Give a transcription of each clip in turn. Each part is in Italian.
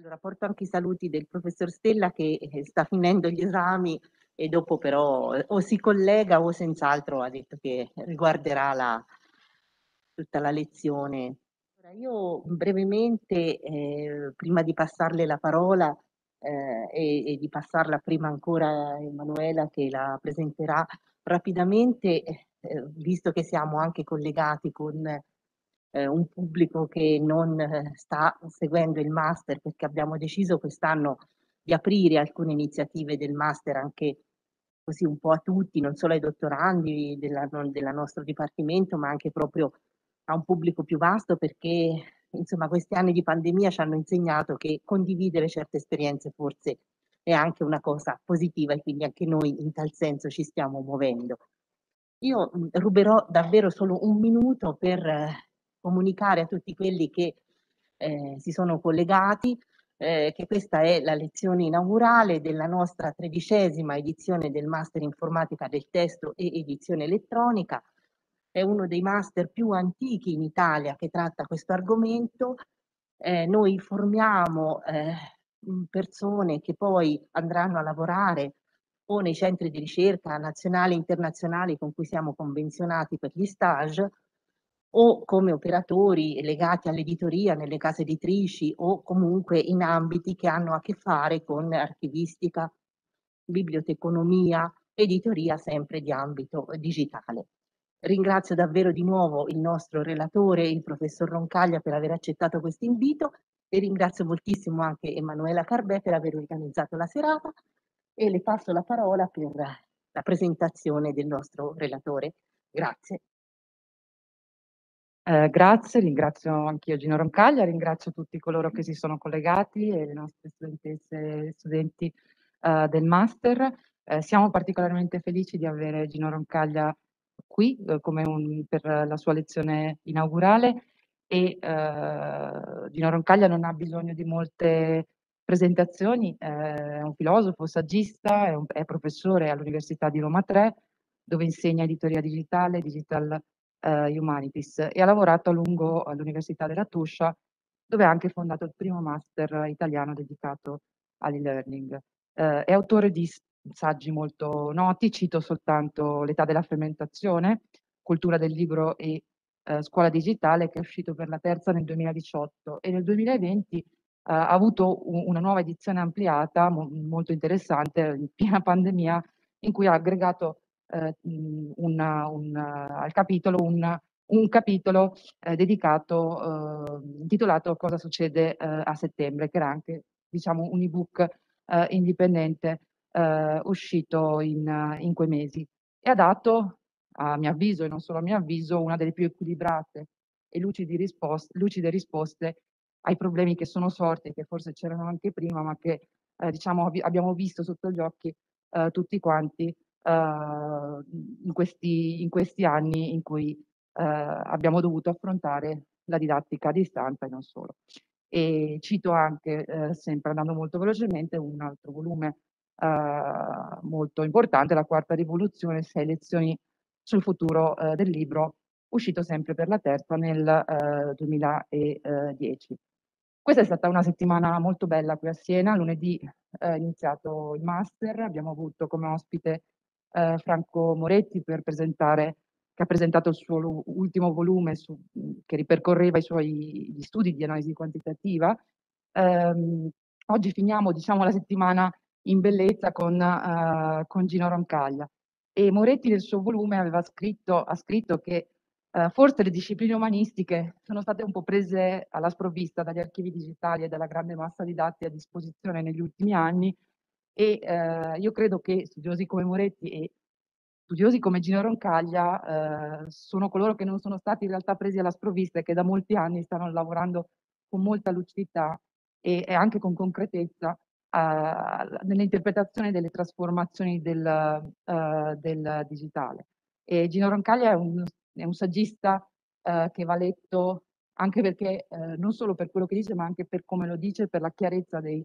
Allora, porto anche i saluti del professor Stella che eh, sta finendo gli esami e dopo però eh, o si collega o senz'altro ha detto che riguarderà la, tutta la lezione. Allora, io brevemente, eh, prima di passarle la parola eh, e, e, di passarla prima ancora a Emanuela che la presenterà rapidamente, eh, visto che siamo anche collegati con eh, un pubblico che non eh, sta seguendo il master perché abbiamo deciso quest'anno di aprire alcune iniziative del master anche così un po' a tutti, non solo ai dottorandi del nostro dipartimento, ma anche proprio a un pubblico più vasto perché insomma questi anni di pandemia ci hanno insegnato che condividere certe esperienze forse è anche una cosa positiva e quindi anche noi in tal senso ci stiamo muovendo. Io mm, ruberò davvero solo un minuto per eh, comunicare a tutti quelli che eh, si sono collegati eh, che questa è la lezione inaugurale della nostra tredicesima edizione del Master Informatica del Testo e Edizione Elettronica. È uno dei master più antichi in Italia che tratta questo argomento. Eh, noi formiamo eh, persone che poi andranno a lavorare o nei centri di ricerca nazionali e internazionali con cui siamo convenzionati per gli stage o come operatori legati all'editoria nelle case editrici o comunque in ambiti che hanno a che fare con archivistica, biblioteconomia, editoria sempre di ambito digitale. Ringrazio davvero di nuovo il nostro relatore, il professor Roncaglia, per aver accettato questo invito e ringrazio moltissimo anche Emanuela Carbè per aver organizzato la serata e le passo la parola per la presentazione del nostro relatore. Grazie. Eh, grazie, ringrazio anch'io Gino Roncaglia, ringrazio tutti coloro che si sono collegati e le nostre studentesse e studenti eh, del master. Eh, siamo particolarmente felici di avere Gino Roncaglia qui eh, un, per la sua lezione inaugurale e eh, Gino Roncaglia non ha bisogno di molte presentazioni, è un filosofo, saggista, è, un, è professore all'Università di Roma 3 dove insegna editoria digitale, digital eh, Humanities e ha lavorato a lungo all'Università della Tuscia, dove ha anche fondato il primo master italiano dedicato all'e-learning. Eh, è autore di saggi molto noti, cito soltanto L'età della fermentazione, Cultura del libro e eh, Scuola digitale, che è uscito per la terza nel 2018 e nel 2020 Uh, eh, ha avuto un, una nuova edizione ampliata, mo, molto interessante, in piena pandemia, in cui ha aggregato eh, una, un, al capitolo un, un capitolo eh, dedicato, eh, intitolato Cosa succede eh, a settembre, che era anche diciamo, un ebook eh, indipendente eh, uscito in, in quei mesi e ha dato, a mio avviso e non solo a mio avviso, una delle più equilibrate e risposte, lucide risposte ai problemi che sono sorti, che forse c'erano anche prima, ma che eh, diciamo, abbiamo visto sotto gli occhi eh, tutti quanti eh, in questi, in, questi, anni in cui eh, abbiamo dovuto affrontare la didattica a distanza e non solo. E cito anche, eh, sempre andando molto velocemente, un altro volume eh, molto importante, La Quarta Rivoluzione, sei lezioni sul futuro eh, del libro, uscito sempre per la terza nel 2010. Eh, Questa è stata una settimana molto bella qui a Siena, lunedì è iniziato il master, abbiamo avuto come ospite eh, Franco Moretti per presentare, che ha presentato il suo ultimo volume su, che ripercorreva i suoi gli studi di analisi quantitativa. Eh, oggi finiamo diciamo, la settimana in bellezza con, eh, con Gino Roncaglia. E Moretti nel suo volume aveva scritto, ha scritto che eh, forse le discipline umanistiche sono state un po' prese alla sprovvista dagli archivi digitali e dalla grande massa di dati a disposizione negli ultimi anni, e eh, io credo che studiosi come Moretti e studiosi come Gino Roncaglia eh, sono coloro che non sono stati in realtà presi alla sprovvista e che da molti anni stanno lavorando con molta lucidità e, e anche con concretezza uh, nell'interpretazione delle trasformazioni del, uh, del digitale. E Gino Roncaglia è un, è un saggista uh, che va letto anche perché eh, non solo per quello che dice ma anche per come lo dice, per la chiarezza dei,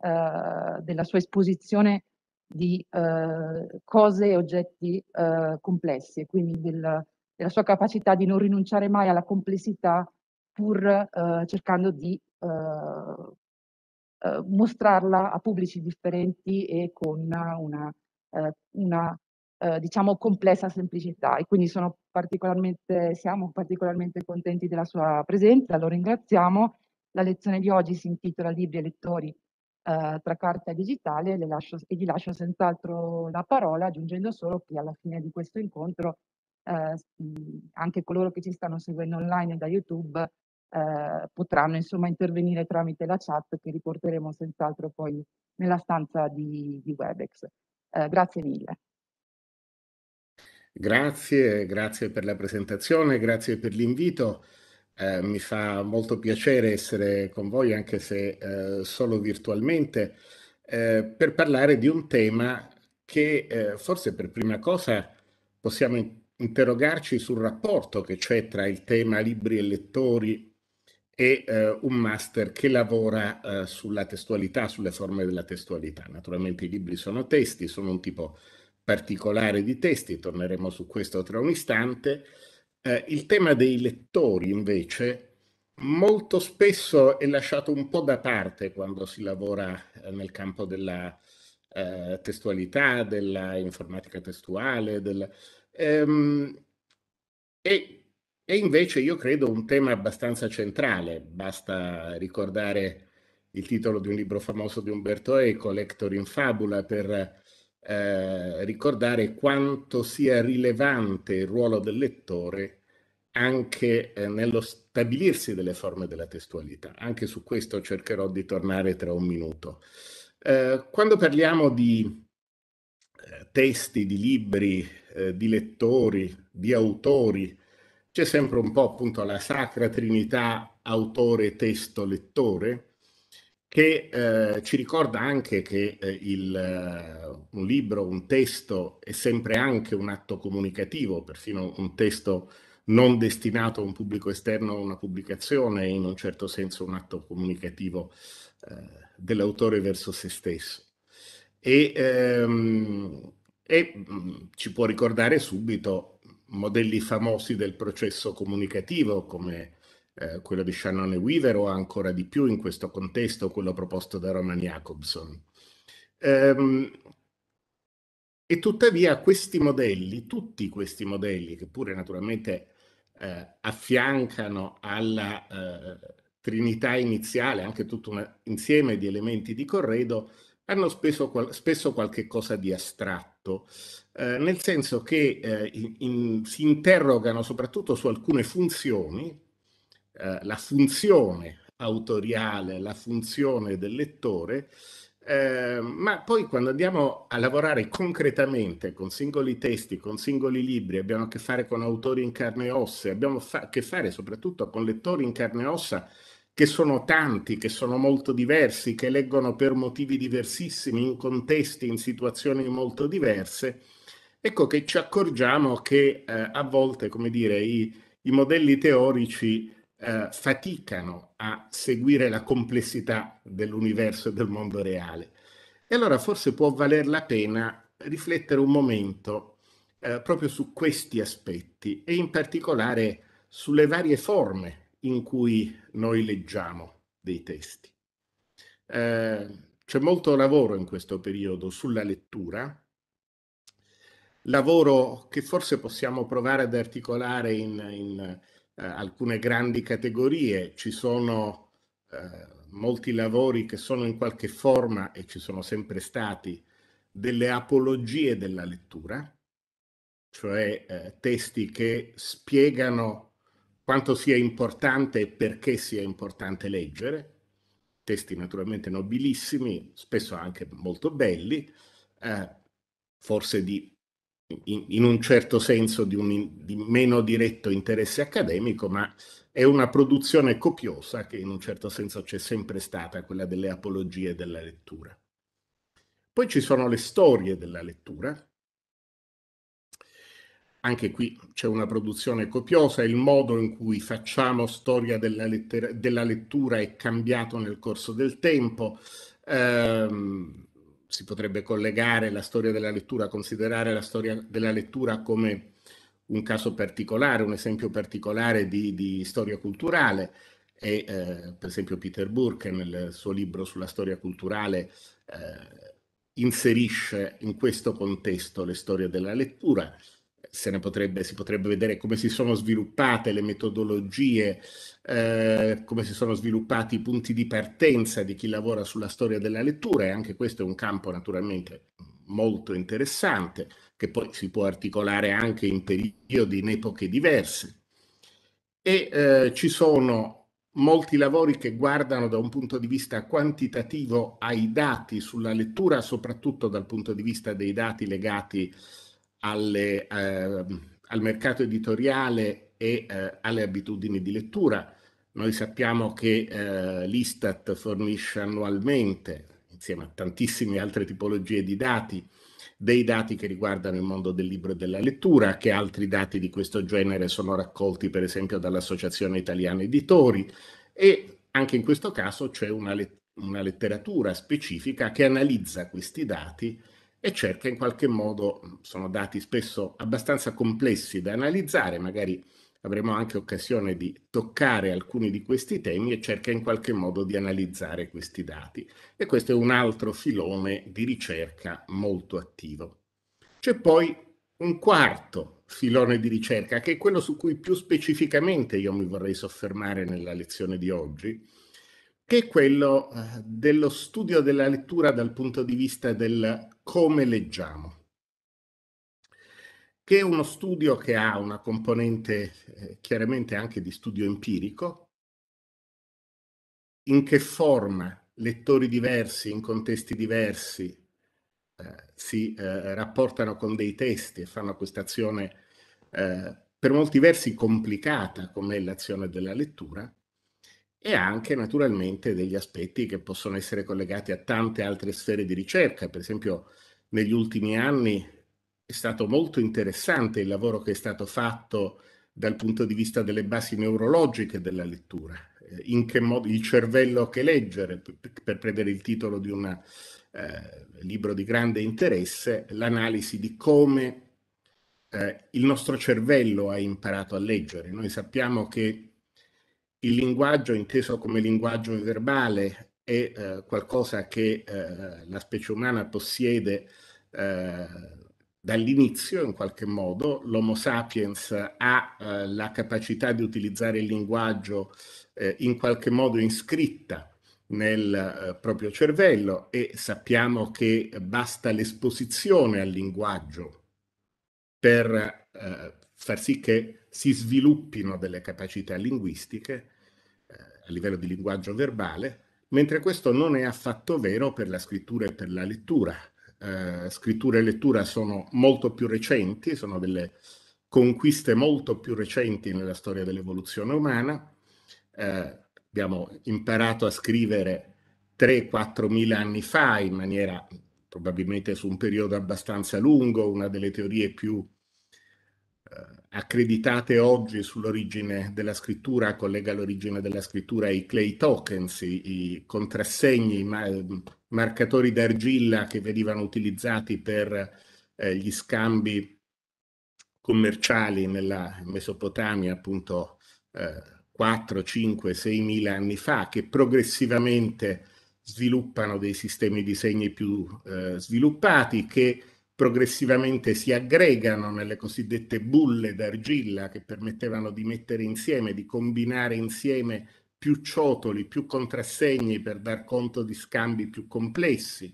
eh, della sua esposizione di eh, cose e oggetti eh, complessi e quindi del, della sua capacità di non rinunciare mai alla complessità pur eh, cercando di eh, mostrarla a pubblici differenti e con una, una, una diciamo complessa semplicità e quindi particolarmente, siamo particolarmente contenti della sua presenza, lo ringraziamo. La lezione di oggi si intitola Libri e lettori eh, tra carta e digitale e, lascio, e gli lascio senz'altro la parola aggiungendo solo che alla fine di questo incontro eh, anche coloro che ci stanno seguendo online da YouTube eh, potranno insomma intervenire tramite la chat che riporteremo senz'altro poi nella stanza di, di Webex. Eh, grazie mille. Grazie, grazie per la presentazione, grazie per l'invito. Eh, mi fa molto piacere essere con voi, anche se eh, solo virtualmente, eh, per parlare di un tema che eh, forse per prima cosa possiamo in- interrogarci sul rapporto che c'è tra il tema libri e lettori e eh, un master che lavora sulla testualità, sulle forme della testualità. Naturalmente i libri sono testi, sono un tipo particolare di testi, torneremo su questo tra un istante. Eh, il tema dei lettori, invece, molto spesso è lasciato un po' da parte quando si lavora eh, nel campo della eh, testualità, della informatica testuale. Del, ehm, e, e, invece io credo un tema abbastanza centrale. Basta ricordare il titolo di un libro famoso di Umberto Eco, Lector in Fabula, per eh, ricordare quanto sia rilevante il ruolo del lettore anche eh, nello stabilirsi delle forme della testualità. Anche su questo cercherò di tornare tra un minuto. Eh, quando parliamo di eh, testi, di libri, eh, di lettori, di autori, c'è sempre un po' appunto la sacra trinità autore, testo, lettore, che eh, ci ricorda anche che eh, il, eh, un libro, un testo è sempre anche un atto comunicativo, perfino un testo non destinato a un pubblico esterno a una pubblicazione è in un certo senso un atto comunicativo eh, dell'autore verso se stesso. E, ehm, e mh, mm, ci può ricordare subito modelli famosi del processo comunicativo come eh, quella di Shannon e Weaver o ancora di più in questo contesto quello proposto da Roman Jacobson. Ehm, e tuttavia questi modelli, tutti questi modelli, che pure naturalmente eh, affiancano alla eh, trinità iniziale anche tutto un insieme di elementi di corredo, hanno spesso, qual- spesso qualche cosa di astratto, eh, nel senso che eh, in- in- si interrogano soprattutto su alcune funzioni eh, la funzione autoriale, la funzione del lettore, eh, ma poi quando andiamo a lavorare concretamente con singoli testi, con singoli libri, abbiamo a che fare con autori in carne e ossa, abbiamo a che fare soprattutto con lettori in carne e ossa che sono tanti, che sono molto diversi, che leggono per motivi diversissimi, in contesti, in situazioni molto diverse, ecco che ci accorgiamo che eh, a volte, come dire, i, i modelli teorici eh, faticano a seguire la complessità dell'universo e del mondo reale. E allora forse può valer la pena riflettere un momento eh, proprio su questi aspetti e in particolare sulle varie forme in cui noi leggiamo dei testi. Eh, c'è molto lavoro in questo periodo sulla lettura, lavoro che forse possiamo provare ad articolare in, in eh, alcune grandi categorie, ci sono eh, molti lavori che sono in qualche forma, e ci sono sempre stati, delle apologie della lettura, cioè eh, testi che spiegano quanto sia importante e perché sia importante leggere, testi naturalmente nobilissimi, spesso anche molto belli, eh, forse di in, in un certo senso di un di meno diretto interesse accademico, ma è una produzione copiosa che in un certo senso c'è sempre stata, quella delle apologie della lettura. Poi ci sono le storie della lettura. Anche qui c'è una produzione copiosa, il modo in cui facciamo storia della, lettera- della lettura è cambiato nel corso del tempo. Ehm, si potrebbe collegare la storia della lettura, considerare la storia della lettura come un caso particolare, un esempio particolare di, di storia culturale. E, eh, per esempio Peter Burke nel suo libro sulla storia culturale eh, inserisce in questo contesto le storie della lettura, se ne potrebbe, si potrebbe vedere come si sono sviluppate le metodologie, eh, come si sono sviluppati i punti di partenza di chi lavora sulla storia della lettura e anche questo è un campo naturalmente molto interessante che poi si può articolare anche in periodi, in epoche diverse. E eh, ci sono molti lavori che guardano da un punto di vista quantitativo ai dati sulla lettura, soprattutto dal punto di vista dei dati legati a alle, eh, al mercato editoriale e eh, alle abitudini di lettura. Noi sappiamo che eh, l'Istat fornisce annualmente, insieme a tantissime altre tipologie di dati, dei dati che riguardano il mondo del libro e della lettura, che altri dati di questo genere sono raccolti per esempio dall'Associazione Italiana Editori e anche in questo caso c'è una, let- una letteratura specifica che analizza questi dati e cerca in qualche modo, sono dati spesso abbastanza complessi da analizzare, magari avremo anche occasione di toccare alcuni di questi temi e cerca in qualche modo di analizzare questi dati. E questo è un altro filone di ricerca molto attivo. C'è poi un quarto filone di ricerca, che è quello su cui più specificamente io mi vorrei soffermare nella lezione di oggi, che è quello eh, dello studio della lettura dal punto di vista del come leggiamo, che è uno studio che ha una componente eh, chiaramente anche di studio empirico, in che forma lettori diversi in contesti diversi eh, si eh, rapportano con dei testi e fanno questa azione eh, per molti versi complicata come l'azione della lettura, e anche naturalmente degli aspetti che possono essere collegati a tante altre sfere di ricerca. Per esempio, negli ultimi anni è stato molto interessante il lavoro che è stato fatto dal punto di vista delle basi neurologiche della lettura, eh, in che modo il cervello che leggere, per prendere il titolo di un eh, libro di grande interesse, l'analisi di come eh, il nostro cervello ha imparato a leggere. Noi sappiamo che il linguaggio inteso come linguaggio verbale è eh, qualcosa che eh, la specie umana possiede eh, dall'inizio in qualche modo. L'Homo sapiens ha eh, la capacità di utilizzare il linguaggio eh, in qualche modo iscritta nel eh, proprio cervello e sappiamo che basta l'esposizione al linguaggio per eh, far sì che si sviluppino delle capacità linguistiche eh, a livello di linguaggio verbale, mentre questo non è affatto vero per la scrittura e per la lettura. Eh, scrittura e lettura sono molto più recenti, sono delle conquiste molto più recenti nella storia dell'evoluzione umana. Eh, abbiamo imparato a scrivere 3-4 mila anni fa in maniera probabilmente su un periodo abbastanza lungo, una delle teorie più eh, accreditate oggi sull'origine della scrittura, collega l'origine della scrittura ai clay tokens, i, i contrassegni, i ma, marcatori d'argilla che venivano utilizzati per eh, gli scambi commerciali nella Mesopotamia, appunto eh, 4, 5, 6 mila anni fa, che progressivamente sviluppano dei sistemi di segni più eh, sviluppati che progressivamente si aggregano nelle cosiddette bulle d'argilla che permettevano di mettere insieme, di combinare insieme più ciotoli, più contrassegni per dar conto di scambi più complessi.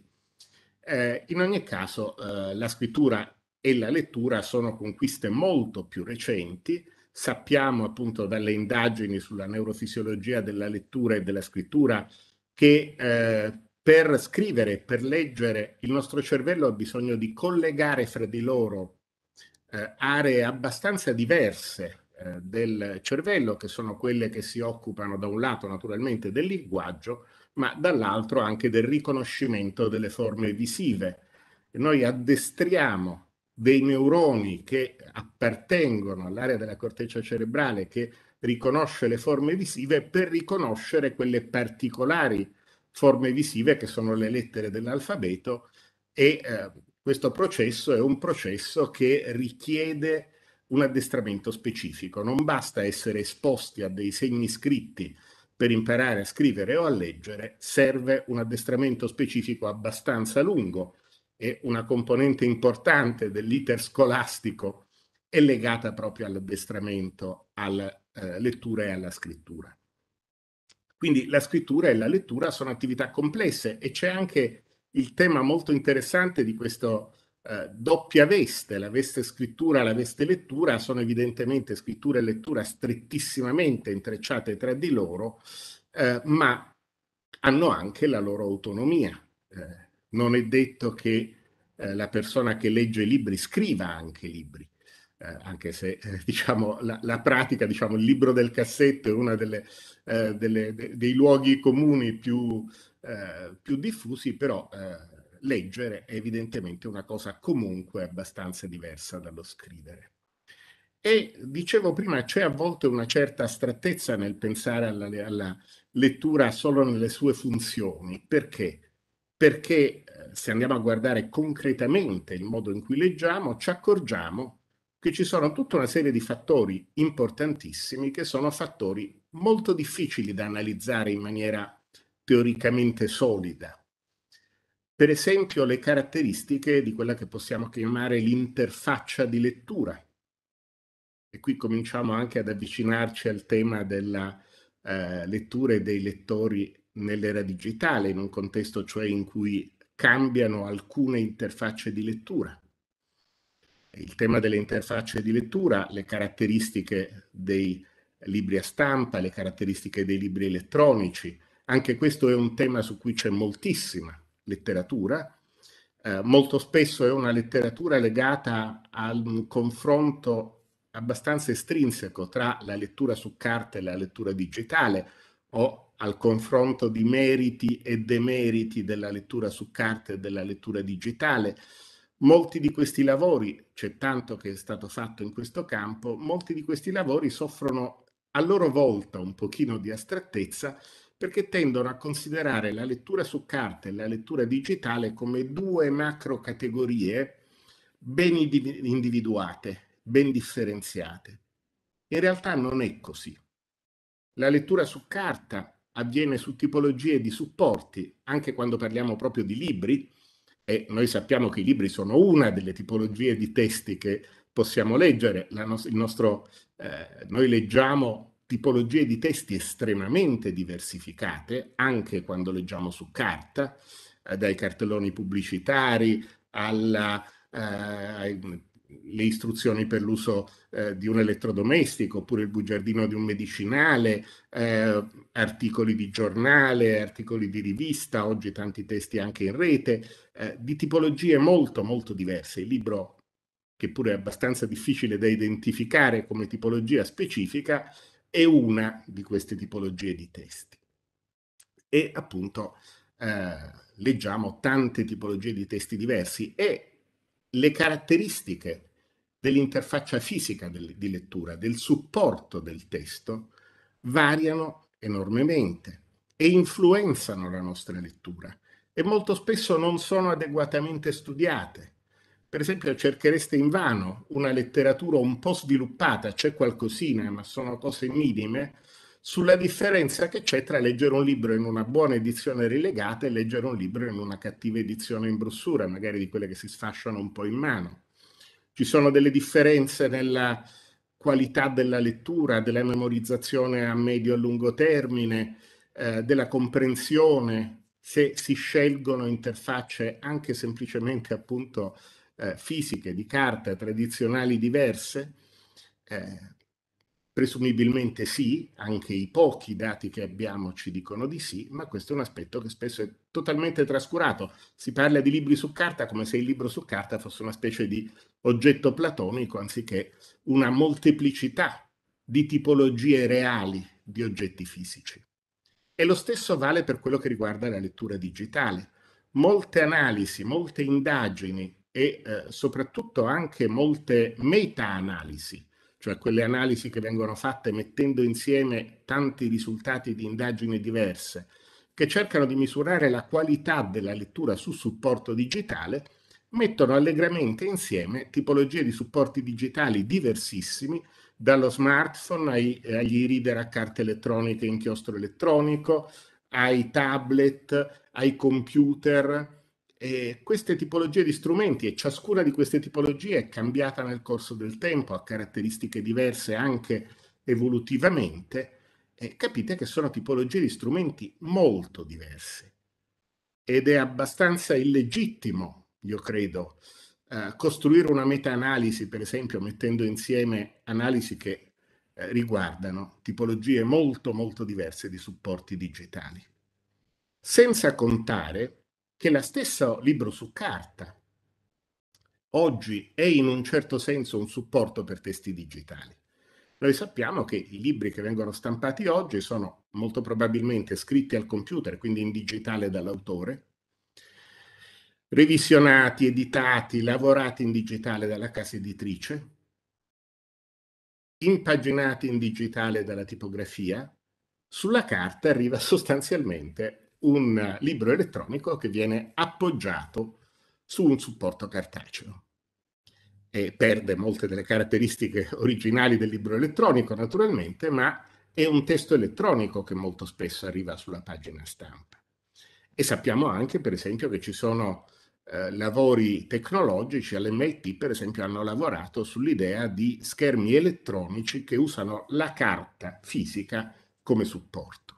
Eh, in ogni caso, eh, la scrittura e la lettura sono conquiste molto più recenti. Sappiamo appunto dalle indagini sulla neurofisiologia della lettura e della scrittura che eh, per scrivere, per leggere, il nostro cervello ha bisogno di collegare fra di loro eh, aree abbastanza diverse eh, del cervello, che sono quelle che si occupano da un lato naturalmente del linguaggio, ma dall'altro anche del riconoscimento delle forme visive. E noi addestriamo dei neuroni che appartengono all'area della corteccia cerebrale che riconosce le forme visive per riconoscere quelle particolari forme visive che sono le lettere dell'alfabeto e eh, questo processo è un processo che richiede un addestramento specifico. Non basta essere esposti a dei segni scritti per imparare a scrivere o a leggere, serve un addestramento specifico abbastanza lungo e una componente importante dell'iter scolastico è legata proprio all'addestramento alla eh, lettura e alla scrittura. Quindi la scrittura e la lettura sono attività complesse e c'è anche il tema molto interessante di questa eh, doppia veste, la veste scrittura e la veste lettura sono evidentemente scrittura e lettura strettissimamente intrecciate tra di loro, eh, ma hanno anche la loro autonomia. Eh, non è detto che eh, la persona che legge libri scriva anche libri. Eh, anche se eh, diciamo, la, la, pratica, diciamo, il libro del cassetto è una delle eh, delle, de, dei luoghi comuni più, eh, più diffusi, però eh, leggere è evidentemente una cosa comunque abbastanza diversa dallo scrivere. E dicevo prima, c'è a volte una certa astrattezza nel pensare alla, alla lettura solo nelle sue funzioni. Perché? Perché eh, se andiamo a guardare concretamente il modo in cui leggiamo, ci accorgiamo che ci sono tutta una serie di fattori importantissimi che sono fattori molto difficili da analizzare in maniera teoricamente solida. Per esempio le caratteristiche di quella che possiamo chiamare l'interfaccia di lettura. E qui cominciamo anche ad avvicinarci al tema della eh, lettura e dei lettori nell'era digitale, in un contesto cioè in cui cambiano alcune interfacce di lettura il tema delle interfacce di lettura, le caratteristiche dei libri a stampa, le caratteristiche dei libri elettronici. Anche questo è un tema su cui c'è moltissima letteratura. Eh, molto spesso è una letteratura legata a un confronto abbastanza estrinseco tra la lettura su carta e la lettura digitale o al confronto di meriti e demeriti della lettura su carta e della lettura digitale. Molti di questi lavori, c'è tanto che è stato fatto in questo campo, molti di questi lavori soffrono a loro volta un pochino di astrattezza perché tendono a considerare la lettura su carta e la lettura digitale come due macro categorie ben individuate, ben differenziate. In realtà non è così. La lettura su carta avviene su tipologie di supporti, anche quando parliamo proprio di libri, e noi sappiamo che i libri sono una delle tipologie di testi che possiamo leggere, no- nostro, eh, noi leggiamo tipologie di testi estremamente diversificate, anche quando leggiamo su carta, eh, dai cartelloni pubblicitari alla, eh, le istruzioni per l'uso eh, di un elettrodomestico, oppure il bugiardino di un medicinale, eh, articoli di giornale, articoli di rivista, oggi tanti testi anche in rete, eh, di tipologie molto molto diverse. Il libro, che pure è abbastanza difficile da identificare come tipologia specifica, è una di queste tipologie di testi. E appunto eh, leggiamo tante tipologie di testi diversi e le caratteristiche dell'interfaccia fisica del, di lettura, del supporto del testo, variano enormemente e influenzano la nostra lettura e molto spesso non sono adeguatamente studiate. Per esempio cerchereste invano una letteratura un po' sviluppata, c'è qualcosina, ma sono cose minime, sulla differenza che c'è tra leggere un libro in una buona edizione rilegata e leggere un libro in una cattiva edizione in brossura, magari di quelle che si sfasciano un po' in mano. Ci sono delle differenze nella qualità della lettura, della memorizzazione a medio e lungo termine, eh, della comprensione, se si scelgono interfacce anche semplicemente appunto eh, fisiche, di carta, tradizionali diverse. Eh, Presumibilmente sì, anche i pochi dati che abbiamo ci dicono di sì, ma questo è un aspetto che spesso è totalmente trascurato. Si parla di libri su carta come se il libro su carta fosse una specie di oggetto platonico anziché una molteplicità di tipologie reali di oggetti fisici. E lo stesso vale per quello che riguarda la lettura digitale. Molte analisi, molte indagini e eh, soprattutto anche molte meta-analisi cioè quelle analisi che vengono fatte mettendo insieme tanti risultati di indagini diverse, che cercano di misurare la qualità della lettura su supporto digitale, mettono allegramente insieme tipologie di supporti digitali diversissimi, dallo smartphone ai, agli reader a carte elettroniche, e inchiostro elettronico, ai tablet, ai computer, e queste tipologie di strumenti e ciascuna di queste tipologie è cambiata nel corso del tempo, ha caratteristiche diverse anche evolutivamente, e capite che sono tipologie di strumenti molto diverse. Ed è abbastanza illegittimo, io credo, eh, costruire una meta-analisi, per esempio, mettendo insieme analisi che eh, riguardano tipologie molto molto diverse di supporti digitali. Senza contare che la stessa libro su carta oggi è in un certo senso un supporto per testi digitali. Noi sappiamo che i libri che vengono stampati oggi sono molto probabilmente scritti al computer, quindi in digitale dall'autore, revisionati, editati, lavorati in digitale dalla casa editrice, impaginati in digitale dalla tipografia, sulla carta arriva sostanzialmente un libro elettronico che viene appoggiato su un supporto cartaceo. E perde molte delle caratteristiche originali del libro elettronico, naturalmente, ma è un testo elettronico che molto spesso arriva sulla pagina stampa. E sappiamo anche, per esempio, che ci sono eh, lavori tecnologici, all'MIT per esempio hanno lavorato sull'idea di schermi elettronici che usano la carta fisica come supporto.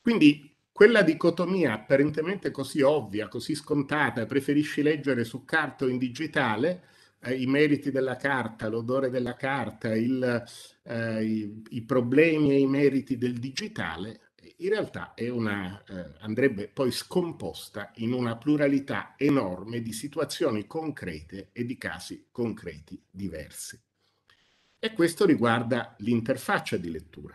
Quindi quella dicotomia apparentemente così ovvia, così scontata, preferisci leggere su carta o in digitale, eh, i meriti della carta, l'odore della carta, il, eh, i, i, problemi e i meriti del digitale, in realtà una, eh, andrebbe poi scomposta in una pluralità enorme di situazioni concrete e di casi concreti diversi. E questo riguarda l'interfaccia di lettura.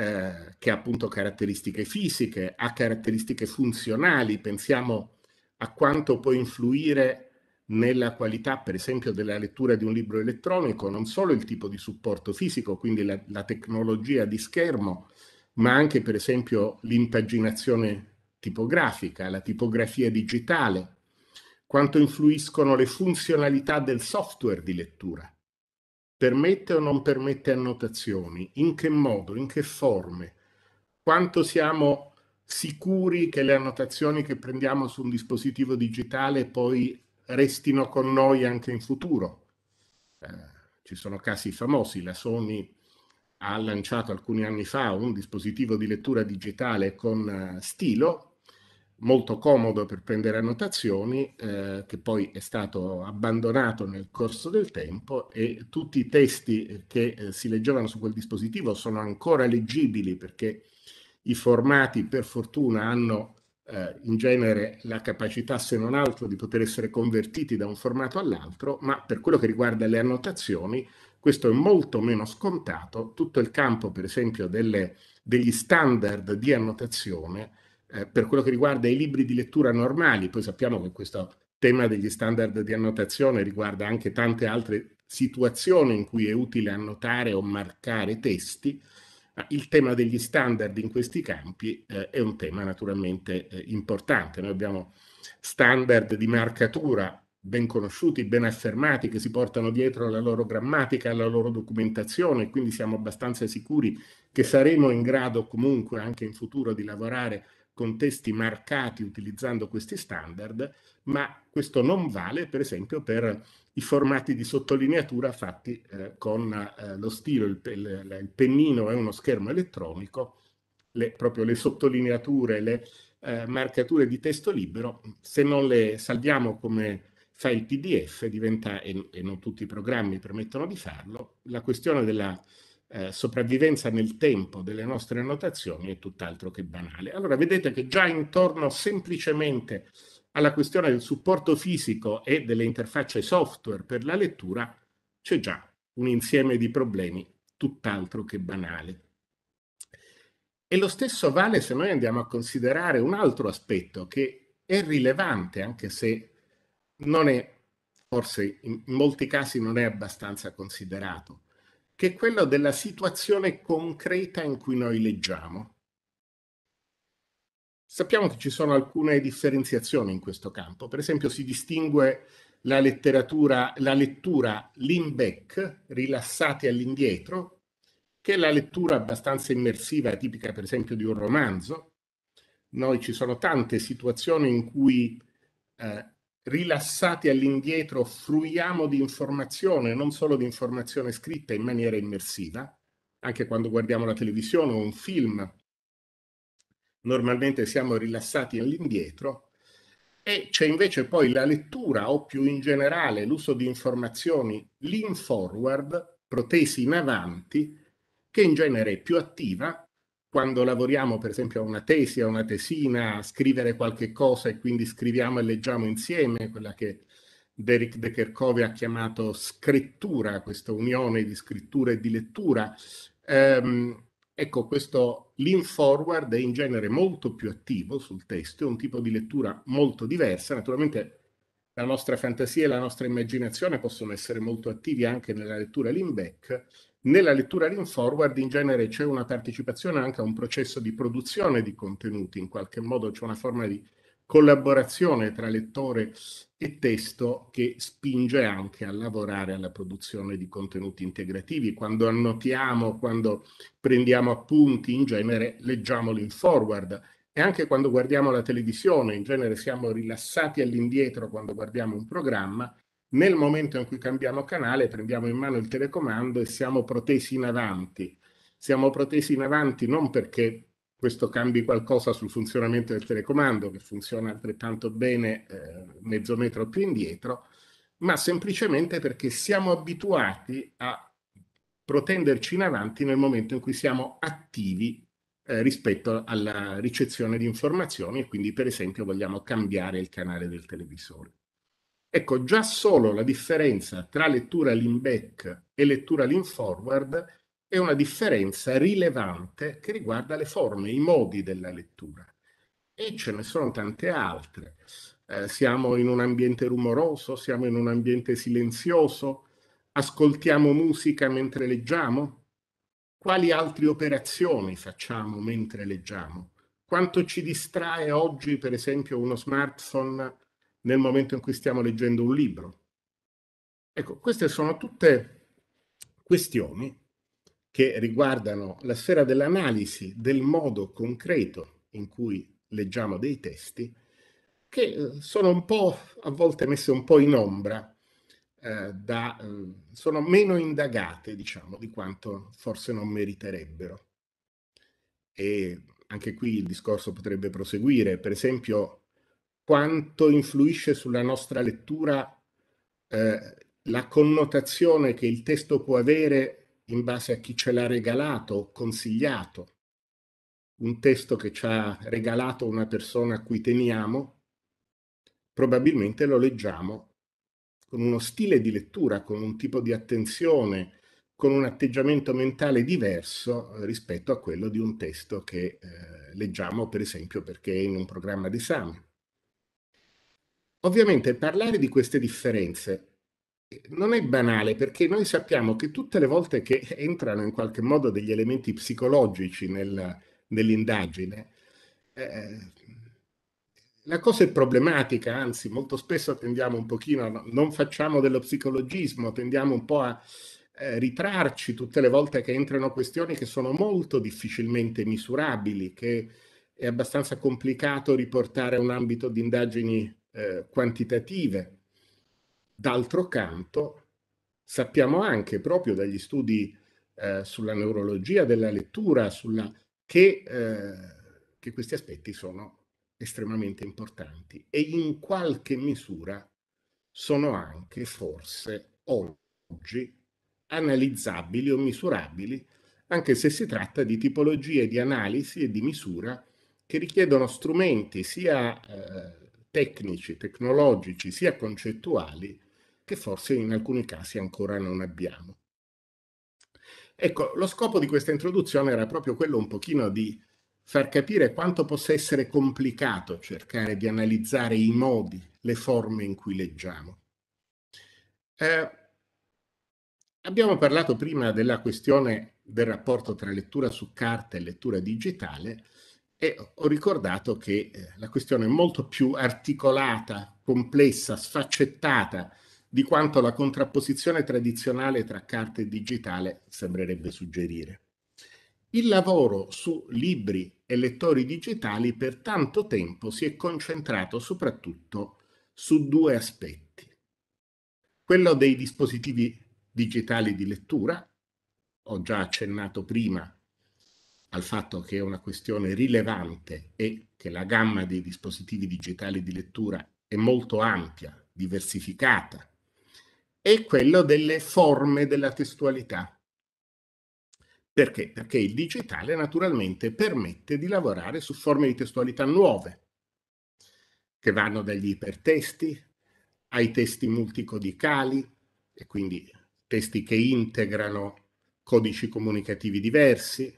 Eh, che ha appunto caratteristiche fisiche, ha caratteristiche funzionali, pensiamo a quanto può influire nella qualità, per esempio, della lettura di un libro elettronico, non solo il tipo di supporto fisico, quindi la, la tecnologia di schermo, ma anche, per esempio, l'impaginazione tipografica, la tipografia digitale, quanto influiscono le funzionalità del software di lettura permette o non permette annotazioni, in che modo, in che forme, quanto siamo sicuri che le annotazioni che prendiamo su un dispositivo digitale poi restino con noi anche in futuro. Eh, ci sono casi famosi, la Sony ha lanciato alcuni anni fa un dispositivo di lettura digitale con eh, stilo molto comodo per prendere annotazioni, eh, che poi è stato abbandonato nel corso del tempo e tutti i testi eh, che eh, si leggevano su quel dispositivo sono ancora leggibili perché i formati per fortuna hanno eh, in genere la capacità, se non altro, di poter essere convertiti da un formato all'altro, ma per quello che riguarda le annotazioni, questo è molto meno scontato. Tutto il campo, per esempio, delle, degli standard di annotazione eh, per quello che riguarda i libri di lettura normali, poi sappiamo che questo tema degli standard di annotazione riguarda anche tante altre situazioni in cui è utile annotare o marcare testi, ma il tema degli standard in questi campi eh, è un tema naturalmente eh, importante. Noi abbiamo standard di marcatura ben conosciuti, ben affermati, che si portano dietro alla loro grammatica, alla loro documentazione, quindi siamo abbastanza sicuri che saremo in grado comunque anche in futuro di lavorare contesti marcati utilizzando questi standard, ma questo non vale per esempio per i formati di sottolineatura fatti eh, con eh, lo stilo, il, il, il, pennino è uno schermo elettronico, le, proprio le sottolineature, le eh, marcature di testo libero, se non le salviamo come fa il PDF, diventa, e, e non tutti i programmi permettono di farlo, la questione della eh, sopravvivenza nel tempo delle nostre annotazioni è tutt'altro che banale. Allora vedete che già intorno semplicemente alla questione del supporto fisico e delle interfacce software per la lettura c'è già un insieme di problemi tutt'altro che banale. E lo stesso vale se noi andiamo a considerare un altro aspetto che è rilevante, anche se non è, forse in molti casi non è abbastanza considerato, che è quello della situazione concreta in cui noi leggiamo. Sappiamo che ci sono alcune differenziazioni in questo campo, per esempio si distingue la letteratura, la lettura lean back, rilassati all'indietro, che è la lettura abbastanza immersiva, tipica per esempio di un romanzo. Noi ci sono tante situazioni in cui eh, rilassati all'indietro, fruiamo di informazione, non solo di informazione scritta in maniera immersiva, anche quando guardiamo la televisione o un film, normalmente siamo rilassati all'indietro, e c'è invece poi la lettura o più in generale l'uso di informazioni lean forward, protesi in avanti, che in genere è più attiva, quando lavoriamo per esempio a una tesi, a una tesina, a scrivere qualche cosa e quindi scriviamo e leggiamo insieme, quella che Derek de Kerkove ha chiamato scrittura, questa unione di scrittura e di lettura, ehm, ecco questo lean forward è in genere molto più attivo sul testo, è un tipo di lettura molto diversa, naturalmente la nostra fantasia e la nostra immaginazione possono essere molto attivi anche nella lettura lean back, nella lettura lean forward in genere c'è una partecipazione anche a un processo di produzione di contenuti, in qualche modo c'è una forma di collaborazione tra lettore e testo che spinge anche a lavorare alla produzione di contenuti integrativi. Quando annotiamo, quando prendiamo appunti, in genere leggiamo lean forward e anche quando guardiamo la televisione, in genere siamo rilassati all'indietro quando guardiamo un programma nel momento in cui cambiamo canale, prendiamo in mano il telecomando e siamo protesi in avanti. Siamo protesi in avanti non perché questo cambi qualcosa sul funzionamento del telecomando, che funziona altrettanto bene eh, mezzo metro più indietro, ma semplicemente perché siamo abituati a protenderci in avanti nel momento in cui siamo attivi eh, rispetto alla ricezione di informazioni e quindi per esempio vogliamo cambiare il canale del televisore. Ecco, già solo la differenza tra lettura lean back e lettura lean forward è una differenza rilevante che riguarda le forme, i modi della lettura. E ce ne sono tante altre. Eh, siamo in un ambiente rumoroso, siamo in un ambiente silenzioso, ascoltiamo musica mentre leggiamo? Quali altre operazioni facciamo mentre leggiamo? Quanto ci distrae oggi, per esempio, uno smartphone nel momento in cui stiamo leggendo un libro. Ecco, queste sono tutte questioni che riguardano la sfera dell'analisi del modo concreto in cui leggiamo dei testi, che eh, sono un po' a volte messe un po' in ombra, eh, da, eh, sono meno indagate, diciamo, di quanto forse non meriterebbero. E anche qui il discorso potrebbe proseguire, per esempio quanto influisce sulla nostra lettura eh, la connotazione che il testo può avere in base a chi ce l'ha regalato o consigliato. Un testo che ci ha regalato una persona a cui teniamo, probabilmente lo leggiamo con uno stile di lettura, con un tipo di attenzione, con un atteggiamento mentale diverso eh, rispetto a quello di un testo che eh, leggiamo, per esempio, perché è in un programma d'esame. Ovviamente parlare di queste differenze eh, non è banale perché noi sappiamo che tutte le volte che entrano in qualche modo degli elementi psicologici nel, nell'indagine, eh, la cosa è problematica, anzi molto spesso tendiamo un pochino, a, non facciamo dello psicologismo, tendiamo un po' a eh, ritrarci tutte le volte che entrano questioni che sono molto difficilmente misurabili, che è abbastanza complicato riportare a un ambito di indagini eh, quantitative. D'altro canto, sappiamo anche proprio dagli studi eh, sulla neurologia della lettura sulla, che, eh, che questi aspetti sono estremamente importanti e in qualche misura sono anche forse oggi analizzabili o misurabili, anche se si tratta di tipologie di analisi e di misura che richiedono strumenti sia eh, tecnici, tecnologici, sia concettuali, che forse in alcuni casi ancora non abbiamo. Ecco, lo scopo di questa introduzione era proprio quello un pochino di far capire quanto possa essere complicato cercare di analizzare i modi, le forme in cui leggiamo. Eh, abbiamo parlato prima della questione del rapporto tra lettura su carta e lettura digitale e ho ricordato che eh, la questione è molto più articolata, complessa, sfaccettata di quanto la contrapposizione tradizionale tra carta e digitale sembrerebbe suggerire. Il lavoro su libri e lettori digitali per tanto tempo si è concentrato soprattutto su due aspetti. Quello dei dispositivi digitali di lettura, ho già accennato prima al fatto che è una questione rilevante e che la gamma dei dispositivi digitali di lettura è molto ampia, diversificata, è quello delle forme della testualità. Perché? Perché il digitale naturalmente permette di lavorare su forme di testualità nuove, che vanno dagli ipertesti ai testi multicodicali, e quindi testi che integrano codici comunicativi diversi,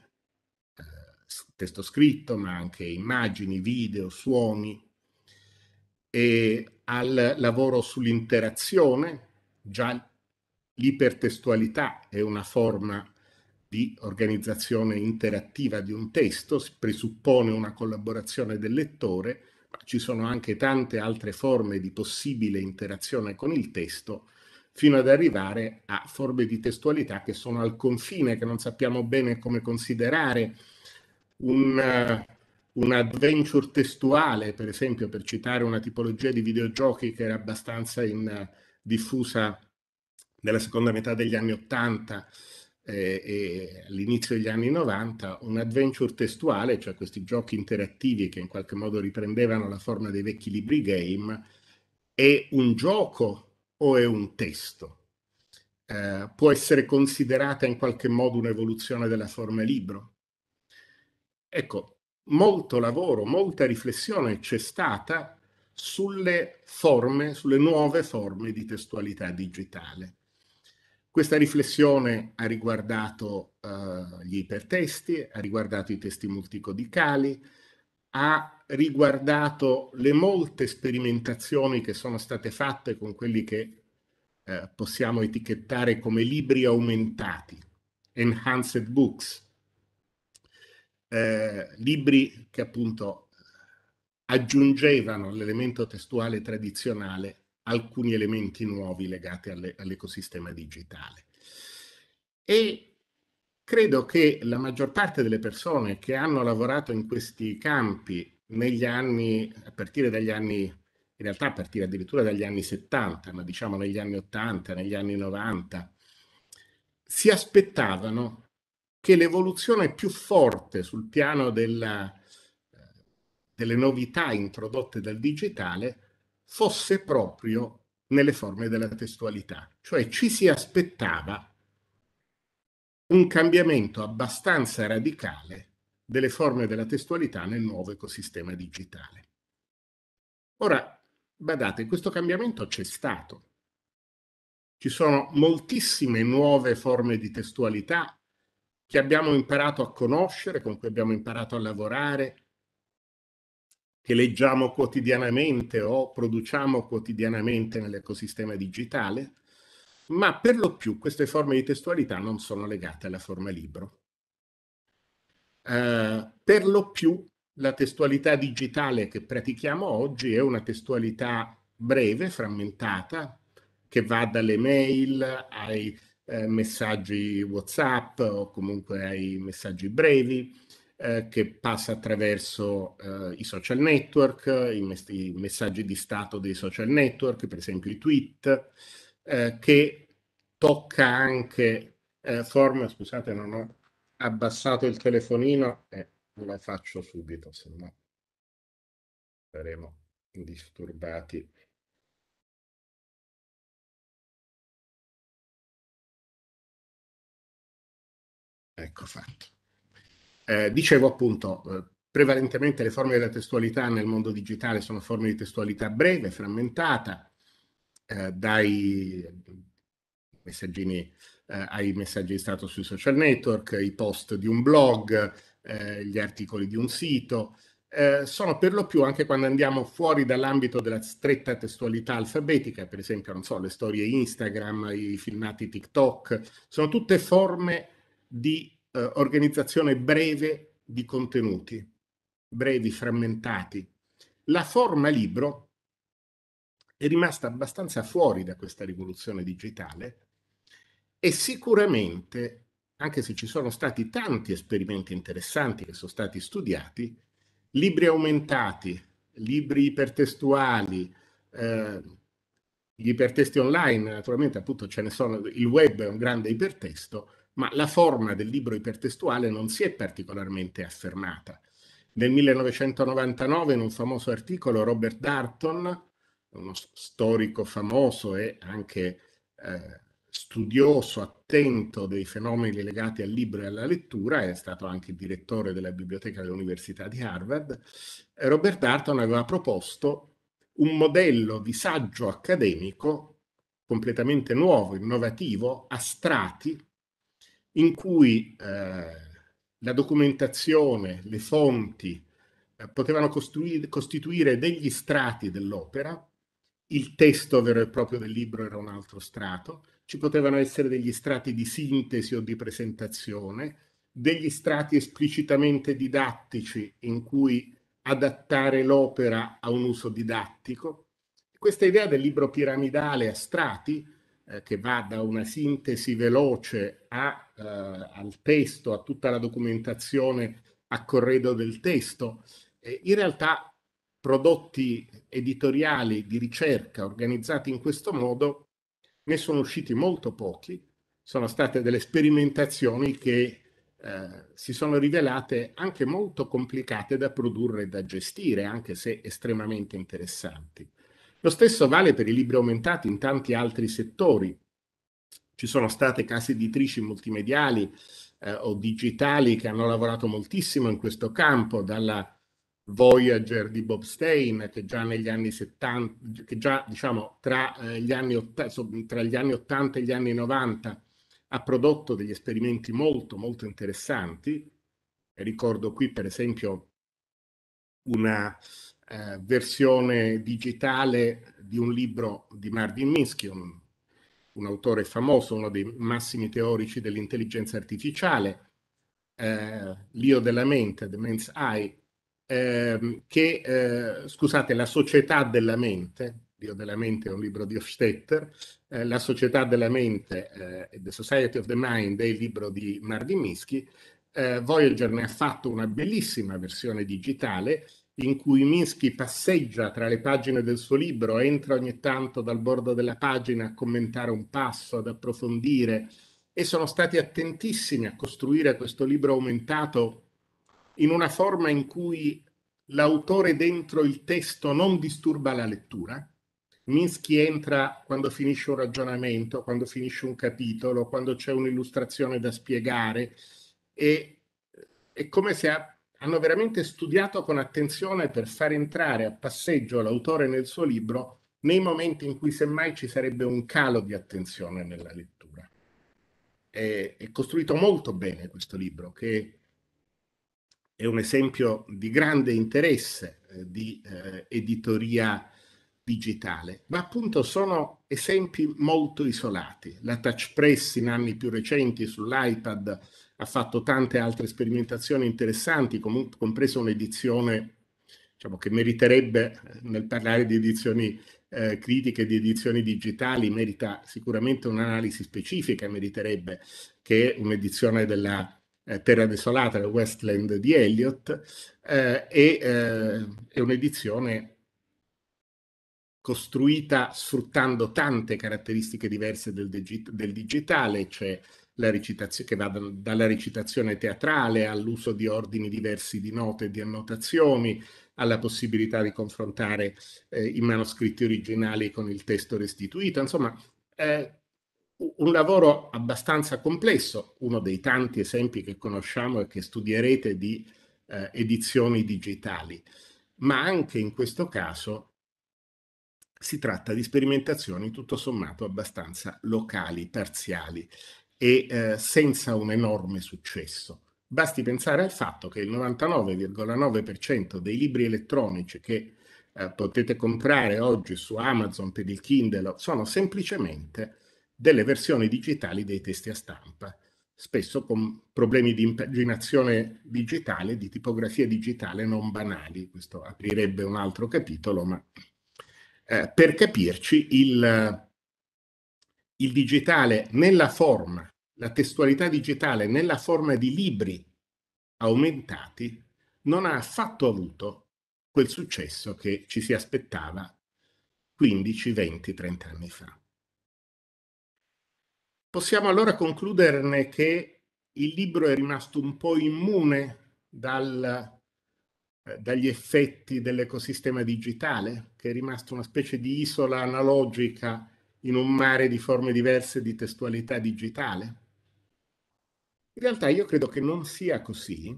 testo scritto, ma anche immagini, video, suoni, e al lavoro sull'interazione, già l'ipertestualità è una forma di organizzazione interattiva di un testo, si presuppone una collaborazione del lettore, ma ci sono anche tante altre forme di possibile interazione con il testo, fino ad arrivare a forme di testualità che sono al confine, che non sappiamo bene come considerare, un, eh, un adventure testuale, per esempio, per citare una tipologia di videogiochi che era abbastanza in, diffusa nella seconda metà degli anni 80 eh, e all'inizio degli anni 90, un adventure testuale, cioè questi giochi interattivi che in qualche modo riprendevano la forma dei vecchi libri game, è un gioco o è un testo? Eh, può essere considerata in qualche modo un'evoluzione della forma libro? Ecco, molto lavoro, molta riflessione c'è stata sulle forme, sulle nuove forme di testualità digitale. Questa riflessione ha riguardato eh, gli ipertesti, ha riguardato i testi multicodicali, ha riguardato le molte sperimentazioni che sono state fatte con quelli che eh, possiamo etichettare come libri aumentati, enhanced books, eh, libri che appunto aggiungevano all'elemento testuale tradizionale alcuni elementi nuovi legati alle, all'ecosistema digitale. E credo che la maggior parte delle persone che hanno lavorato in questi campi negli anni, a partire dagli anni, in realtà a partire addirittura dagli anni 70, ma diciamo negli anni 80, negli anni 90, si aspettavano che l'evoluzione più forte sul piano della, eh, delle novità introdotte dal digitale fosse proprio nelle forme della testualità. Cioè ci si aspettava un cambiamento abbastanza radicale delle forme della testualità nel nuovo ecosistema digitale. Ora, badate, questo cambiamento c'è stato. Ci sono moltissime nuove forme di testualità che abbiamo imparato a conoscere, con cui abbiamo imparato a lavorare, che leggiamo quotidianamente o produciamo quotidianamente nell'ecosistema digitale, ma per lo più queste forme di testualità non sono legate alla forma libro. Eh, per lo più la testualità digitale che pratichiamo oggi è una testualità breve, frammentata, che va dalle mail ai eh, messaggi WhatsApp o comunque ai messaggi brevi eh, che passa attraverso eh, i social network, i, mes- i, messaggi di stato dei social network, per esempio i tweet, eh, che tocca anche eh, forme, scusate non ho abbassato il telefonino e lo faccio subito, se no saremo disturbati. Ecco fatto. Eh, dicevo appunto, eh, prevalentemente le forme della testualità nel mondo digitale sono forme di testualità breve, frammentata, eh, dai messaggini eh, ai messaggi di stato sui social network, i post di un blog, eh, gli articoli di un sito. Eh, sono per lo più, anche quando andiamo fuori dall'ambito della stretta testualità alfabetica, per esempio, non so, le storie Instagram, i filmati TikTok, sono tutte forme di eh, organizzazione breve di contenuti, brevi, frammentati. La forma libro è rimasta abbastanza fuori da questa rivoluzione digitale e sicuramente, anche se ci sono stati tanti esperimenti interessanti che sono stati studiati, libri aumentati, libri ipertestuali, eh, gli ipertesti online, naturalmente appunto ce ne sono, il web è un grande ipertesto, ma la forma del libro ipertestuale non si è particolarmente affermata. Nel 1999, in un famoso articolo, Robert Darton, uno storico famoso e anche eh, studioso, attento dei fenomeni legati al libro e alla lettura, è stato anche direttore della biblioteca dell'Università di Harvard, eh, Robert Darton aveva proposto un modello di saggio accademico completamente nuovo, innovativo, a strati, in cui eh, la documentazione, le fonti eh, potevano costituire degli strati dell'opera, il testo vero e proprio del libro era un altro strato, ci potevano essere degli strati di sintesi o di presentazione, degli strati esplicitamente didattici in cui adattare l'opera a un uso didattico. Questa idea del libro piramidale a strati eh, che va da una sintesi veloce a, eh, al testo, a tutta la documentazione a corredo del testo, eh, in realtà prodotti editoriali di ricerca organizzati in questo modo ne sono usciti molto pochi, sono state delle sperimentazioni che eh, si sono rivelate anche molto complicate da produrre e da gestire, anche se estremamente interessanti. Lo stesso vale per i libri aumentati in tanti altri settori. Ci sono state case editrici multimediali eh, o digitali che hanno lavorato moltissimo in questo campo, dalla Voyager di Bob Stein, che già negli anni 70, che già diciamo tra, eh, gli anni, tra gli anni 80 e gli anni 90 ha prodotto degli esperimenti molto, molto interessanti. Ricordo qui, per esempio, una eh, versione digitale di un libro di Marvin Minsky, un, un, autore famoso, uno dei massimi teorici dell'intelligenza artificiale, eh, L'io della mente, The Man's Eye, ehm, eh, che, scusate, La società della mente, L'Io della mente è un libro di Hofstetter, eh, La società della mente, eh, The Society of the Mind, è il libro di Marvin Minsky, eh, Voyager ne ha fatto una bellissima versione digitale in cui Minsky passeggia tra le pagine del suo libro, entra ogni tanto dal bordo della pagina a commentare un passo, ad approfondire, e sono stati attentissimi a costruire questo libro aumentato in una forma in cui l'autore dentro il testo non disturba la lettura. Minsky entra quando finisce un ragionamento, quando finisce un capitolo, quando c'è un'illustrazione da spiegare e è come se hanno veramente studiato con attenzione per far entrare a passeggio l'autore nel suo libro nei momenti in cui semmai ci sarebbe un calo di attenzione nella lettura. È, è costruito molto bene questo libro, che è un esempio di grande interesse eh, di eh, editoria digitale, ma appunto sono esempi molto isolati. La touch press in anni più recenti sull'iPad ha fatto tante altre sperimentazioni interessanti, comunque, compresa un'edizione diciamo, che meriterebbe, eh, nel parlare di edizioni eh, critiche, di edizioni digitali, merita sicuramente un'analisi specifica, meriterebbe che è un'edizione della eh, Terra Desolata, la Westland di Eliot, eh, e è eh, un'edizione costruita sfruttando tante caratteristiche diverse del, digit- del digitale, c'è cioè recitazio- che va dalla recitazione teatrale all'uso di ordini diversi di note e di annotazioni, alla possibilità di confrontare eh, i manoscritti originali con il testo restituito. Insomma, eh, un lavoro abbastanza complesso, uno dei tanti esempi che conosciamo e che studierete di eh, edizioni digitali, ma anche in questo caso si tratta di sperimentazioni tutto sommato abbastanza locali, parziali e eh, senza un enorme successo. Basti pensare al fatto che il 99,9% dei libri elettronici che eh, potete comprare oggi su Amazon per il Kindle sono semplicemente delle versioni digitali dei testi a stampa, spesso con problemi di impaginazione digitale, di tipografia digitale non banali. Questo aprirebbe un altro capitolo, ma eh, per capirci il il digitale nella forma, la testualità digitale nella forma di libri aumentati, non ha affatto avuto quel successo che ci si aspettava 15, 20, 30 anni fa. Possiamo allora concluderne che il libro è rimasto un po' immune dal, eh, dagli effetti dell'ecosistema digitale, che è rimasto una specie di isola analogica in un mare di forme diverse di testualità digitale? In realtà io credo che non sia così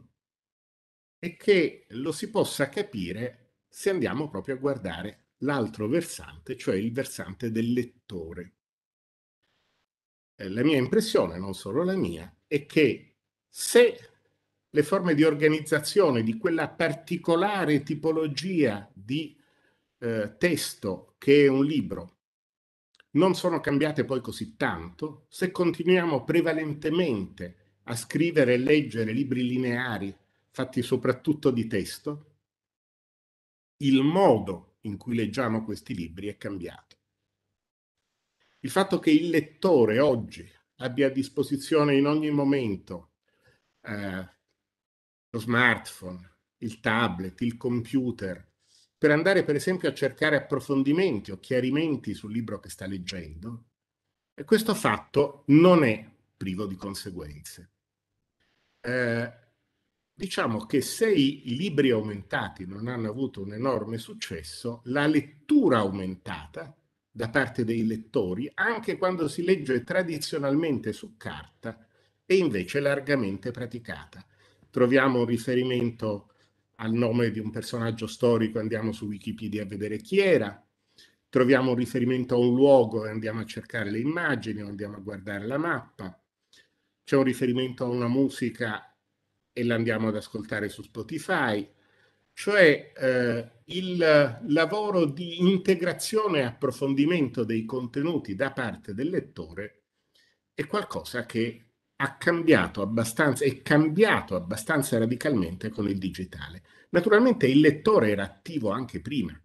e che lo si possa capire se andiamo proprio a guardare l'altro versante, cioè il versante del lettore. Eh, la mia impressione, non solo la mia, è che se le forme di organizzazione di quella particolare tipologia di eh, testo che è un libro non sono cambiate poi così tanto se continuiamo prevalentemente a scrivere e leggere libri lineari fatti soprattutto di testo, il modo in cui leggiamo questi libri è cambiato. Il fatto che il lettore oggi abbia a disposizione in ogni momento eh, lo smartphone, il tablet, il computer, per andare per esempio a cercare approfondimenti o chiarimenti sul libro che sta leggendo. E questo fatto non è privo di conseguenze. Eh, diciamo che se i, libri aumentati non hanno avuto un enorme successo, la lettura aumentata da parte dei lettori, anche quando si legge tradizionalmente su carta, è invece largamente praticata. Troviamo un riferimento al nome di un personaggio storico andiamo su Wikipedia a vedere chi era, troviamo un riferimento a un luogo e andiamo a cercare le immagini o andiamo a guardare la mappa, c'è un riferimento a una musica e l'andiamo ad ascoltare su Spotify, cioè eh, il lavoro di integrazione e approfondimento dei contenuti da parte del lettore è qualcosa che ha cambiato abbastanza, è cambiato abbastanza radicalmente con il digitale. Naturalmente il lettore era attivo anche prima.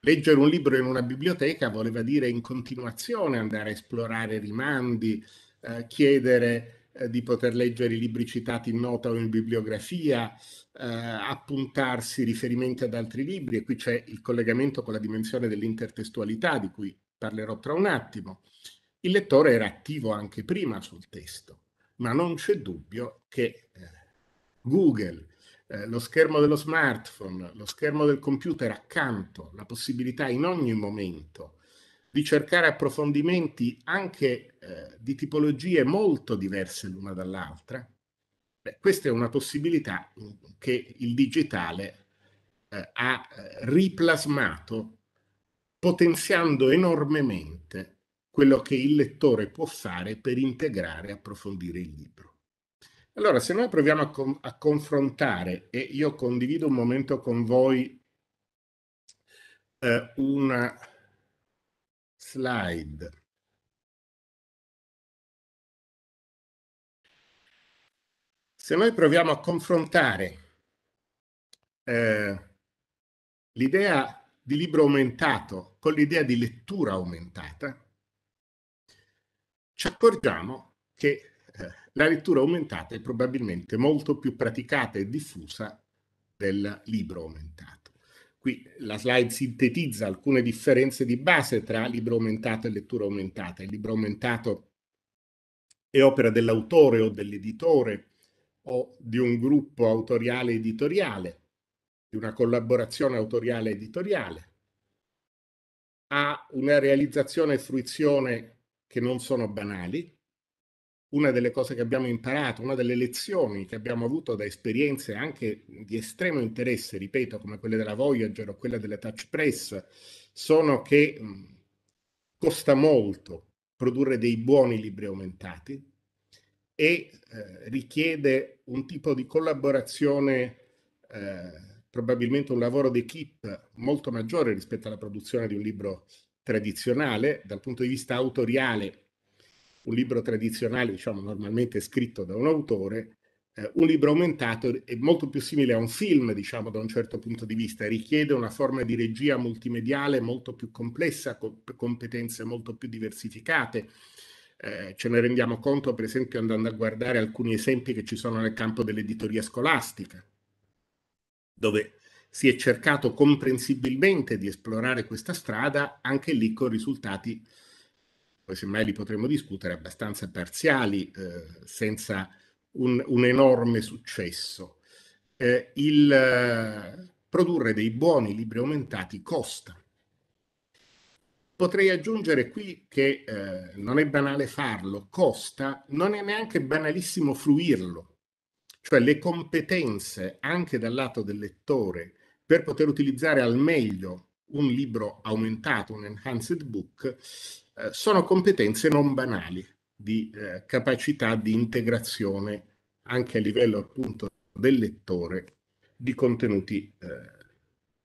Leggere un libro in una biblioteca voleva dire in continuazione andare a esplorare rimandi, eh, chiedere eh, di poter leggere i libri citati in nota o in bibliografia, eh, appuntarsi riferimenti ad altri libri e qui c'è il collegamento con la dimensione dell'intertestualità di cui parlerò tra un attimo. Il lettore era attivo anche prima sul testo, ma non c'è dubbio che eh, Google, eh, lo schermo dello smartphone, lo schermo del computer accanto, la possibilità in ogni momento di cercare approfondimenti anche eh, di tipologie molto diverse l'una dall'altra, beh, questa è una possibilità che il digitale eh, ha eh, riplasmato potenziando enormemente quello che il lettore può fare per integrare e approfondire il libro. Allora, se noi proviamo a, com- a, confrontare, e io condivido un momento con voi eh, una slide. Se noi proviamo a confrontare eh, l'idea di libro aumentato con l'idea di lettura aumentata, ci accorgiamo che la lettura aumentata è probabilmente molto più praticata e diffusa del libro aumentato. Qui la slide sintetizza alcune differenze di base tra libro aumentato e lettura aumentata. Il libro aumentato è opera dell'autore o dell'editore o di un gruppo autoriale editoriale, di una collaborazione autoriale editoriale. Ha una realizzazione e fruizione che non sono banali, una delle cose che abbiamo imparato, una delle lezioni che abbiamo avuto da esperienze anche di estremo interesse, ripeto, come quelle della Voyager o quella della Touch Press, sono che costa molto produrre dei buoni libri aumentati e eh, richiede un tipo di collaborazione, eh, probabilmente un lavoro d'equipe molto maggiore rispetto alla produzione di un libro tradizionale dal punto di vista autoriale un libro tradizionale, diciamo normalmente scritto da un autore, eh, un libro aumentato è molto più simile a un film, diciamo da un certo punto di vista, richiede una forma di regia multimediale molto più complessa, con competenze molto più diversificate. Eh, ce ne rendiamo conto, per esempio, andando a guardare alcuni esempi che ci sono nel campo dell'editoria scolastica, dove si è cercato comprensibilmente di esplorare questa strada, anche lì con risultati eh, poi semmai li potremmo discutere, abbastanza parziali, eh, senza un, un, enorme successo. Eh, il eh, produrre dei buoni libri aumentati costa. Potrei aggiungere qui che eh, non è banale farlo, costa, non è neanche banalissimo fruirlo, cioè le competenze anche dal lato del lettore per poter utilizzare al meglio un libro aumentato, un enhanced book, eh, sono competenze non banali di eh, capacità di integrazione anche a livello appunto del lettore di contenuti eh,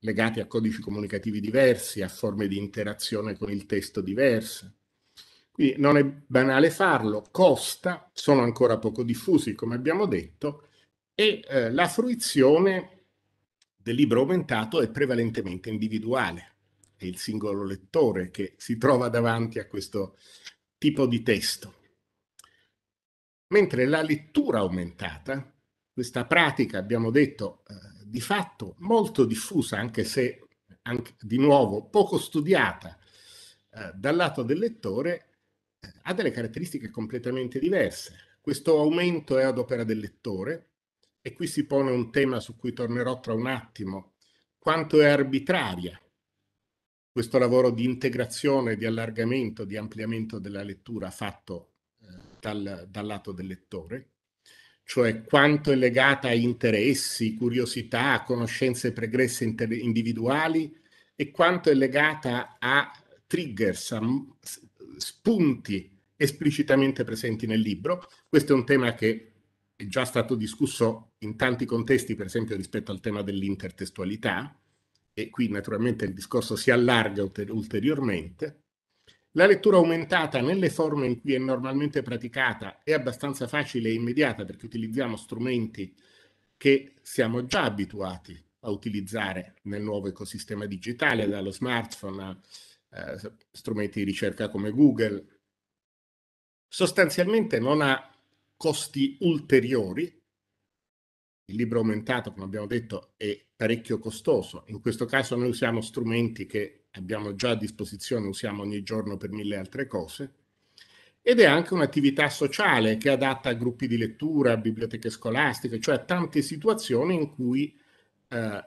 legati a codici comunicativi diversi, a forme di interazione con il testo diverse. Quindi non è banale farlo, costa, sono ancora poco diffusi come abbiamo detto e eh, la fruizione del libro aumentato è prevalentemente individuale, è il singolo lettore che si trova davanti a questo tipo di testo. Mentre la lettura aumentata, questa pratica, abbiamo detto, eh, di fatto molto diffusa, anche se anche, di nuovo poco studiata eh, dal lato del lettore, eh, ha delle caratteristiche completamente diverse. Questo aumento è ad opera del lettore, e qui si pone un tema su cui tornerò tra un attimo, quanto è arbitraria questo lavoro di integrazione, di allargamento, di ampliamento della lettura fatto eh, dal, dal lato del lettore, cioè quanto è legata a interessi, curiosità, conoscenze pregresse inter- individuali e quanto è legata a triggers, a spunti esplicitamente presenti nel libro. Questo è un tema che è già stato discusso in tanti contesti, per esempio rispetto al tema dell'intertestualità, e qui naturalmente il discorso si allarga ulteriormente, la lettura aumentata nelle forme in cui è normalmente praticata è abbastanza facile e immediata perché utilizziamo strumenti che siamo già abituati a utilizzare nel nuovo ecosistema digitale, dallo smartphone a eh, strumenti di ricerca come Google. Sostanzialmente non ha costi ulteriori il libro aumentato, come abbiamo detto, è parecchio costoso. In questo caso noi usiamo strumenti che abbiamo già a disposizione, usiamo ogni giorno per mille altre cose. Ed è anche un'attività sociale che è adatta a gruppi di lettura, a biblioteche scolastiche, cioè a tante situazioni in cui eh,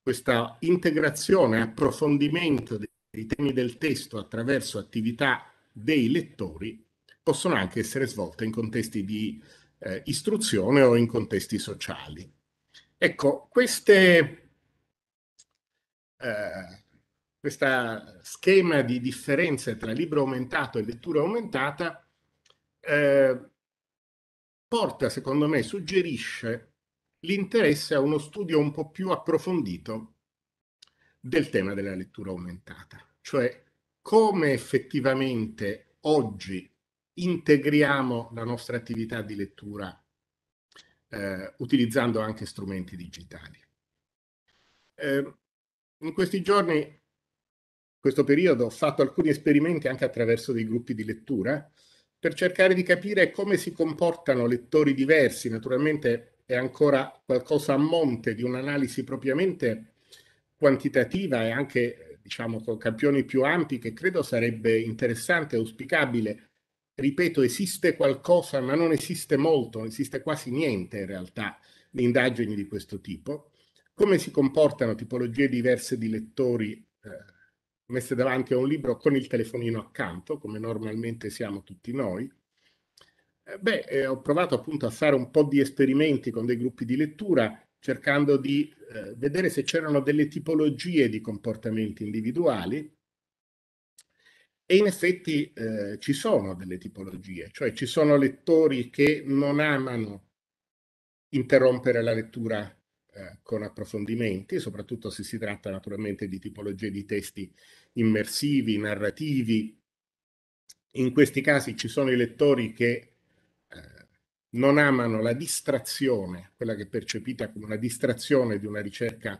questa integrazione, approfondimento dei temi del testo attraverso attività dei lettori possono anche essere svolte in contesti di eh, istruzione o in contesti sociali. Ecco, queste, eh, questo schema di differenze tra libro aumentato e lettura aumentata eh, porta, secondo me, suggerisce l'interesse a uno studio un po' più approfondito del tema della lettura aumentata, cioè come effettivamente oggi integriamo la nostra attività di lettura eh, utilizzando anche strumenti digitali. Eh, in questi giorni, in questo periodo, ho fatto alcuni esperimenti anche attraverso dei gruppi di lettura per cercare di capire come si comportano lettori diversi. Naturalmente è ancora qualcosa a monte di un'analisi propriamente quantitativa e anche diciamo con campioni più ampi che credo sarebbe interessante e auspicabile ripeto, esiste qualcosa, ma non esiste molto, non esiste quasi niente in realtà di indagini di questo tipo, come si comportano tipologie diverse di lettori eh, messe davanti a un libro con il telefonino accanto, come normalmente siamo tutti noi. Eh, beh, eh, ho provato appunto a fare un po' di esperimenti con dei gruppi di lettura, cercando di eh, vedere se c'erano delle tipologie di comportamenti individuali e in effetti eh, ci sono delle tipologie, cioè ci sono lettori che non amano interrompere la lettura eh, con approfondimenti, soprattutto se si tratta naturalmente di tipologie di testi immersivi, narrativi. In questi casi ci sono i lettori che eh, non amano la distrazione, quella che è percepita come una distrazione di una ricerca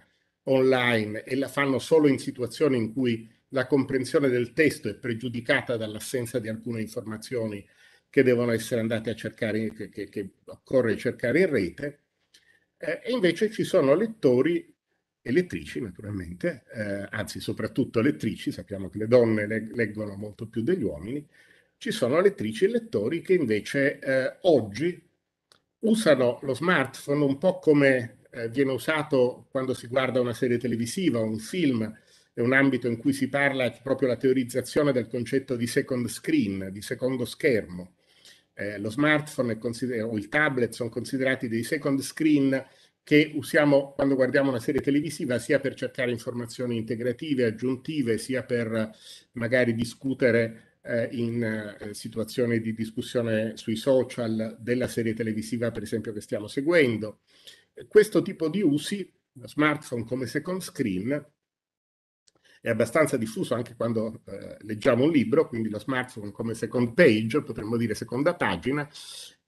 online e la fanno solo in situazioni in cui la comprensione del testo è pregiudicata dall'assenza di alcune informazioni che devono essere andate a cercare, che, che, che occorre cercare in rete, eh, e invece ci sono lettori e lettrici naturalmente, eh, anzi soprattutto lettrici, sappiamo che le donne le, leggono molto più degli uomini, ci sono lettrici e lettori che invece eh, oggi usano lo smartphone un po' come eh, viene usato quando si guarda una serie televisiva o un film è un ambito in cui si parla proprio la teorizzazione del concetto di second screen, di secondo schermo. Eh, lo smartphone o il tablet sono considerati dei second screen che usiamo quando guardiamo una serie televisiva sia per cercare informazioni integrative, aggiuntive, sia per magari discutere eh, in eh, situazioni di discussione sui social della serie televisiva, per esempio, che stiamo seguendo. Questo tipo di usi, lo smartphone come second screen, è abbastanza diffuso anche quando eh, leggiamo un libro, quindi lo smartphone come second page, potremmo dire seconda pagina,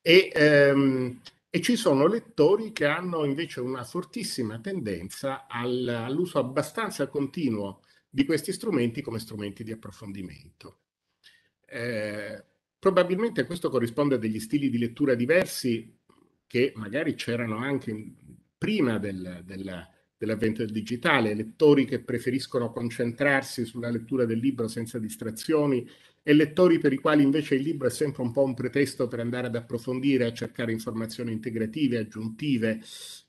e, ehm, e ci sono lettori che hanno invece una fortissima tendenza al, all'uso abbastanza continuo di questi strumenti come strumenti di approfondimento. Eh, probabilmente questo corrisponde a degli stili di lettura diversi che magari c'erano anche prima del, della, dell'avvento del digitale, lettori che preferiscono concentrarsi sulla lettura del libro senza distrazioni e lettori per i quali invece il libro è sempre un po' un pretesto per andare ad approfondire, a cercare informazioni integrative, aggiuntive.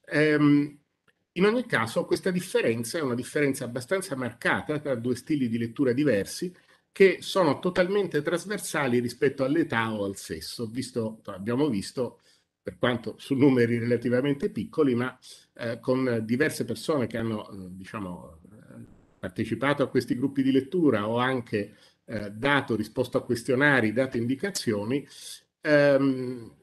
Ehm, in ogni caso questa differenza è una differenza abbastanza marcata tra due stili di lettura diversi che sono totalmente trasversali rispetto all'età o al sesso, visto, abbiamo visto, per quanto su numeri relativamente piccoli, ma eh, con diverse persone che hanno eh, diciamo, eh, partecipato a questi gruppi di lettura o anche eh, dato risposta a questionari, dato indicazioni, ehm,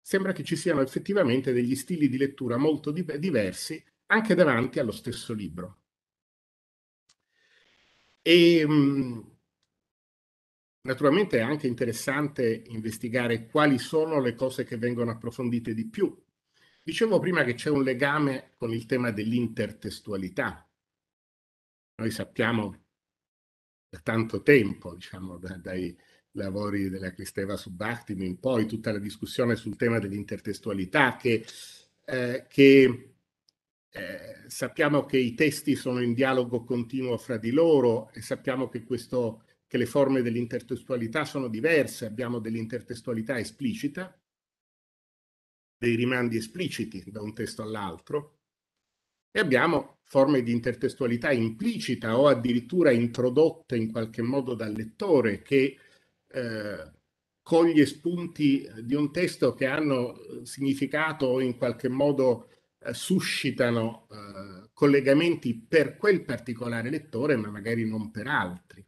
sembra che ci siano effettivamente degli stili di lettura molto di diversi anche davanti allo stesso libro. E, ehm, naturalmente è anche interessante investigare quali sono le cose che vengono approfondite di più Dicevo prima che c'è un legame con il tema dell'intertestualità. Noi sappiamo da tanto tempo, diciamo, da, dai lavori della Cristeva Subachtimi in poi, tutta la discussione sul tema dell'intertestualità, che, eh, che eh, sappiamo che i testi sono in dialogo continuo fra di loro e sappiamo che, questo, che le forme dell'intertestualità sono diverse, abbiamo dell'intertestualità esplicita, dei rimandi espliciti da un testo all'altro e abbiamo forme di intertestualità implicita o addirittura introdotte in qualche modo dal lettore che eh, coglie spunti di un testo che hanno eh, significato o in qualche modo eh, suscitano eh, collegamenti per quel particolare lettore ma magari non per altri.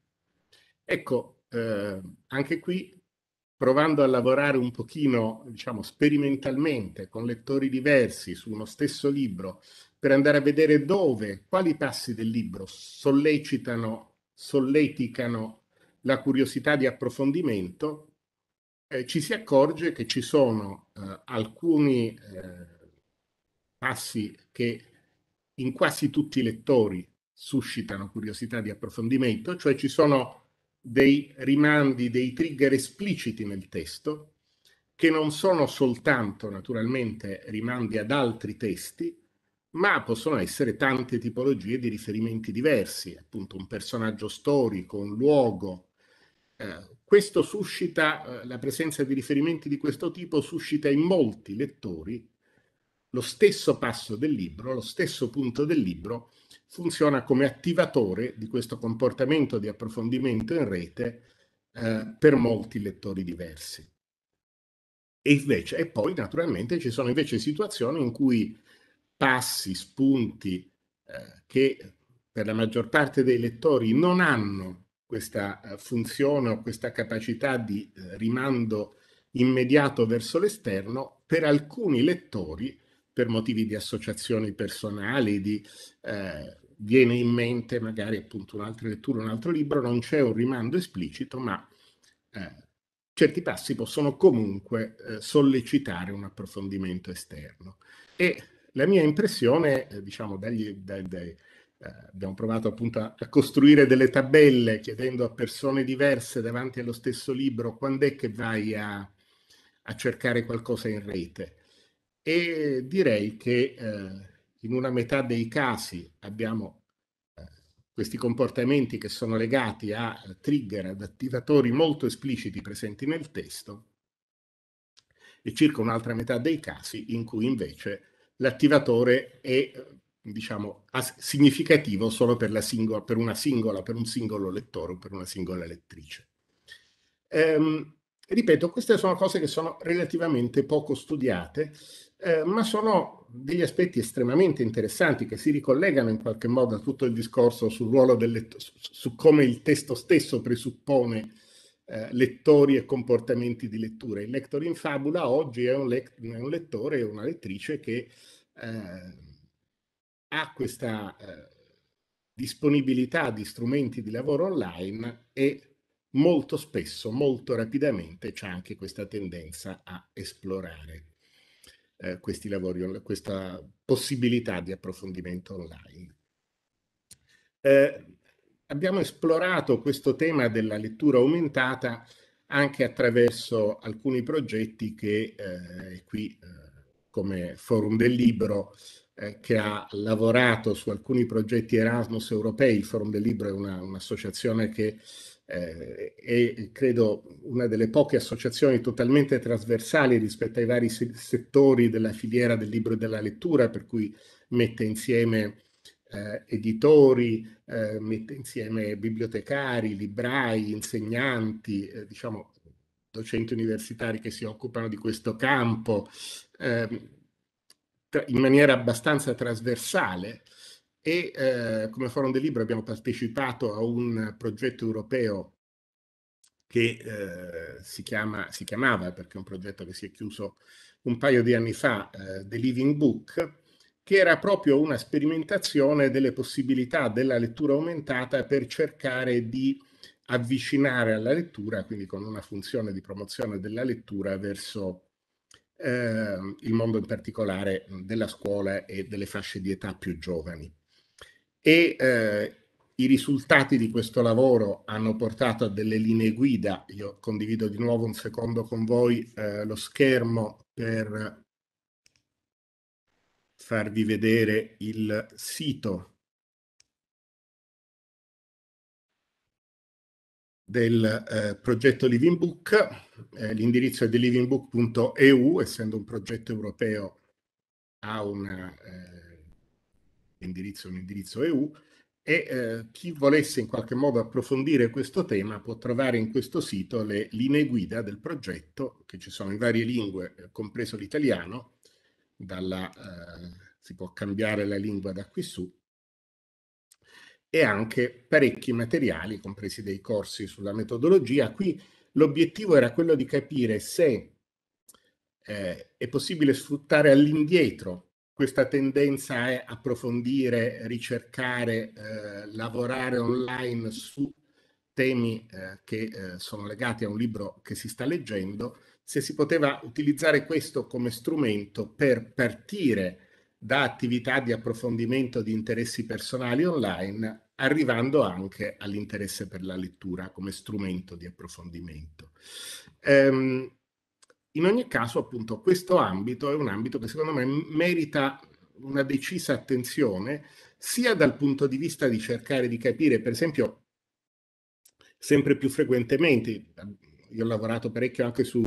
Ecco, eh, anche qui provando a lavorare un pochino, diciamo, sperimentalmente con lettori diversi su uno stesso libro, per andare a vedere dove, quali passi del libro sollecitano, solleticano la curiosità di approfondimento, eh, ci si accorge che ci sono eh, alcuni eh, passi che in quasi tutti i lettori suscitano curiosità di approfondimento, cioè ci sono dei rimandi, dei trigger espliciti nel testo, che non sono soltanto naturalmente rimandi ad altri testi, ma possono essere tante tipologie di riferimenti diversi, appunto un personaggio storico, un luogo. Eh, questo suscita, eh, la presenza di riferimenti di questo tipo suscita in molti lettori lo stesso passo del libro, lo stesso punto del libro, funziona come attivatore di questo comportamento di approfondimento in rete eh, per molti lettori diversi. E, invece, e poi naturalmente ci sono invece situazioni in cui passi, spunti eh, che per la maggior parte dei lettori non hanno questa eh, funzione o questa capacità di eh, rimando immediato verso l'esterno, per alcuni lettori, per motivi di associazioni personali, di eh, viene in mente magari appunto un'altra lettura, un altro libro, non c'è un rimando esplicito, ma eh, certi passi possono comunque eh, sollecitare un approfondimento esterno. E la mia impressione, eh, diciamo, dagli, dai, dai, eh, abbiamo provato appunto a, a, costruire delle tabelle chiedendo a persone diverse davanti allo stesso libro quando è che vai a, a cercare qualcosa in rete. E direi che eh, in una metà dei casi abbiamo eh, questi comportamenti che sono legati a eh, trigger, ad attivatori molto espliciti presenti nel testo, e circa un'altra metà dei casi in cui invece l'attivatore è eh, diciamo, significativo solo per, singola, per, una singola, per un singolo lettore o per una singola lettrice. Ehm, ripeto, queste sono cose che sono relativamente poco studiate eh, ma sono degli aspetti estremamente interessanti che si ricollegano in qualche modo a tutto il discorso sul ruolo del lettore, su, su, come il testo stesso presuppone eh, lettori e comportamenti di lettura. Il lettore in fabula oggi è un, le- un lettore e una lettrice che eh, ha questa eh, disponibilità di strumenti di lavoro online e molto spesso, molto rapidamente c'è anche questa tendenza a esplorare eh, questi lavori, questa possibilità di approfondimento online. Eh, abbiamo esplorato questo tema della lettura aumentata anche attraverso alcuni progetti che eh, qui eh, come Forum del Libro eh, che ha lavorato su alcuni progetti Erasmus europei, il Forum del Libro è una, un'associazione che eh, e credo una delle poche associazioni totalmente trasversali rispetto ai vari se- settori della filiera del libro e della lettura, per cui mette insieme eh, editori, eh, mette insieme bibliotecari, librai, insegnanti, eh, diciamo docenti universitari che si occupano di questo campo ehm, in maniera abbastanza trasversale e eh, come Forum del Libro abbiamo partecipato a un progetto europeo che eh, si, chiama, si, chiamava, perché è un progetto che si è chiuso un paio di anni fa, eh, The Living Book, che era proprio una sperimentazione delle possibilità della lettura aumentata per cercare di avvicinare alla lettura, quindi con una funzione di promozione della lettura verso eh, il mondo in particolare della scuola e delle fasce di età più giovani e eh, i risultati di questo lavoro hanno portato a delle linee guida. Io condivido di nuovo un secondo con voi eh, lo schermo per farvi vedere il sito del eh, progetto Living Book. Eh, l'indirizzo è livingbook.eu, essendo un progetto europeo ha una eh, indirizzo, è un indirizzo EU e eh, chi volesse in qualche modo approfondire questo tema può trovare in questo sito le linee guida del progetto che ci sono in varie lingue, eh, compreso l'italiano, dalla, eh, si può cambiare la lingua da qui su, e anche parecchi materiali, compresi dei corsi sulla metodologia. Qui l'obiettivo era quello di capire se eh, è possibile sfruttare all'indietro questa tendenza è approfondire, ricercare, eh, lavorare online su temi eh, che eh, sono legati a un libro che si sta leggendo, se si poteva utilizzare questo come strumento per partire da attività di approfondimento di interessi personali online, arrivando anche all'interesse per la lettura come strumento di approfondimento. Ehm, in ogni caso, appunto, questo ambito è un ambito che secondo me merita una decisa attenzione sia dal punto di vista di cercare di capire, per esempio, sempre più frequentemente, ehm, io ho lavorato parecchio anche su,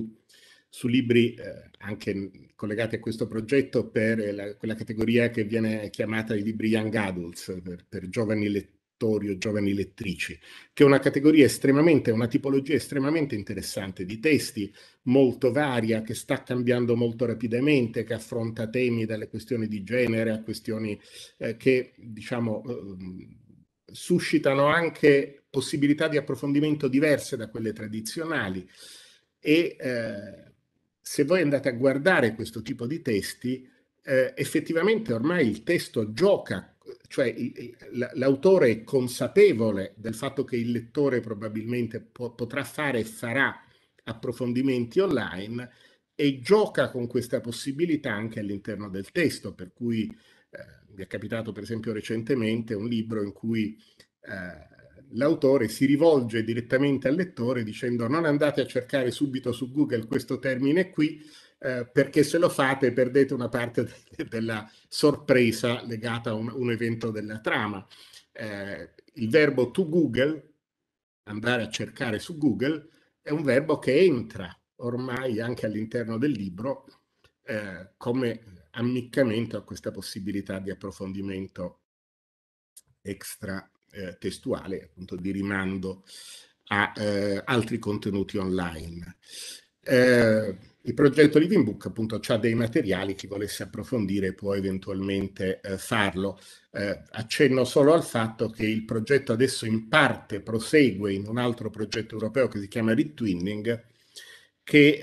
su libri eh, anche collegati a questo progetto per la, quella categoria che viene chiamata i libri young adults, per, per giovani lettori attori o giovani lettrici, che è una categoria estremamente, una tipologia estremamente interessante di testi, molto varia, che sta cambiando molto rapidamente, che affronta temi dalle questioni di genere a questioni eh, che, diciamo, eh, suscitano anche possibilità di approfondimento diverse da quelle tradizionali. E eh, se voi andate a guardare questo tipo di testi, eh, effettivamente ormai il testo gioca cioè l'autore è consapevole del fatto che il lettore probabilmente po- potrà fare e farà approfondimenti online e gioca con questa possibilità anche all'interno del testo, per cui eh, mi è capitato per esempio recentemente un libro in cui eh, l'autore si rivolge direttamente al lettore dicendo non andate a cercare subito su Google questo termine qui, eh, perché se lo fate perdete una parte de- della sorpresa legata a un, un evento della trama. Eh, il verbo to Google, andare a cercare su Google, è un verbo che entra ormai anche all'interno del libro eh, come ammiccamento a questa possibilità di approfondimento extra eh, testuale, appunto di rimando a eh, altri contenuti online. Eh, il progetto Living Book appunto ha dei materiali, chi volesse approfondire può eventualmente eh, farlo. Eh, accenno solo al fatto che il progetto adesso in parte prosegue in un altro progetto europeo che si chiama Retwinning, che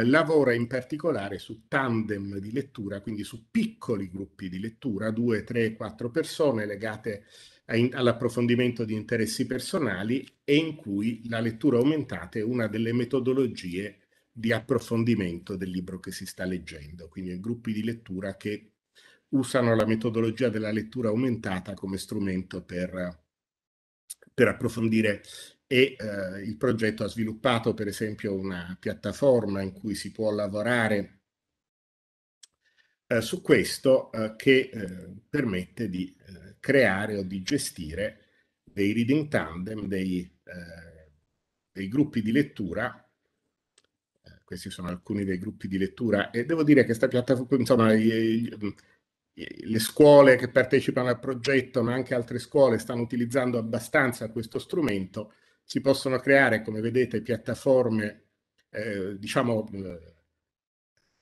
eh, lavora in particolare su tandem di lettura, quindi su piccoli gruppi di lettura, due, tre, quattro persone legate in, all'approfondimento di interessi personali e in cui la lettura aumentata è una delle metodologie di approfondimento del libro che si sta leggendo, quindi gruppi di lettura che usano la metodologia della lettura aumentata come strumento per, per approfondire e eh, il progetto ha sviluppato per esempio una piattaforma in cui si può lavorare eh, su questo eh, che eh, permette di eh, creare o di gestire dei reading tandem, dei, eh, dei gruppi di lettura questi sono alcuni dei gruppi di lettura e devo dire che questa piattaforma, insomma, gli, gli, le scuole che partecipano al progetto, ma anche altre scuole, stanno utilizzando abbastanza questo strumento. Si possono creare, come vedete, piattaforme, eh, diciamo, eh,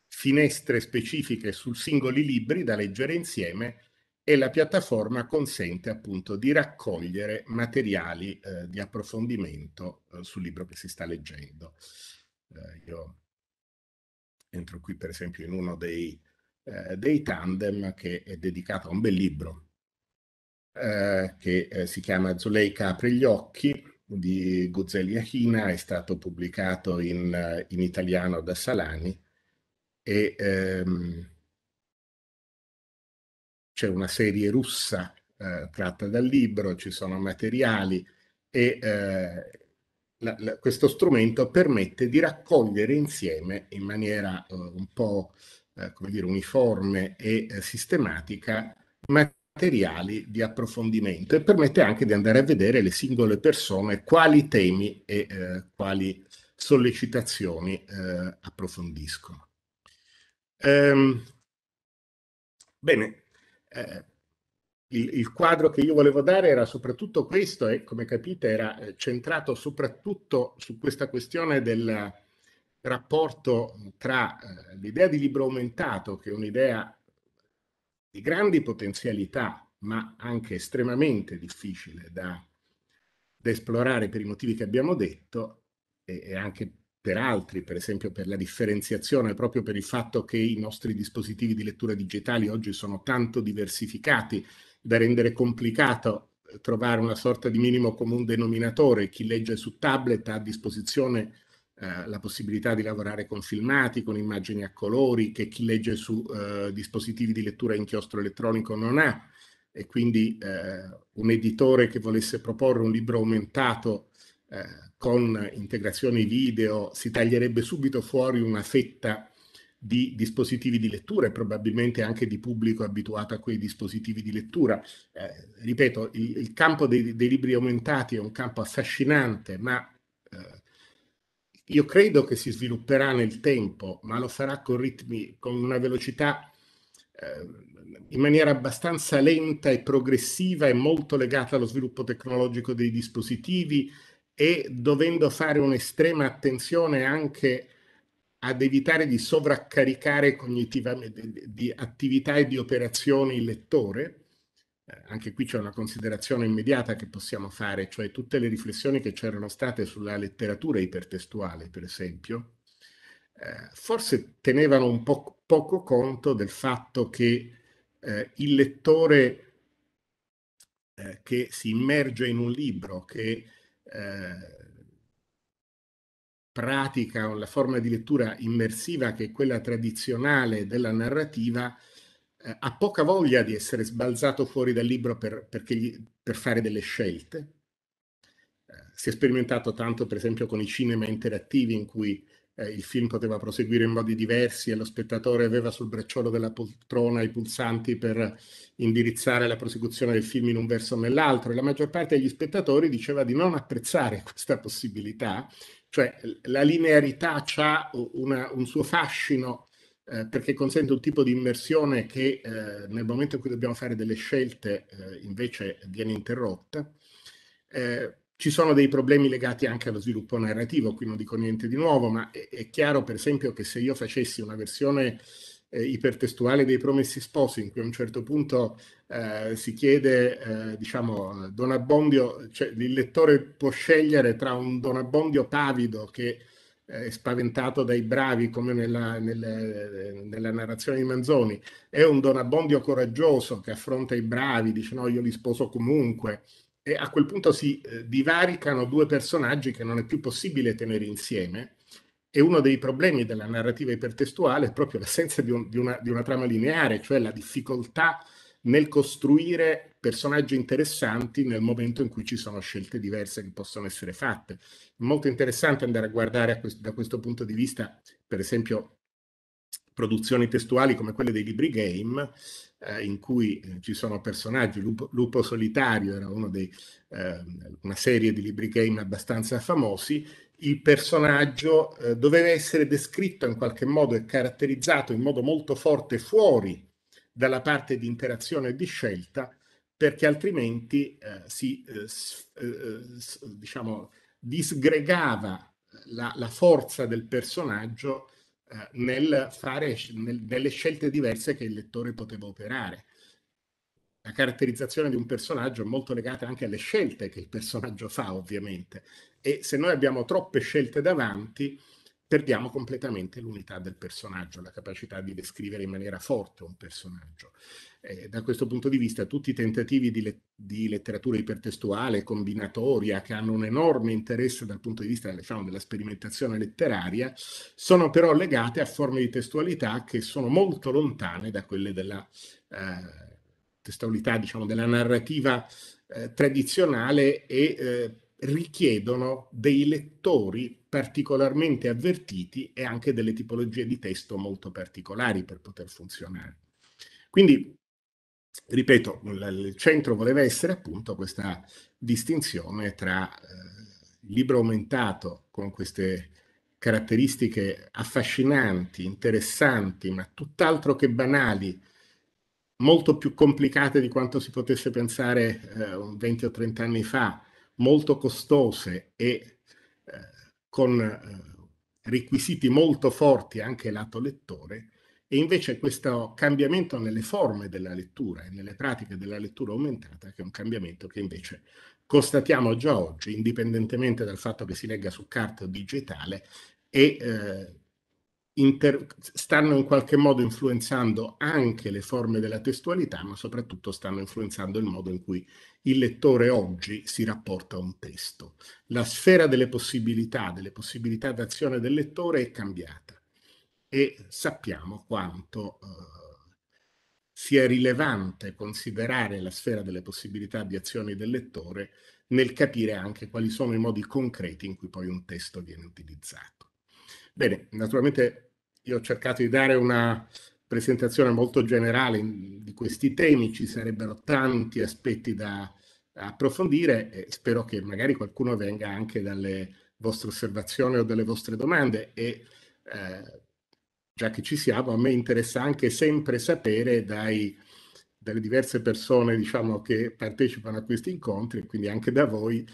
finestre specifiche su singoli libri da leggere insieme e la piattaforma consente appunto di raccogliere materiali eh, di approfondimento eh, sul libro che si sta leggendo. Eh, io entro qui per esempio in uno dei, eh, dei tandem che è dedicato a un bel libro eh, che eh, si chiama Zuleika apre gli occhi di Guzzelli Yachina, è stato pubblicato in, eh, in italiano da Salani e ehm, c'è una serie russa eh, tratta dal libro, ci sono materiali e la, la, questo strumento permette di raccogliere insieme in maniera eh, un po' eh, come dire, uniforme e eh, sistematica materiali di approfondimento e permette anche di andare a vedere le singole persone quali temi e eh, quali sollecitazioni eh, approfondiscono. Ehm, bene, eh, il, il, quadro che io volevo dare era soprattutto questo e come capite era eh, centrato soprattutto su questa questione del rapporto tra eh, l'idea di libro aumentato, che è un'idea di grandi potenzialità, ma anche estremamente difficile da, da esplorare per i motivi che abbiamo detto e, e anche per altri, per esempio per la differenziazione, proprio per il fatto che i nostri dispositivi di lettura digitali oggi sono tanto diversificati da rendere complicato trovare una sorta di minimo comune denominatore. Chi legge su tablet ha a disposizione eh, la possibilità di lavorare con filmati, con immagini a colori, che chi legge su eh, dispositivi di lettura a inchiostro elettronico non ha. E quindi eh, un editore che volesse proporre un libro aumentato eh, con integrazioni video si taglierebbe subito fuori una fetta di dispositivi di lettura e probabilmente anche di pubblico abituato a quei dispositivi di lettura. Eh, ripeto, il, il campo dei, dei, libri aumentati è un campo affascinante, ma eh, io credo che si svilupperà nel tempo, ma lo farà con ritmi, con una velocità eh, in maniera abbastanza lenta e progressiva e molto legata allo sviluppo tecnologico dei dispositivi e dovendo fare un'estrema attenzione anche a ad evitare di sovraccaricare cognitivamente di attività e di operazioni il lettore. Eh, anche qui c'è una considerazione immediata che possiamo fare, cioè tutte le riflessioni che c'erano state sulla letteratura ipertestuale, per esempio, eh, forse tenevano un po' poco conto del fatto che eh, il lettore eh, che si immerge in un libro, che eh, pratica o la forma di lettura immersiva che è quella tradizionale della narrativa eh, ha poca voglia di essere sbalzato fuori dal libro per, gli, per fare delle scelte. Eh, si è sperimentato tanto per esempio con i cinema interattivi in cui eh, il film poteva proseguire in modi diversi e lo spettatore aveva sul bracciolo della poltrona i pulsanti per indirizzare la prosecuzione del film in un verso o nell'altro e la maggior parte degli spettatori diceva di non apprezzare questa possibilità cioè la linearità ha una, un suo fascino eh, perché consente un tipo di immersione che eh, nel momento in cui dobbiamo fare delle scelte eh, invece viene interrotta. Eh, ci sono dei problemi legati anche allo sviluppo narrativo, qui non dico niente di nuovo, ma è, è chiaro per esempio che se io facessi una versione eh, ipertestuale dei Promessi Sposi, in cui a un certo punto eh, si chiede, eh, diciamo, Don Abbondio, cioè, il lettore può scegliere tra un Don Abbondio pavido che eh, è spaventato dai bravi come nella, nelle, nella, narrazione di Manzoni, è un Don Abbondio coraggioso che affronta i bravi, dice no io li sposo comunque, e a quel punto si eh, divaricano due personaggi che non è più possibile tenere insieme, e uno dei problemi della narrativa ipertestuale è proprio l'assenza di, un, di, una, di una trama lineare, cioè la difficoltà nel costruire personaggi interessanti nel momento in cui ci sono scelte diverse che possono essere fatte. È molto interessante andare a guardare a questo, da questo punto di vista, per esempio, produzioni testuali come quelle dei libri game, eh, in cui eh, ci sono personaggi, Lupo, Lupo Solitario era dei, eh, una serie di libri game abbastanza famosi, il personaggio eh, doveva essere descritto in qualche modo e caratterizzato in modo molto forte fuori dalla parte di interazione e di scelta, perché altrimenti eh, si eh, eh, eh, diciamo, disgregava la, la, forza del personaggio nel fare nel, nelle scelte diverse che il lettore poteva operare la caratterizzazione di un personaggio è molto legata anche alle scelte che il personaggio fa, ovviamente, e se noi abbiamo troppe scelte davanti perdiamo completamente l'unità del personaggio, la capacità di descrivere in maniera forte un personaggio. Eh, da questo punto di vista tutti i tentativi di, le- di, letteratura ipertestuale, combinatoria, che hanno un enorme interesse dal punto di vista diciamo, della sperimentazione letteraria, sono però legate a forme di testualità che sono molto lontane da quelle della eh, testualità, diciamo, della narrativa eh, tradizionale e eh, richiedono dei lettori particolarmente avvertiti e anche delle tipologie di testo molto particolari per poter funzionare. Quindi, ripeto, il centro voleva essere appunto questa distinzione tra eh, libro aumentato con queste caratteristiche affascinanti, interessanti, ma tutt'altro che banali, molto più complicate di quanto si potesse pensare eh, 20 o 30 anni fa, molto costose e eh, con eh, requisiti molto forti anche lato lettore, e invece questo cambiamento nelle forme della lettura e nelle pratiche della lettura aumentata, che è un cambiamento che invece constatiamo già oggi, indipendentemente dal fatto che si legga su carta o digitale, e eh, inter- stanno in qualche modo influenzando anche le forme della testualità, ma soprattutto stanno influenzando il modo in cui il lettore oggi si rapporta a un testo. La sfera delle possibilità, delle possibilità d'azione del lettore è cambiata e sappiamo quanto eh, sia rilevante considerare la sfera delle possibilità di azione del lettore nel capire anche quali sono i modi concreti in cui poi un testo viene utilizzato. Bene, naturalmente io ho cercato di dare una presentazione molto generale di questi temi, ci sarebbero tanti aspetti da approfondire e spero che magari qualcuno venga anche dalle vostre osservazioni o dalle vostre domande e eh, già che ci siamo a me interessa anche sempre sapere dai, dalle diverse persone diciamo, che partecipano a questi incontri, quindi anche da voi,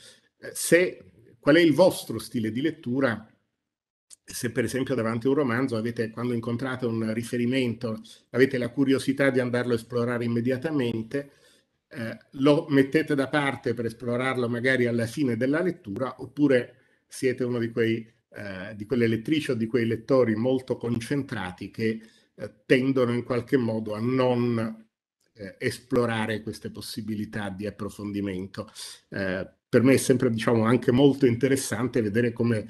eh, se, qual è il vostro stile di lettura se per esempio davanti a un romanzo avete, quando incontrate un riferimento, avete la curiosità di andarlo a esplorare immediatamente, eh, lo mettete da parte per esplorarlo magari alla fine della lettura, oppure siete uno di, quei, eh, di quelle lettrici o di quei lettori molto concentrati che eh, tendono in qualche modo a non eh, esplorare queste possibilità di approfondimento. Eh, per me è sempre diciamo, anche molto interessante vedere come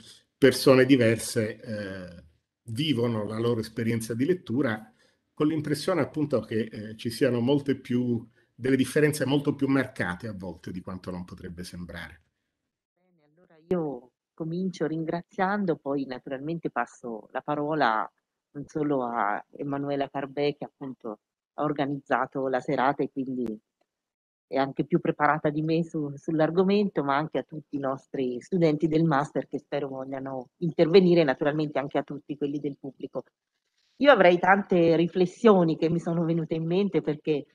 persone diverse eh, vivono la loro esperienza di lettura con l'impressione appunto che eh, ci siano molte più delle differenze molto più marcate a volte di quanto non potrebbe sembrare. Bene, allora io comincio ringraziando, poi naturalmente passo la parola non solo a Emanuela Carbè che appunto ha organizzato la serata e quindi è anche più preparata di me su, sull'argomento, ma anche a tutti i nostri studenti del master che spero vogliano intervenire, naturalmente anche a tutti quelli del pubblico. Io avrei tante riflessioni che mi sono venute in mente perché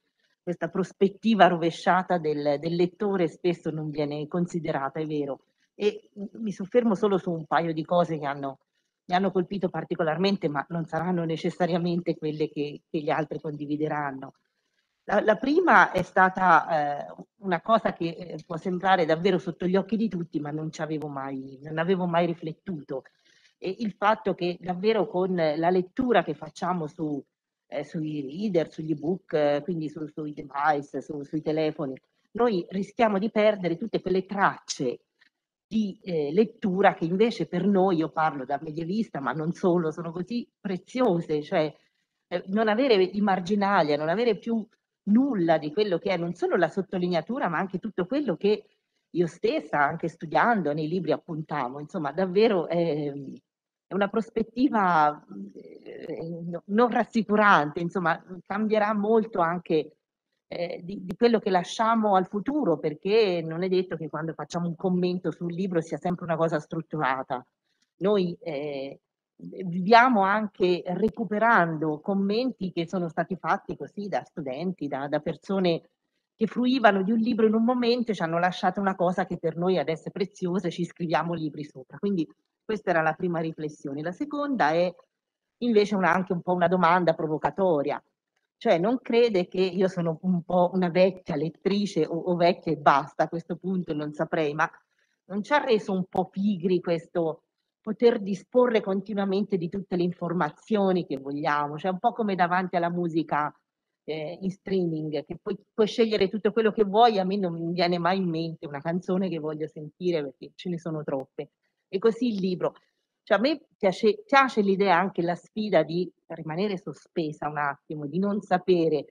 questa prospettiva rovesciata del, del lettore spesso non viene considerata, è vero. E mi soffermo solo su un paio di cose che hanno, mi hanno colpito particolarmente, ma non saranno necessariamente quelle che, che gli altri condivideranno. La, la prima è stata eh, una cosa che eh, può sembrare davvero sotto gli occhi di tutti, ma non ci avevo mai, non avevo mai riflettuto. E il fatto che davvero con la lettura che facciamo su, eh, sui reader, sugli ebook, eh, quindi su, sui device, su, sui telefoni, noi rischiamo di perdere tutte quelle tracce di eh, lettura che invece per noi, io parlo da medievista, ma non solo, sono così preziose, cioè eh, non avere i marginali, non avere più nulla di quello che è non solo la sottolineatura, ma anche tutto quello che io stessa, anche studiando nei libri, appuntavo. Insomma, davvero è, ehm, è una prospettiva eh, non rassicurante, insomma, cambierà molto anche eh, di, di, quello che lasciamo al futuro, perché non è detto che quando facciamo un commento sul libro sia sempre una cosa strutturata. Noi eh, viviamo anche recuperando commenti che sono stati fatti così da studenti, da, da persone che fruivano di un libro in un momento e ci hanno lasciato una cosa che per noi adesso è preziosa, e ci scriviamo libri sopra. Quindi questa era la prima riflessione. La seconda è invece una, anche un po' una domanda provocatoria, cioè non crede che io sono un po' una vecchia lettrice o, o vecchia e basta, a questo punto non saprei, ma non ci ha reso un po' pigri questo poter disporre continuamente di tutte le informazioni che vogliamo, cioè un po' come davanti alla musica eh, in streaming, che puoi, puoi, scegliere tutto quello che vuoi, a me non mi viene mai in mente una canzone che voglio sentire perché ce ne sono troppe. E così il libro. Cioè, a me piace, piace l'idea, anche la sfida di rimanere sospesa un attimo, di non sapere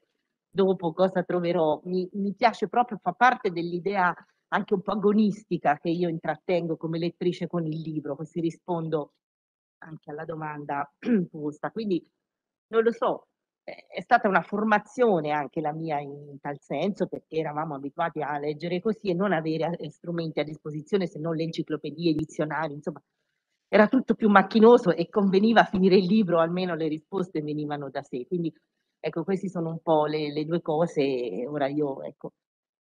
dopo cosa troverò. Mi, mi piace proprio, fa parte dell'idea anche un po' agonistica che io intrattengo come lettrice con il libro, così rispondo anche alla domanda posta. Quindi non lo so, è stata una formazione anche la mia in tal senso, perché eravamo abituati a leggere così e non avere eh, strumenti a disposizione se non le enciclopedie, i dizionari, insomma, era tutto più macchinoso e conveniva finire il libro, almeno le risposte venivano da sé. Quindi ecco, queste sono un po' le, le due cose. Ora io ecco,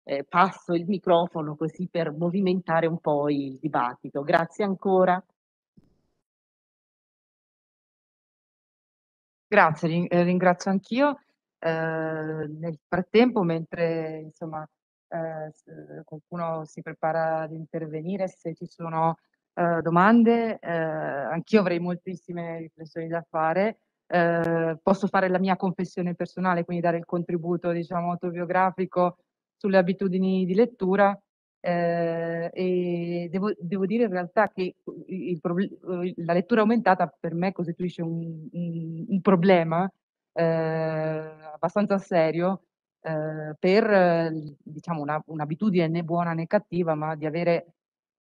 eh, passo il microfono così per movimentare un po' il dibattito. Grazie ancora. Grazie, eh, ringrazio anch'io. Eh, nel frattempo, mentre insomma, eh, qualcuno si prepara ad intervenire, se ci sono eh, domande, eh, anch'io avrei moltissime riflessioni da fare. Eh, posso fare la mia confessione personale, quindi dare il contributo diciamo, autobiografico sulle abitudini di lettura eh, e devo, devo, dire in realtà che uh, uh, la lettura aumentata per me costituisce un, un, un problema eh, abbastanza serio eh, per diciamo, una, un'abitudine né buona né cattiva, ma di avere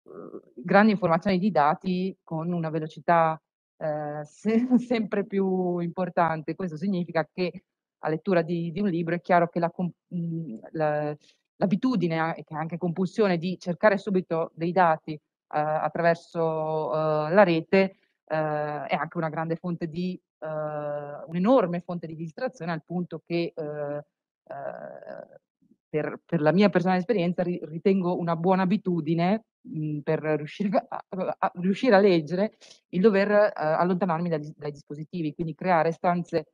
uh, grandi informazioni di dati con una velocità eh, se, sempre più importante. Questo significa che a lettura di, di un libro, è chiaro che la, mhmm, la, l'abitudine e anche compulsione di cercare subito dei dati eh, attraverso eh, la rete eh, è anche una grande fonte di, un'enorme fonte di distrazione al punto che per, per, la mia personale esperienza ritengo una buona abitudine mhmm, per riuscire a, a, riuscire a, leggere il dover eh, allontanarmi dai, dai, dispositivi, quindi creare stanze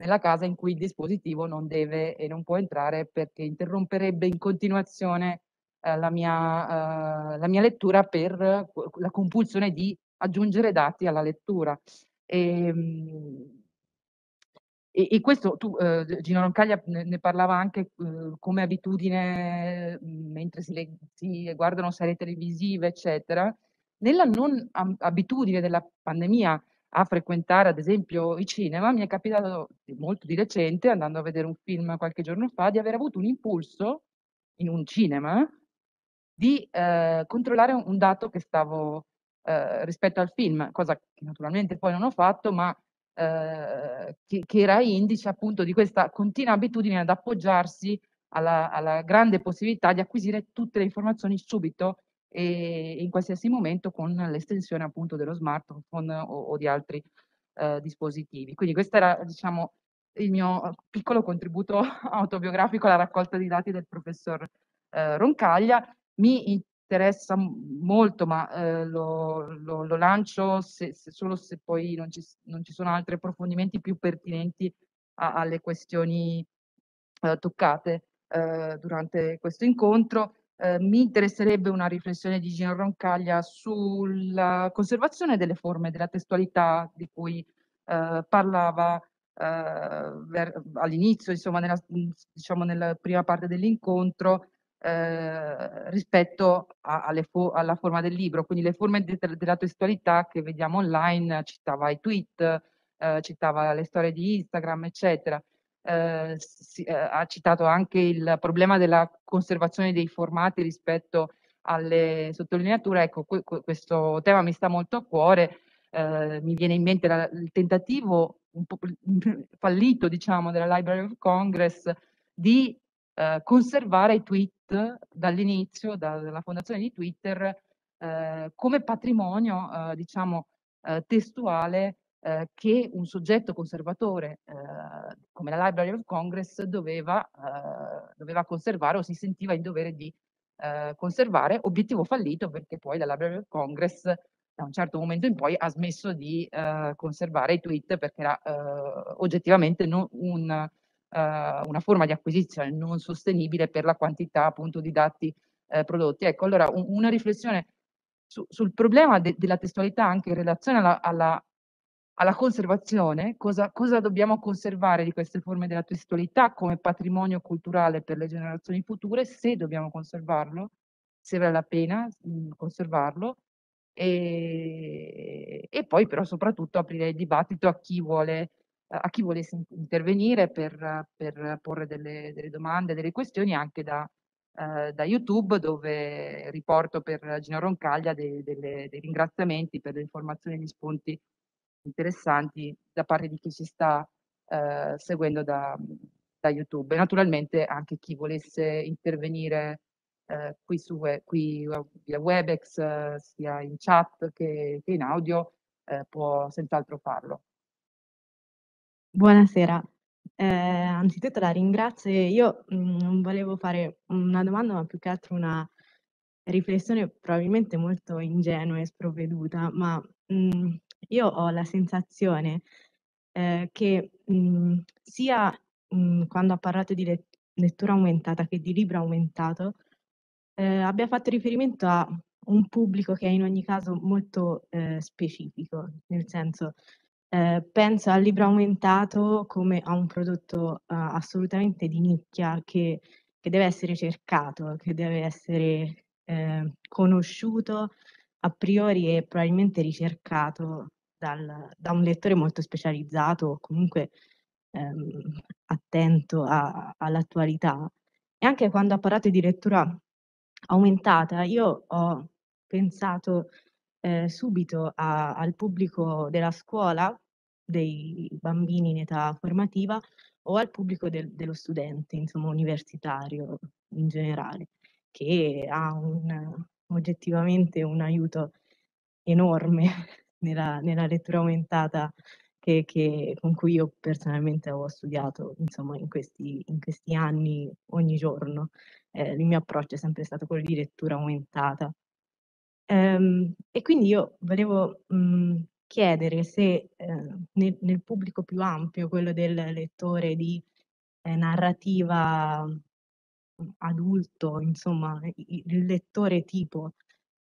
nella casa in cui il dispositivo non deve e non può entrare perché interromperebbe in continuazione eh, la, mia, eh, la, mia, lettura per la compulsione di aggiungere dati alla lettura. E, ehm, e, e questo, tu, eh, Gino Roncaglia ne, ne parlava anche eh, come abitudine mm, mentre si, le, si guardano serie televisive, eccetera. Nella non abitudine della pandemia a frequentare ad esempio i cinema, mi è capitato molto di recente, andando a vedere un film qualche giorno fa, di aver avuto un impulso in un cinema di eh, controllare un dato che stavo eh, rispetto al film, cosa che naturalmente poi non ho fatto, ma eh, che, che, era indice appunto di questa continua abitudine ad appoggiarsi alla, alla grande possibilità di acquisire tutte le informazioni subito e in qualsiasi momento con l'estensione appunto dello smartphone o, o di altri eh, dispositivi. Quindi questo era diciamo il mio eh, piccolo contributo autobiografico alla raccolta di dati del professor eh, Roncaglia. Mi interessa molto, ma eh, lo, lo, lo, lancio se, se solo se poi non ci, non ci, sono altri approfondimenti più pertinenti a, alle questioni eh, toccate eh, durante questo incontro Ehm, mi interesserebbe una riflessione di Gino Roncaglia sulla conservazione delle forme, della testualità di cui eh, parlava eh, all'inizio, insomma, nella, diciamo nella prima parte dell'incontro, eh, rispetto a, fo alla forma del libro. Quindi le forme de della testualità che vediamo online, citava i tweet, eh, citava le storie di Instagram, eccetera. Eh, si, eh, ha citato anche il problema della conservazione dei formati rispetto alle sottolineature, ecco que questo tema mi sta molto a cuore, eh, mi viene in mente la, il tentativo fallito diciamo della Library of Congress di eh, conservare i tweet dall'inizio, da, dalla fondazione di Twitter, eh, come patrimonio eh, diciamo eh, testuale eh, che un soggetto conservatore eh, come la Library of Congress doveva, eh, doveva, conservare o si sentiva in dovere di eh, conservare, obiettivo fallito perché poi la Library of Congress da un certo momento in poi ha smesso di eh, conservare i tweet perché era oggettivamente un, una forma di acquisizione non sostenibile per la quantità appunto di dati prodotti. Ecco, allora un, una riflessione su, sul problema de, della testualità anche in relazione alla, alla alla conservazione, cosa, cosa dobbiamo conservare di queste forme della testualità come patrimonio culturale per le generazioni future, se dobbiamo conservarlo, se vale la pena mm, conservarlo, e, e, poi però soprattutto aprire il dibattito a chi vuole a chi volesse intervenire per, per porre delle, delle, domande, delle questioni anche da, eh, da YouTube dove riporto per Gino Roncaglia dei, delle, dei ringraziamenti per le informazioni e gli spunti interessanti da parte di chi ci sta eh, seguendo da, da, YouTube. naturalmente anche chi volesse intervenire eh, qui, su, qui via Webex, sia in chat che, che in audio, eh, può senz'altro farlo. Buonasera. Eh, anzitutto la ringrazio. Io non mm, volevo fare una domanda, ma più che altro una riflessione probabilmente molto ingenua e sprovveduta, ma mh, mm, io ho la sensazione eh, che mh, mhmm, sia mh, mhmm, quando ha parlato di let- lettura aumentata che di libro aumentato, eh, abbia fatto riferimento a un pubblico che è in ogni caso molto eh, specifico, nel senso eh, penso al libro aumentato come a un prodotto ah, assolutamente di nicchia che, che, deve essere cercato, che deve essere ehm, conosciuto a priori e probabilmente ricercato dal, da un lettore molto specializzato, comunque ehm, attento a, all'attualità. E anche quando ha parlato di lettura aumentata, io ho pensato eh, subito a, al pubblico della scuola, dei bambini in età formativa, o al pubblico del, dello studente, insomma universitario in generale, che ha un, oggettivamente un aiuto enorme nella, nella lettura aumentata che, che, con cui io personalmente ho studiato insomma, in, questi, in questi anni, ogni giorno. Eh, il mio approccio è sempre stato quello di lettura aumentata. Ehm, e quindi io volevo mh, mm, chiedere se eh, nel, nel, pubblico più ampio, quello del lettore di eh, narrativa mm, adulto, insomma, il lettore tipo,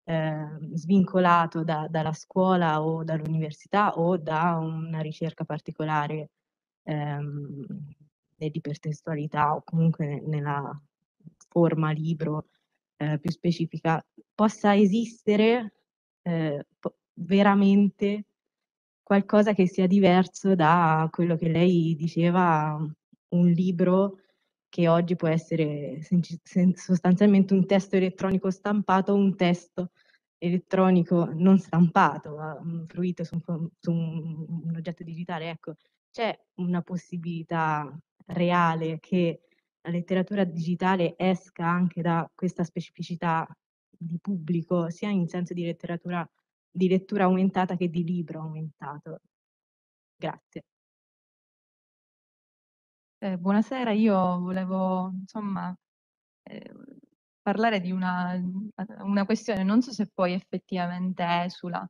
Ehm, svincolato da, dalla scuola o dall'università o da una ricerca particolare ehm, nell'ipertestualità o comunque nella forma libro eh, più specifica, possa esistere eh, veramente qualcosa che sia diverso da quello che lei diceva, un libro che oggi può essere sostanzialmente un testo elettronico stampato o un testo elettronico non stampato, fruito su un, su un oggetto digitale. Ecco, c'è una possibilità reale che la letteratura digitale esca anche da questa specificità di pubblico, sia in senso di letteratura di lettura aumentata che di libro aumentato. Grazie. Eh, buonasera, io volevo insomma eh, parlare di una, mhmm, una, questione, non so se poi effettivamente esula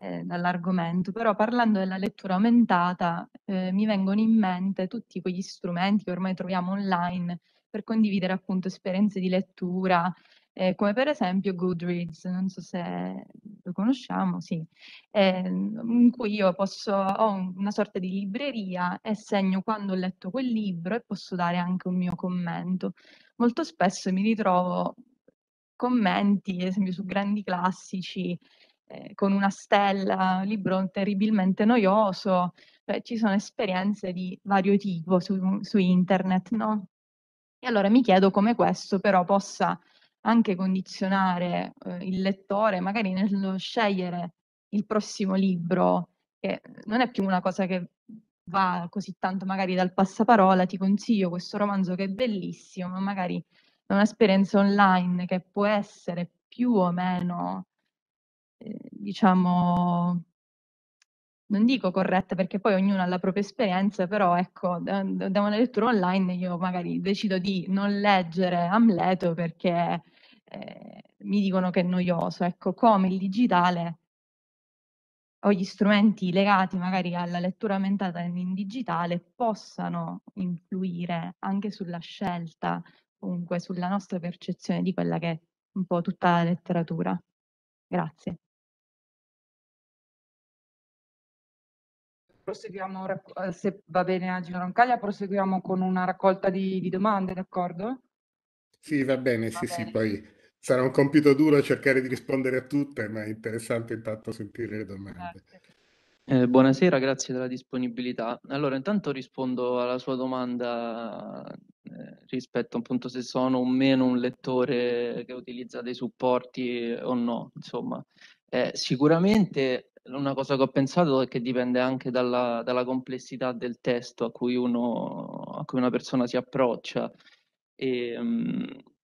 eh, dall'argomento, però parlando della lettura aumentata eh, mi vengono in mente tutti quegli strumenti che ormai troviamo online per condividere appunto esperienze di lettura, eh, come per esempio Goodreads, non so se lo conosciamo, sì, eh, in cui io posso, ho una sorta di libreria e segno quando ho letto quel libro e posso dare anche un mio commento. Molto spesso mi ritrovo commenti, ad esempio su grandi classici, eh, con una stella, un libro terribilmente noioso, cioè, ci sono esperienze di vario tipo su, su internet, no? E allora mi chiedo come questo però possa anche condizionare eh, il lettore magari nello scegliere il prossimo libro, che non è più una cosa che va così tanto magari dal passaparola, ti consiglio questo romanzo che è bellissimo, ma magari da un'esperienza online che può essere più o meno, eh, diciamo, non dico corretta perché poi ognuno ha la propria esperienza, però ecco, da, da una lettura online io magari decido di non leggere Amleto perché eh, mi dicono che è noioso, ecco, come il digitale o gli strumenti legati magari alla lettura aumentata in digitale possano influire anche sulla scelta, comunque sulla nostra percezione di quella che è un po' tutta la letteratura. Grazie. Proseguiamo, eh, se va bene a Angelo Roncaglia, proseguiamo con una raccolta di, di domande, d'accordo? Sì, va bene, va sì, bene. sì, poi sarà un compito duro cercare di rispondere a tutte, ma è interessante intanto sentire le domande. Eh, buonasera, grazie della disponibilità. Allora, intanto rispondo alla sua domanda eh, rispetto appunto se sono o meno un lettore che utilizza dei supporti o no. Insomma, eh, sicuramente una cosa che ho pensato è che dipende anche dalla, dalla complessità del testo a cui, uno, a cui, una persona si approccia. E, ehm, mh,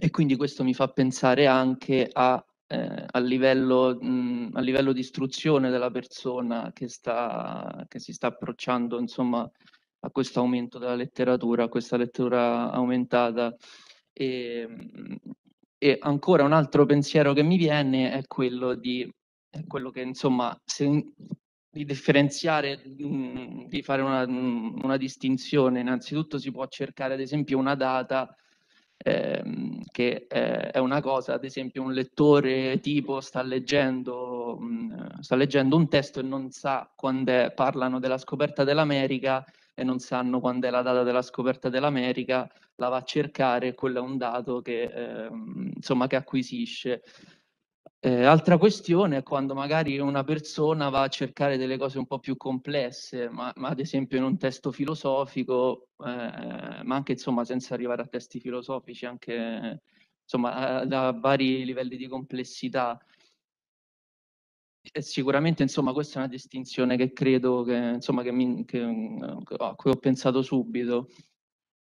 e quindi questo mi fa pensare anche a, eh, a, livello, mh, mhmm, a livello, di istruzione della persona che, sta, che si sta approcciando insomma, a questo aumento della letteratura, a questa lettura aumentata. E, ehm, e ancora un altro pensiero che mi viene è quello di è quello che insomma se, di differenziare, mh, mhmm, di fare una, mh, mhmm, una distinzione. Innanzitutto si può cercare ad esempio una data ehm, che eh, è una cosa, ad esempio un lettore tipo sta leggendo, mh, mm, sta leggendo un testo e non sa quando è, parlano della scoperta dell'America e non sanno quando è la data della scoperta dell'America, la va a cercare, quello è un dato che, ehm, insomma, che acquisisce. Eh, altra questione è quando magari una persona va a cercare delle cose un po' più complesse, ma, ma ad esempio in un testo filosofico, eh, ma anche insomma senza arrivare a testi filosofici, anche insomma da vari livelli di complessità. E sicuramente insomma questa è una distinzione che credo che, insomma, che mi, che, a cui ho pensato subito.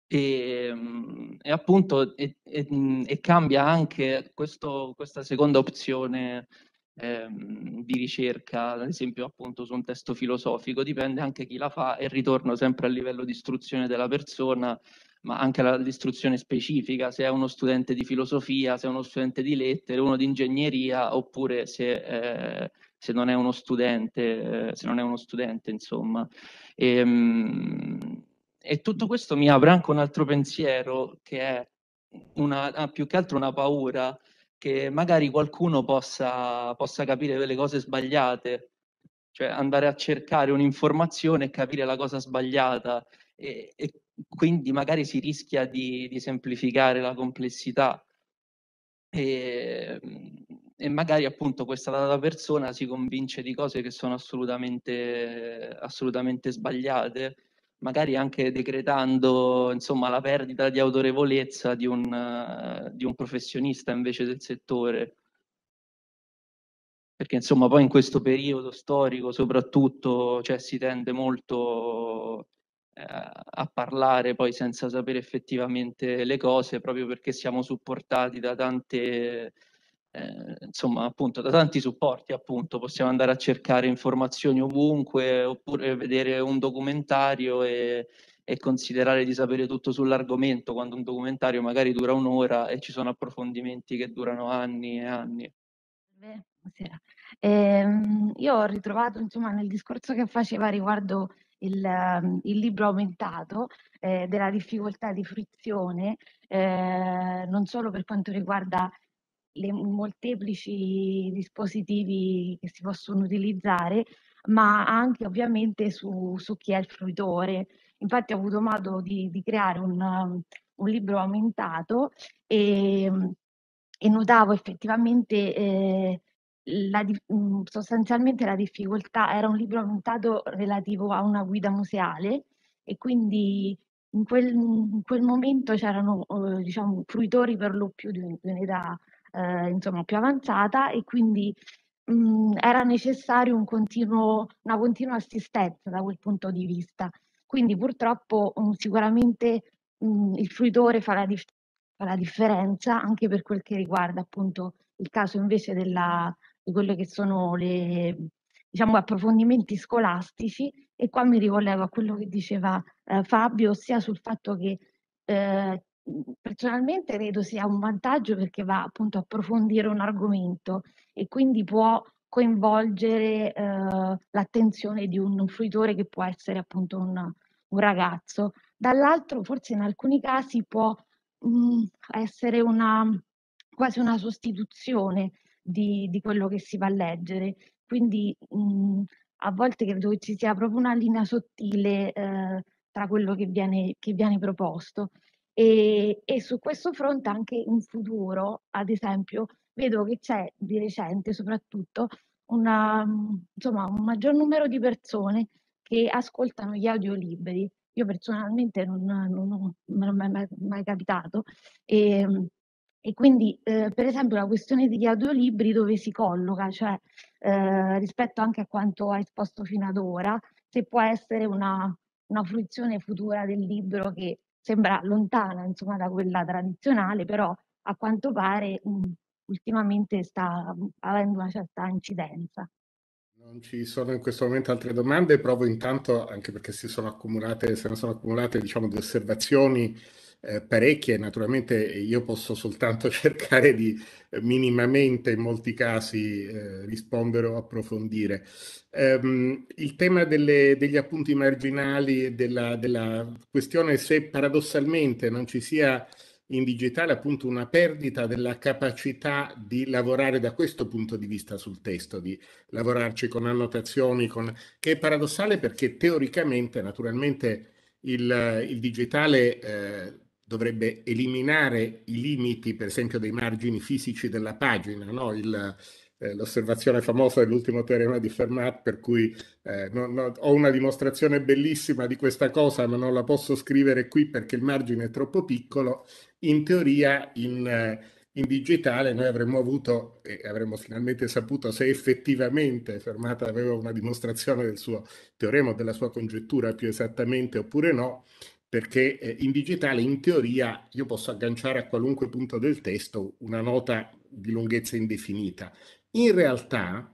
E, ehm, e appunto e, e, e, cambia anche questo, questa seconda opzione eh, di ricerca, ad esempio appunto su un testo filosofico, dipende anche chi la fa e ritorno sempre al livello di istruzione della persona, ma anche all'istruzione specifica, se è uno studente di filosofia, se è uno studente di lettere, uno di ingegneria, oppure se, eh, se non è uno studente, eh, se non è uno studente, insomma. E, ehm, e tutto questo mi apre anche un altro pensiero che è una, ah, più che altro una paura che magari qualcuno possa, possa capire delle cose sbagliate, cioè andare a cercare un'informazione e capire la cosa sbagliata e, e quindi magari si rischia di, di semplificare la complessità e, e, magari appunto questa data persona si convince di cose che sono assolutamente, assolutamente sbagliate magari anche decretando insomma, la perdita di autorevolezza di un, uh, di un professionista invece del settore. Perché insomma poi in questo periodo storico soprattutto cioè, si tende molto eh, a parlare poi senza sapere effettivamente le cose proprio perché siamo supportati da tante eh, insomma, appunto, da tanti supporti, appunto, possiamo andare a cercare informazioni ovunque, oppure vedere un documentario e, e considerare di sapere tutto sull'argomento, quando un documentario magari dura un'ora e ci sono approfondimenti che durano anni e anni. Beh, eh, io ho ritrovato, insomma, nel discorso che faceva riguardo il, il libro aumentato, eh, della difficoltà di fruizione, eh, non solo per quanto riguarda le molteplici dispositivi che si possono utilizzare, ma anche ovviamente su, su chi è il fruitore. Infatti ho avuto modo di, di creare un, un, libro aumentato e, e notavo effettivamente eh, la, mm, sostanzialmente la difficoltà, era un libro aumentato relativo a una guida museale e quindi in quel, in quel momento c'erano eh, diciamo, fruitori per lo più di un'età eh, insomma, più avanzata e quindi mh, mm, era necessario un continuo, una continua assistenza da quel punto di vista. Quindi purtroppo mh, mm, sicuramente mh, mm, il fruitore fa la, dif- fa la, differenza anche per quel che riguarda appunto il caso invece della, di quelle che sono le diciamo, approfondimenti scolastici e qua mi ricollego a quello che diceva eh, Fabio, ossia sul fatto che eh, Mhmm, personalmente credo sia un vantaggio perché va appunto a approfondire un argomento e quindi può coinvolgere, uhm, l'attenzione di un fruitore che può essere appunto un un ragazzo. Dall'altro forse in alcuni casi può, mhmm, essere una quasi una sostituzione di di quello che si va a leggere. Quindi, mhmm, a volte credo che ci sia proprio una linea sottile, uhm, tra quello che viene che viene proposto. E, e su questo fronte anche in futuro, ad esempio, vedo che c'è di recente soprattutto una, mm, insomma, un maggior numero di persone che ascoltano gli audiolibri. Io personalmente non, non, non, non mi è mai, mai capitato. E, ehm, e quindi, eh, per esempio, la questione degli audiolibri dove si colloca, cioè eh, rispetto anche a quanto hai esposto fino ad ora, se può essere una, una fruizione futura del libro che sembra lontana insomma, da quella tradizionale, però a quanto pare mh, ultimamente sta avendo una certa incidenza. Non ci sono in questo momento altre domande, provo intanto, anche perché si sono accumulate, se ne sono accumulate diciamo, di osservazioni eh, parecchie, naturalmente io posso soltanto cercare di eh, minimamente in molti casi eh, rispondere o approfondire. Um, il tema delle, degli appunti marginali e della, della, questione se paradossalmente non ci sia in digitale appunto una perdita della capacità di lavorare da questo punto di vista sul testo, di lavorarci con annotazioni, con... che è paradossale perché teoricamente naturalmente il, il digitale eh, dovrebbe eliminare i limiti, per esempio, dei margini fisici della pagina, no? Il, eh, l'osservazione famosa dell'ultimo teorema di Fermat, per cui eh, non, non, ho una dimostrazione bellissima di questa cosa, ma non la posso scrivere qui perché il margine è troppo piccolo. In teoria, in, eh, in digitale, noi avremmo avuto e avremmo finalmente saputo se effettivamente Fermat aveva una dimostrazione del suo teorema della sua congettura più esattamente oppure no perché eh, in digitale in teoria io posso agganciare a qualunque punto del testo una nota di lunghezza indefinita. In realtà,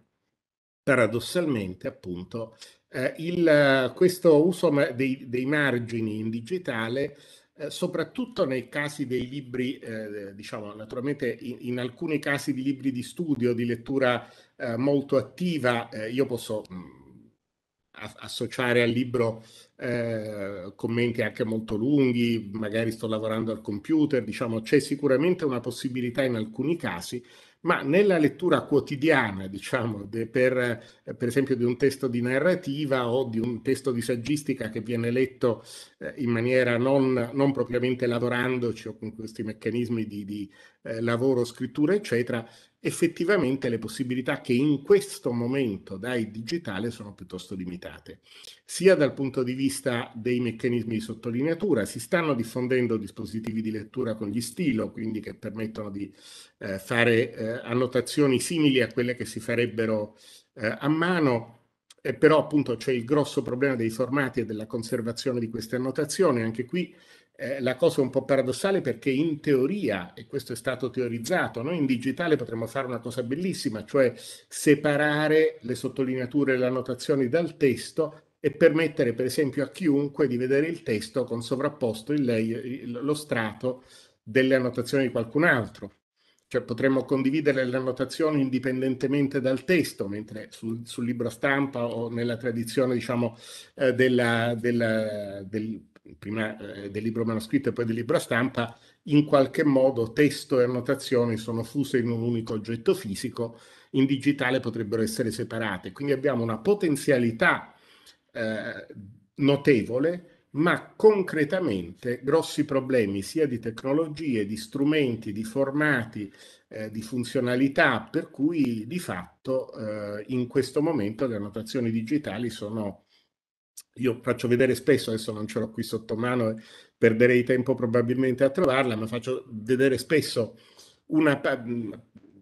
paradossalmente, appunto, eh, il, questo uso dei, dei, margini in digitale eh, soprattutto nei casi dei libri, eh, diciamo naturalmente in, in, alcuni casi di libri di studio, di lettura eh, molto attiva, eh, io posso mh, mm, associare al libro eh, commenti anche molto lunghi, magari sto lavorando al computer, diciamo c'è sicuramente una possibilità in alcuni casi, ma nella lettura quotidiana, diciamo, de, per, eh, per, esempio di un testo di narrativa o di un testo di saggistica che viene letto eh, in maniera non, non, propriamente lavorandoci o con questi meccanismi di, di eh, lavoro, scrittura, eccetera, effettivamente le possibilità che in questo momento dai digitale sono piuttosto limitate, sia dal punto di vista dei meccanismi di sottolineatura, si stanno diffondendo dispositivi di lettura con gli stilo, quindi che permettono di eh, fare eh, annotazioni simili a quelle che si farebbero eh, a mano, eh, però appunto c'è il grosso problema dei formati e della conservazione di queste annotazioni, anche qui eh, la cosa è un po' paradossale perché in teoria, e questo è stato teorizzato, noi in digitale potremmo fare una cosa bellissima, cioè separare le sottolineature e le annotazioni dal testo e permettere per esempio a chiunque di vedere il testo con sovrapposto il, il, lo strato delle annotazioni di qualcun altro. Cioè potremmo condividere le annotazioni indipendentemente dal testo, mentre sul, sul libro stampa o nella tradizione diciamo, eh, della, della, del prima eh, del libro manoscritto e poi del libro a stampa, in qualche modo testo e annotazioni sono fuse in un unico oggetto fisico, in digitale potrebbero essere separate. Quindi abbiamo una potenzialità eh, notevole, ma concretamente grossi problemi sia di tecnologie, di strumenti, di formati, eh, di funzionalità, per cui di fatto eh, in questo momento le annotazioni digitali sono io faccio vedere spesso, adesso non ce l'ho qui sotto mano, perderei tempo probabilmente a trovarla, ma faccio vedere spesso una,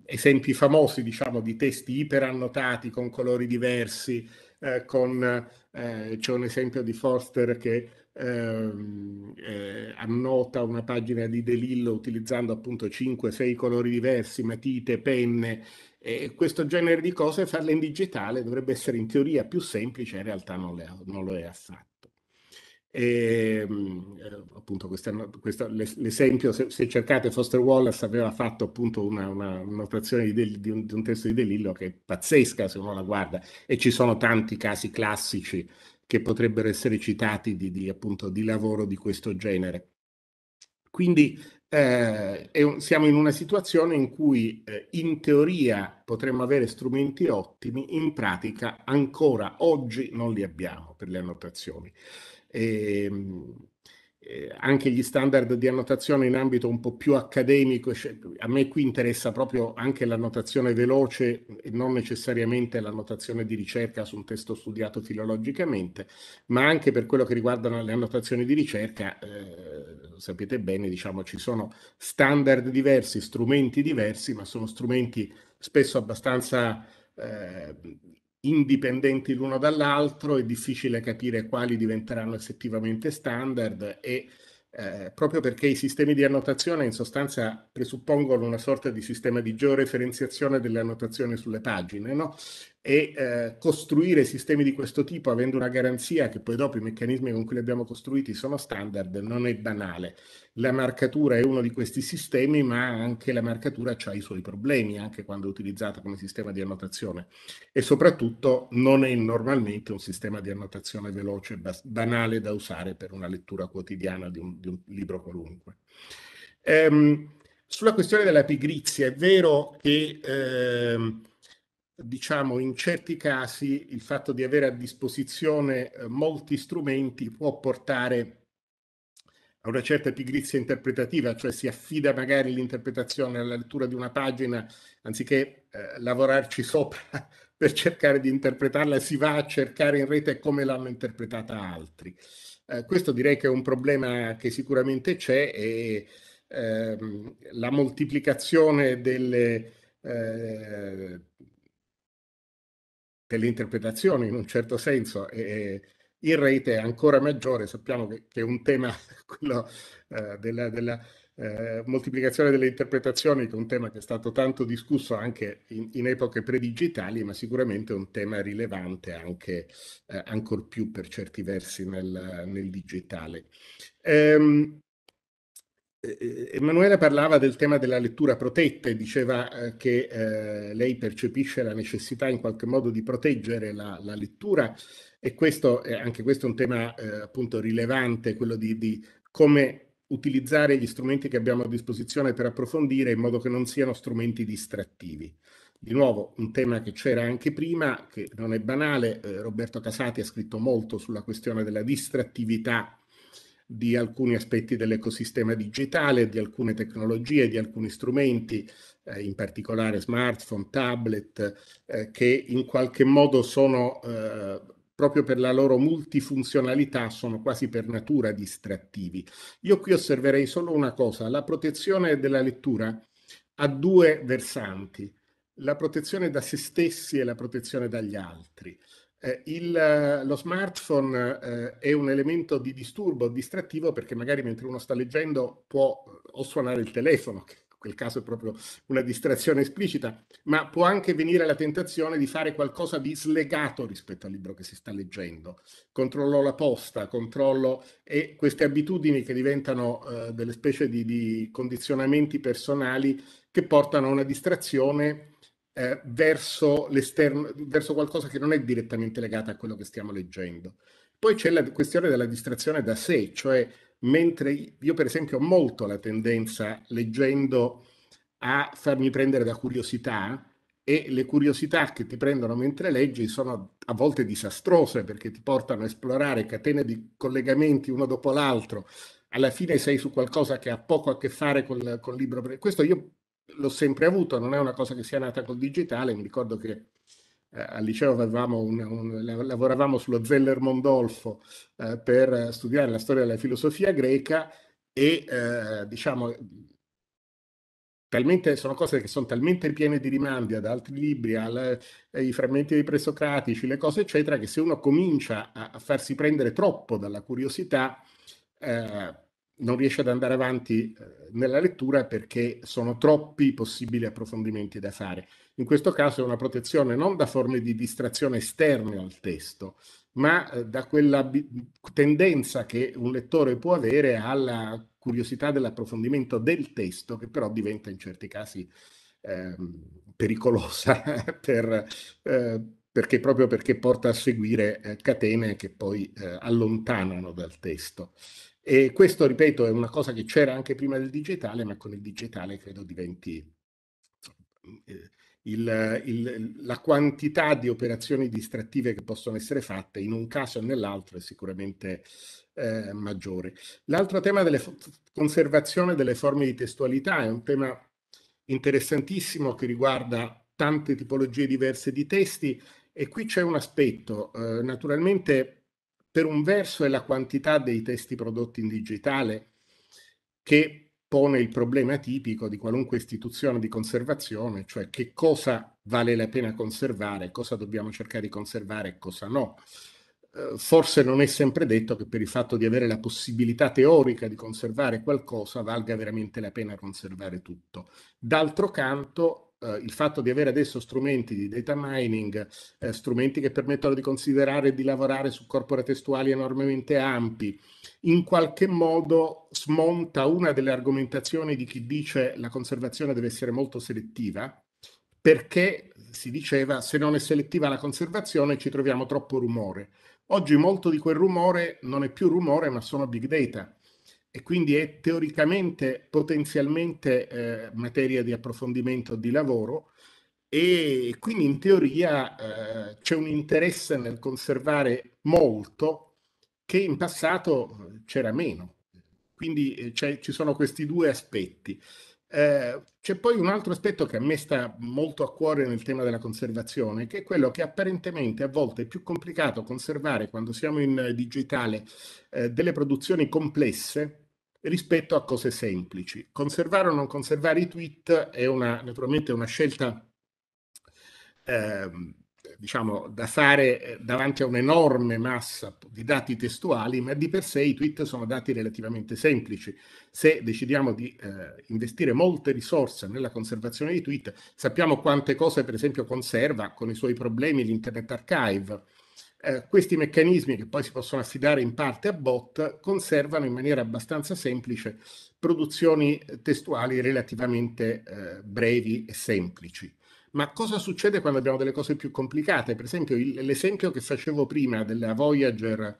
esempi famosi diciamo, di testi iperannotati con colori diversi, eh, con, eh, c'è un esempio di Forster che Ehm, eh, annota una pagina di Delillo utilizzando appunto 5-6 colori diversi, matite, penne, eh, questo genere di cose farle in digitale dovrebbe essere in teoria più semplice, in realtà non, le, non lo è affatto. E, ehm, eh, appunto questa, questa, l'esempio se, se, cercate Foster Wallace aveva fatto appunto una, una, notazione di, del, di, un, di, un, testo di Delillo che è pazzesca se uno la guarda e ci sono tanti casi classici che potrebbero essere citati di, di, appunto, di lavoro di questo genere. Quindi eh, un, siamo in una situazione in cui eh, in teoria potremmo avere strumenti ottimi, in pratica ancora oggi non li abbiamo per le annotazioni. E, ehm, eh, anche gli standard di annotazione in ambito un po' più accademico, cioè, a me qui interessa proprio anche l'annotazione veloce e non necessariamente l'annotazione di ricerca su un testo studiato filologicamente, ma anche per quello che riguardano le annotazioni di ricerca, eh, sapete bene, diciamo, ci sono standard diversi, strumenti diversi, ma sono strumenti spesso abbastanza... Eh, indipendenti l'uno dall'altro, è difficile capire quali diventeranno effettivamente standard e eh, proprio perché i sistemi di annotazione in sostanza presuppongono una sorta di sistema di georeferenziazione delle annotazioni sulle pagine, no? e eh, costruire sistemi di questo tipo avendo una garanzia che poi dopo i meccanismi con cui li abbiamo costruiti sono standard non è banale. La marcatura è uno di questi sistemi, ma anche la marcatura ha i suoi problemi, anche quando è utilizzata come sistema di annotazione. E soprattutto non è normalmente un sistema di annotazione veloce, bas- banale da usare per una lettura quotidiana di un, di un libro qualunque. Ehm, sulla questione della pigrizia, è vero che... Ehm, diciamo in certi casi il fatto di avere a disposizione eh, molti strumenti può portare a una certa pigrizia interpretativa, cioè si affida magari l'interpretazione alla lettura di una pagina anziché eh, lavorarci sopra per cercare di interpretarla, si va a cercare in rete come l'hanno interpretata altri. Eh, questo direi che è un problema che sicuramente c'è e ehm, la moltiplicazione delle eh, dell'interpretazione in un certo senso e il rate è ancora maggiore, sappiamo che, che un tema, quello eh, della, della eh, moltiplicazione delle interpretazioni, che è un tema che è stato tanto discusso anche in, in epoche predigitali, ma sicuramente è un tema rilevante anche eh, ancor più per certi versi nel, nel digitale. Ehm, Emanuela parlava del tema della lettura protetta e diceva eh, che eh, lei percepisce la necessità in qualche modo di proteggere la, la lettura e questo, è anche questo è un tema eh, appunto rilevante, quello di, di, come utilizzare gli strumenti che abbiamo a disposizione per approfondire in modo che non siano strumenti distrattivi. Di nuovo un tema che c'era anche prima, che non è banale, eh, Roberto Casati ha scritto molto sulla questione della distrattività di alcuni aspetti dell'ecosistema digitale, di alcune tecnologie, di alcuni strumenti, eh, in particolare smartphone, tablet, eh, che in qualche modo sono, eh, proprio per la loro multifunzionalità, sono quasi per natura distrattivi. Io qui osserverei solo una cosa, la protezione della lettura ha due versanti, la protezione da se stessi e la protezione dagli altri. Eh, il, lo smartphone eh, è un elemento di disturbo, distrattivo, perché magari mentre uno sta leggendo può eh, o suonare il telefono, che in quel caso è proprio una distrazione esplicita, ma può anche venire la tentazione di fare qualcosa di slegato rispetto al libro che si sta leggendo. Controllo la posta, controllo e queste abitudini che diventano eh, delle specie di, di condizionamenti personali che portano a una distrazione eh, verso l'esterno, verso qualcosa che non è direttamente legato a quello che stiamo leggendo. Poi c'è la questione della distrazione da sé, cioè mentre io per esempio ho molto la tendenza leggendo a farmi prendere da curiosità e le curiosità che ti prendono mentre leggi sono a volte disastrose perché ti portano a esplorare catene di collegamenti uno dopo l'altro. Alla fine sei su qualcosa che ha poco a che fare col, col libro. Questo io l'ho sempre avuto, non è una cosa che sia nata col digitale, mi ricordo che eh, al liceo un, un, lavoravamo sullo Zeller Mondolfo eh, per studiare la storia della filosofia greca e eh, diciamo talmente, sono cose che sono talmente piene di rimandi ad altri libri, ai eh, frammenti dei presocratici, le cose eccetera, che se uno comincia a, a farsi prendere troppo dalla curiosità eh, non riesce ad andare avanti eh, nella lettura perché sono troppi possibili approfondimenti da fare. In questo caso è una protezione non da forme di distrazione esterne al testo, ma eh, da quella tendenza che un lettore può avere alla curiosità dell'approfondimento del testo, che però diventa in certi casi eh, pericolosa per, eh, perché, proprio perché porta a seguire eh, catene che poi eh, allontanano dal testo. E questo, ripeto, è una cosa che c'era anche prima del digitale, ma con il digitale credo diventi... Eh, il, il, la quantità di operazioni distrattive che possono essere fatte in un caso e nell'altro è sicuramente eh, maggiore. L'altro tema della conservazione delle forme di testualità è un tema interessantissimo che riguarda tante tipologie diverse di testi e qui c'è un aspetto. Eh, naturalmente per un verso è la quantità dei testi prodotti in digitale che pone il problema tipico di qualunque istituzione di conservazione, cioè che cosa vale la pena conservare, cosa dobbiamo cercare di conservare e cosa no. Eh, forse non è sempre detto che per il fatto di avere la possibilità teorica di conservare qualcosa valga veramente la pena conservare tutto. D'altro canto, eh, il fatto di avere adesso strumenti di data mining, eh, strumenti che permettono di considerare e di lavorare su corpora testuali enormemente ampi, in qualche modo smonta una delle argomentazioni di chi dice la conservazione deve essere molto selettiva, perché si diceva se non è selettiva la conservazione ci troviamo troppo rumore. Oggi molto di quel rumore non è più rumore ma sono big data e quindi è teoricamente, potenzialmente eh, materia di approfondimento di lavoro e quindi in teoria eh, c'è un interesse nel conservare molto che in passato c'era meno. Quindi eh, ci sono questi due aspetti. Eh, c'è poi un altro aspetto che a me sta molto a cuore nel tema della conservazione, che è quello che apparentemente a volte è più complicato conservare quando siamo in eh, digitale eh, delle produzioni complesse rispetto a cose semplici. Conservare o non conservare i tweet è una, naturalmente una scelta ehm, diciamo, da fare eh, davanti a un'enorme massa di dati testuali, ma di per sé i tweet sono dati relativamente semplici. Se decidiamo di eh, investire molte risorse nella conservazione di tweet, sappiamo quante cose, per esempio, conserva con i suoi problemi l'Internet Archive eh, questi meccanismi, che poi si possono affidare in parte a bot, conservano in maniera abbastanza semplice produzioni eh, testuali relativamente eh, brevi e semplici. Ma cosa succede quando abbiamo delle cose più complicate? Per esempio, il, l'esempio che facevo prima della Voyager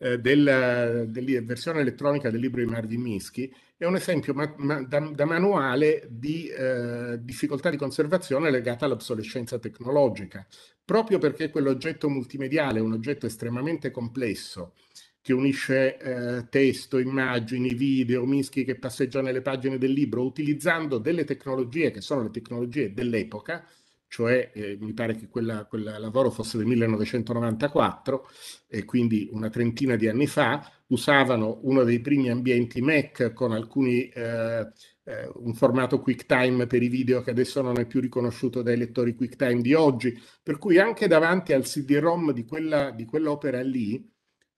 eh, della, della, versione elettronica del libro di Mischi è un esempio ma, ma, da, da, manuale di eh, difficoltà di conservazione legata all'obsolescenza tecnologica, proprio perché quell'oggetto multimediale è un oggetto estremamente complesso che unisce eh, testo, immagini, video, mischi che passeggia nelle pagine del libro, utilizzando delle tecnologie che sono le tecnologie dell'epoca, cioè eh, mi pare che quel lavoro fosse del 1994 e quindi una trentina di anni fa, usavano uno dei primi ambienti Mac con alcuni, eh, eh, un formato QuickTime per i video che adesso non è più riconosciuto dai lettori QuickTime di oggi, per cui anche davanti al CD-ROM di, quella, di quell'opera lì,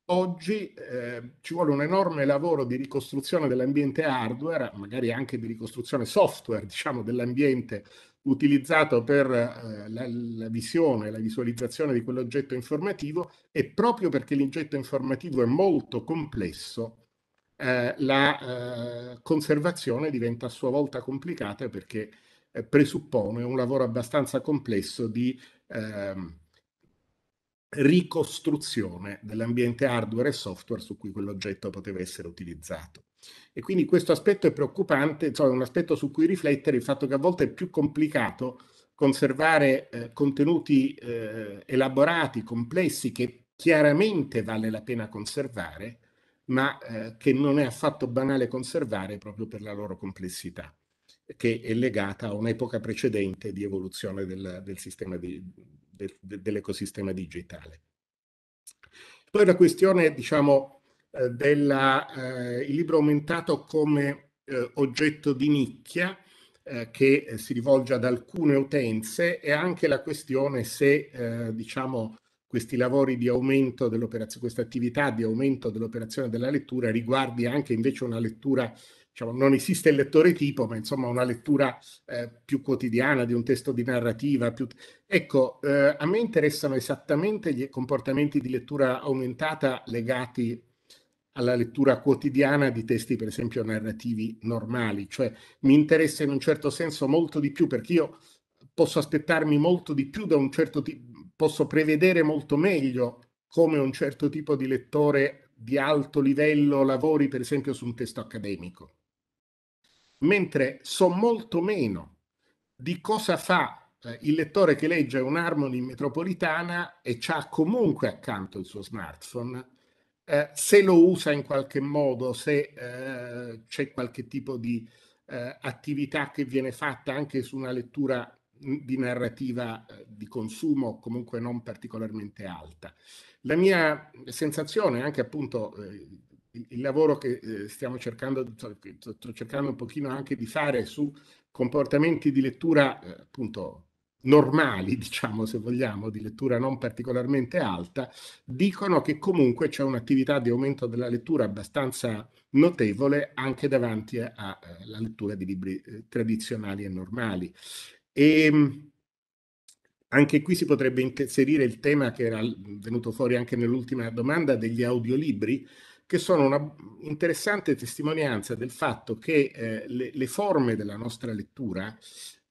Oggi eh, ci vuole un enorme lavoro di ricostruzione dell'ambiente hardware, magari anche di ricostruzione software, diciamo, dell'ambiente utilizzato per eh, la, la, visione, la visualizzazione di quell'oggetto informativo e proprio perché l'oggetto informativo è molto complesso, eh, la eh, conservazione diventa a sua volta complicata perché eh, presuppone un lavoro abbastanza complesso di ehm, ricostruzione dell'ambiente hardware e software su cui quell'oggetto poteva essere utilizzato. E quindi questo aspetto è preoccupante, insomma è un aspetto su cui riflettere, il fatto che a volte è più complicato conservare eh, contenuti eh, elaborati, complessi, che chiaramente vale la pena conservare, ma eh, che non è affatto banale conservare proprio per la loro complessità, che è legata a un'epoca precedente di evoluzione del, del sistema di, del, dell'ecosistema digitale. Poi la questione, diciamo, eh, eh, il libro aumentato come eh, oggetto di nicchia eh, che si rivolge ad alcune utenze e anche la questione se diciamo questi lavori di aumento dell'operazione, questa attività di aumento dell'operazione della lettura riguardi anche invece una lettura Diciamo, non esiste il lettore tipo, ma insomma una lettura eh, più quotidiana di un testo di narrativa. Più... Ecco, eh, a me interessano esattamente i comportamenti di lettura aumentata legati alla lettura quotidiana di testi, per esempio, narrativi normali, cioè mi interessa in un certo senso molto di più perché io posso aspettarmi molto di più da un certo tipo, posso prevedere molto meglio come un certo tipo di lettore di alto livello lavori, per esempio, su un testo accademico. Mentre so molto meno di cosa fa eh, il lettore che legge un Harmony metropolitana e ha comunque accanto il suo smartphone eh, se lo usa in qualche modo, se eh, c'è qualche tipo di eh, attività che viene fatta anche su una lettura di narrativa eh, di consumo comunque non particolarmente alta. La mia sensazione, anche appunto eh, il lavoro che eh, stiamo cercando, sto cercando un pochino anche di fare su comportamenti di lettura appunto normali, diciamo se vogliamo, di lettura non particolarmente alta, dicono che comunque c'è un'attività di aumento della lettura abbastanza notevole anche davanti alla lettura di libri eh, tradizionali e normali. E, ehm, anche qui si potrebbe inserire il tema che era venuto fuori anche nell'ultima domanda degli audiolibri, che sono una interessante testimonianza del fatto che eh, le, le, forme della nostra lettura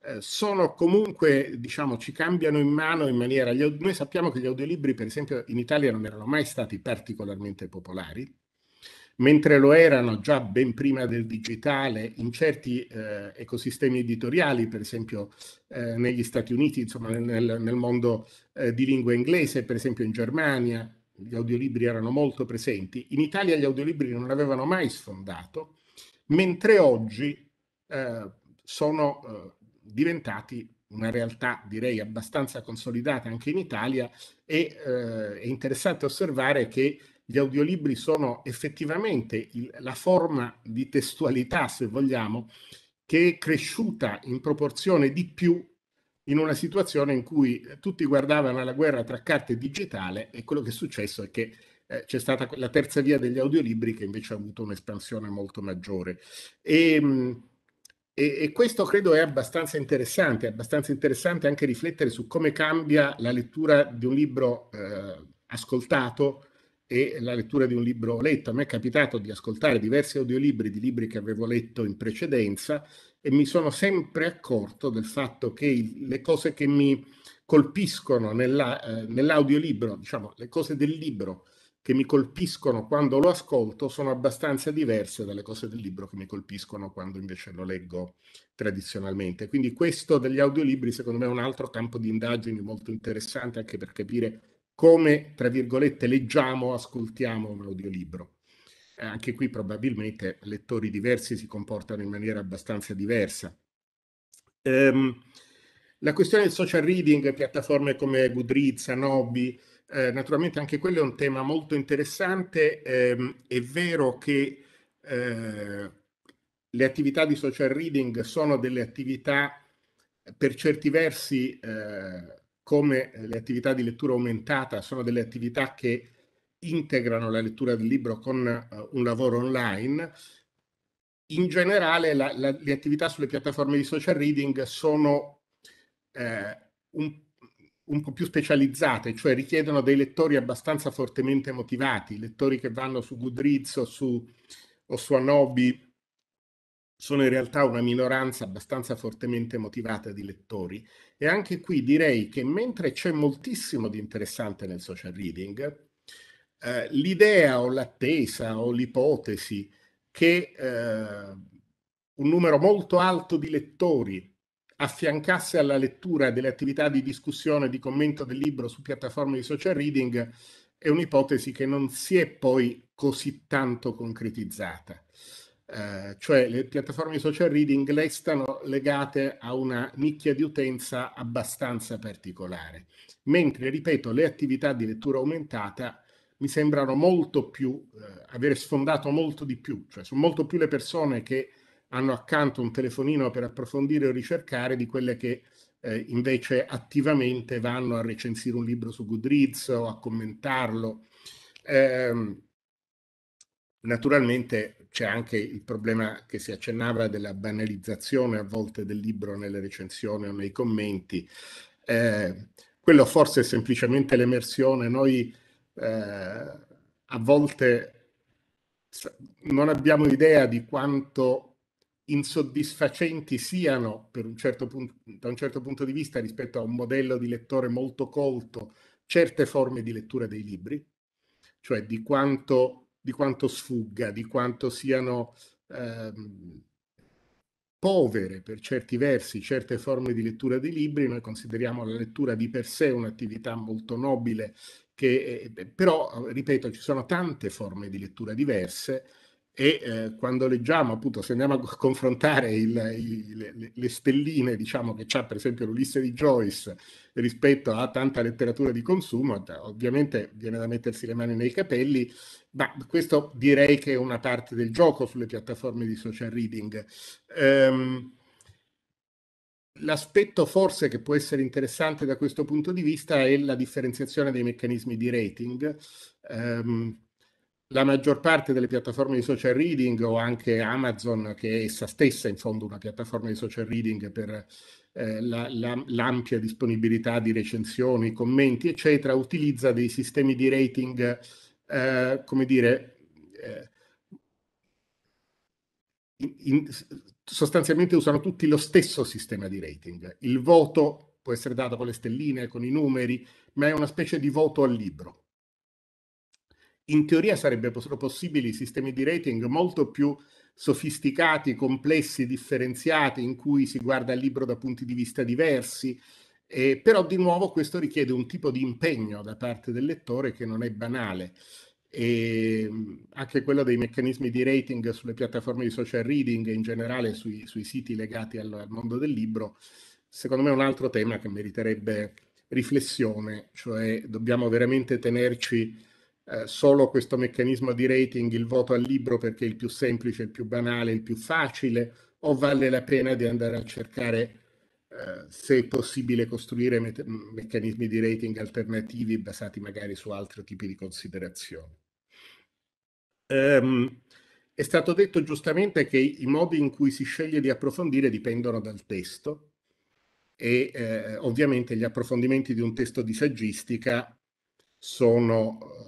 eh, sono comunque, diciamo, ci cambiano in mano in maniera... Noi sappiamo che gli audiolibri, per esempio, in Italia non erano mai stati particolarmente popolari, mentre lo erano già ben prima del digitale in certi eh, ecosistemi editoriali, per esempio eh, negli Stati Uniti, insomma nel, nel mondo eh, di lingua inglese, per esempio in Germania gli audiolibri erano molto presenti. In Italia gli audiolibri non avevano mai sfondato, mentre oggi eh, sono eh, diventati una realtà direi abbastanza consolidata anche in Italia e eh, è interessante osservare che gli audiolibri sono effettivamente il, la forma di testualità, se vogliamo, che è cresciuta in proporzione di più in una situazione in cui tutti guardavano alla guerra tra carta e digitale e quello che è successo è che eh, c'è stata la terza via degli audiolibri che invece ha avuto un'espansione molto maggiore. E, ehm, mh, e, e, questo credo è abbastanza interessante, è abbastanza interessante anche riflettere su come cambia la lettura di un libro eh, ascoltato e la lettura di un libro letto. A me è capitato di ascoltare diversi audiolibri di libri che avevo letto in precedenza e mi sono sempre accorto del fatto che le cose che mi colpiscono nella, eh, nell'audiolibro, diciamo le cose del libro che mi colpiscono quando lo ascolto sono abbastanza diverse dalle cose del libro che mi colpiscono quando invece lo leggo tradizionalmente. Quindi questo degli audiolibri secondo me è un altro campo di indagini molto interessante anche per capire come, tra virgolette, leggiamo o ascoltiamo un audiolibro. Eh, anche qui probabilmente lettori diversi si comportano in maniera abbastanza diversa. Um, la questione del social reading, piattaforme come Goodreads, Anobi, eh, naturalmente anche quello è un tema molto interessante. Eh, è vero che eh, le attività di social reading sono delle attività per certi versi eh, come le attività di lettura aumentata, sono delle attività che integrano la lettura del libro con uh, un lavoro online. In generale la, la, le attività sulle piattaforme di social reading sono eh, un un po' più specializzate, cioè richiedono dei lettori abbastanza fortemente motivati, lettori che vanno su Goodreads o su, o su Anobi sono in realtà una minoranza abbastanza fortemente motivata di lettori e anche qui direi che mentre c'è moltissimo di interessante nel social reading, eh, l'idea o l'attesa o l'ipotesi che eh, un numero molto alto di lettori affiancasse alla lettura delle attività di discussione e di commento del libro su piattaforme di social reading è un'ipotesi che non si è poi così tanto concretizzata. Eh, cioè le piattaforme di social reading restano legate a una nicchia di utenza abbastanza particolare, mentre, ripeto, le attività di lettura aumentata mi sembrano molto più, eh, avere sfondato molto di più, cioè sono molto più le persone che hanno accanto un telefonino per approfondire o ricercare di quelle che eh, invece attivamente vanno a recensire un libro su Goodreads o a commentarlo. Eh, naturalmente c'è anche il problema che si accennava della banalizzazione a volte del libro nelle recensioni o nei commenti. Eh, quello forse è semplicemente l'emersione. Noi eh, a volte non abbiamo idea di quanto insoddisfacenti siano un certo punto, da un certo punto di vista rispetto a un modello di lettore molto colto certe forme di lettura dei libri, cioè di quanto, di quanto sfugga, di quanto siano ehm, povere per certi versi certe forme di lettura dei libri. Noi consideriamo la lettura di per sé un'attività molto nobile, che, eh, però, ripeto, ci sono tante forme di lettura diverse e eh, quando leggiamo, appunto, se andiamo a confrontare il, il, le, le, stelline, diciamo, che c'ha per esempio l'Ulisse di Joyce rispetto a tanta letteratura di consumo, ovviamente viene da mettersi le mani nei capelli, ma questo direi che è una parte del gioco sulle piattaforme di social reading. Um, L'aspetto forse che può essere interessante da questo punto di vista è la differenziazione dei meccanismi di rating. Um, la maggior parte delle piattaforme di social reading o anche Amazon, che è essa stessa in fondo una piattaforma di social reading per eh, la, la, l'ampia disponibilità di recensioni, commenti, eccetera, utilizza dei sistemi di rating, eh, come dire, eh, in, in, sostanzialmente usano tutti lo stesso sistema di rating. Il voto può essere dato con le stelline, con i numeri, ma è una specie di voto al libro in teoria sarebbero possibili sistemi di rating molto più sofisticati, complessi, differenziati, in cui si guarda il libro da punti di vista diversi, eh, però di nuovo questo richiede un tipo di impegno da parte del lettore che non è banale. E ehm, anche quello dei meccanismi di rating sulle piattaforme di social reading e in generale sui, sui siti legati al, al mondo del libro, secondo me è un altro tema che meriterebbe riflessione, cioè dobbiamo veramente tenerci eh, solo questo meccanismo di rating, il voto al libro perché è il più semplice, il più banale, il più facile, o vale la pena di andare a cercare eh, se è possibile costruire me- meccanismi di rating alternativi basati magari su altri tipi di considerazioni. Um, è stato detto giustamente che i modi in cui si sceglie di approfondire dipendono dal testo e eh, ovviamente gli approfondimenti di un testo di saggistica sono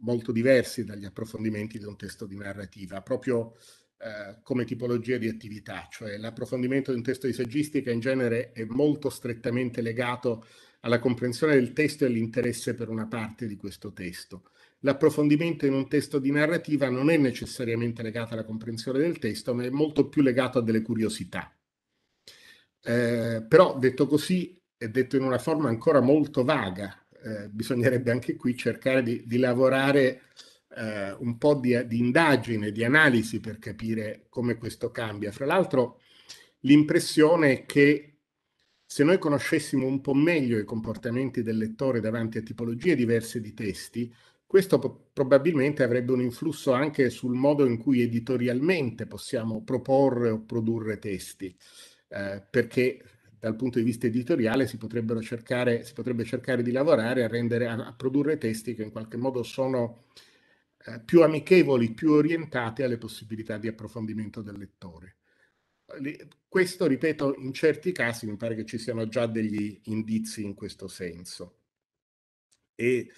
molto diversi dagli approfondimenti di un testo di narrativa, proprio eh, come tipologia di attività, cioè l'approfondimento di un testo di saggistica in genere è molto strettamente legato alla comprensione del testo e all'interesse per una parte di questo testo. L'approfondimento in un testo di narrativa non è necessariamente legato alla comprensione del testo, ma è molto più legato a delle curiosità. Eh, però detto così, è detto in una forma ancora molto vaga, eh, bisognerebbe anche qui cercare di, di lavorare eh, un po' di, di, indagine, di analisi per capire come questo cambia. Fra l'altro l'impressione è che se noi conoscessimo un po' meglio i comportamenti del lettore davanti a tipologie diverse di testi, questo po- probabilmente avrebbe un influsso anche sul modo in cui editorialmente possiamo proporre o produrre testi, eh, perché dal punto di vista editoriale si, cercare, si potrebbe cercare di lavorare a, rendere, a, a, produrre testi che in qualche modo sono eh, più amichevoli, più orientati alle possibilità di approfondimento del lettore. Questo, ripeto, in certi casi mi pare che ci siano già degli indizi in questo senso. E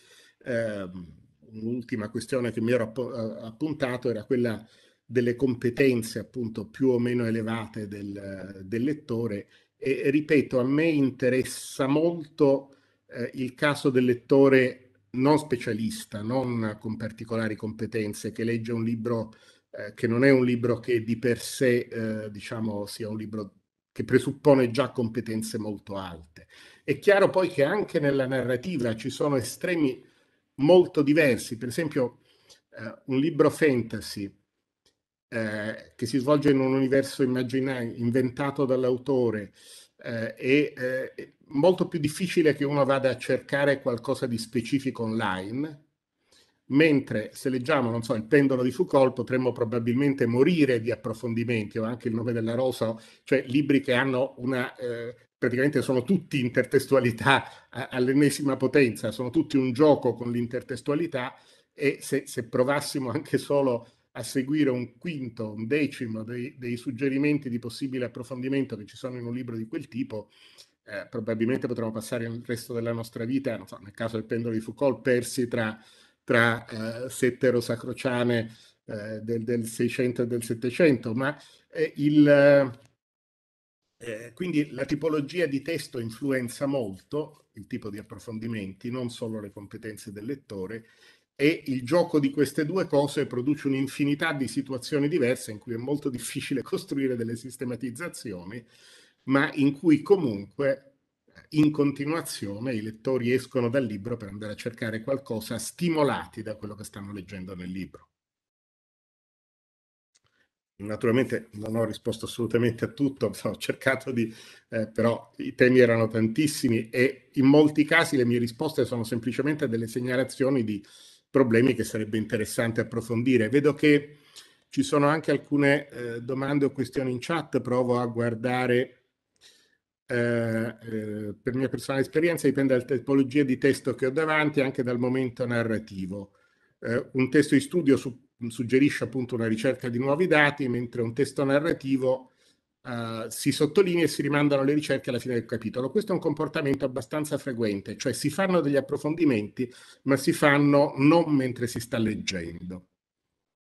ehm, un'ultima questione che mi ero eh, appuntato era quella delle competenze appunto più o meno elevate del, del lettore e, ripeto, a me interessa molto eh, il caso del lettore non specialista, non con particolari competenze, che legge un libro eh, che non è un libro che di per sé, eh, diciamo, sia un libro che presuppone già competenze molto alte. È chiaro poi che anche nella narrativa ci sono estremi molto diversi, per esempio eh, un libro fantasy eh, che si svolge in un universo immaginario, inventato dall'autore, eh, è, è eh, molto più difficile che uno vada a cercare qualcosa di specifico online, mentre se leggiamo, non so, il pendolo di Foucault potremmo probabilmente morire di approfondimenti o anche il nome della rosa, cioè libri che hanno una, eh, praticamente sono tutti intertestualità all'ennesima potenza, sono tutti un gioco con l'intertestualità e se, se provassimo anche solo a seguire un quinto, un decimo dei, dei suggerimenti di possibile approfondimento che ci sono in un libro di quel tipo, eh, probabilmente potremo passare il resto della nostra vita, non so, nel caso del pendolo di Foucault, persi tra, tra eh, sette rosacrociane eh, del, del 600 e del 700, ma eh, il, eh, eh, quindi la tipologia di testo influenza molto il tipo di approfondimenti, non solo le competenze del lettore, e il gioco di queste due cose produce un'infinità di situazioni diverse in cui è molto difficile costruire delle sistematizzazioni, ma in cui comunque in continuazione i lettori escono dal libro per andare a cercare qualcosa stimolati da quello che stanno leggendo nel libro. Naturalmente non ho risposto assolutamente a tutto, ho cercato di, eh, però i temi erano tantissimi e in molti casi le mie risposte sono semplicemente delle segnalazioni di problemi che sarebbe interessante approfondire. Vedo che ci sono anche alcune eh, domande o questioni in chat, provo a guardare. Eh, eh, per mia personale esperienza dipende dalla tipologia di testo che ho davanti e anche dal momento narrativo. Eh, un testo di studio su, suggerisce appunto una ricerca di nuovi dati, mentre un testo narrativo Uh, si sottolinea e si rimandano le ricerche alla fine del capitolo. Questo è un comportamento abbastanza frequente, cioè si fanno degli approfondimenti, ma si fanno non mentre si sta leggendo.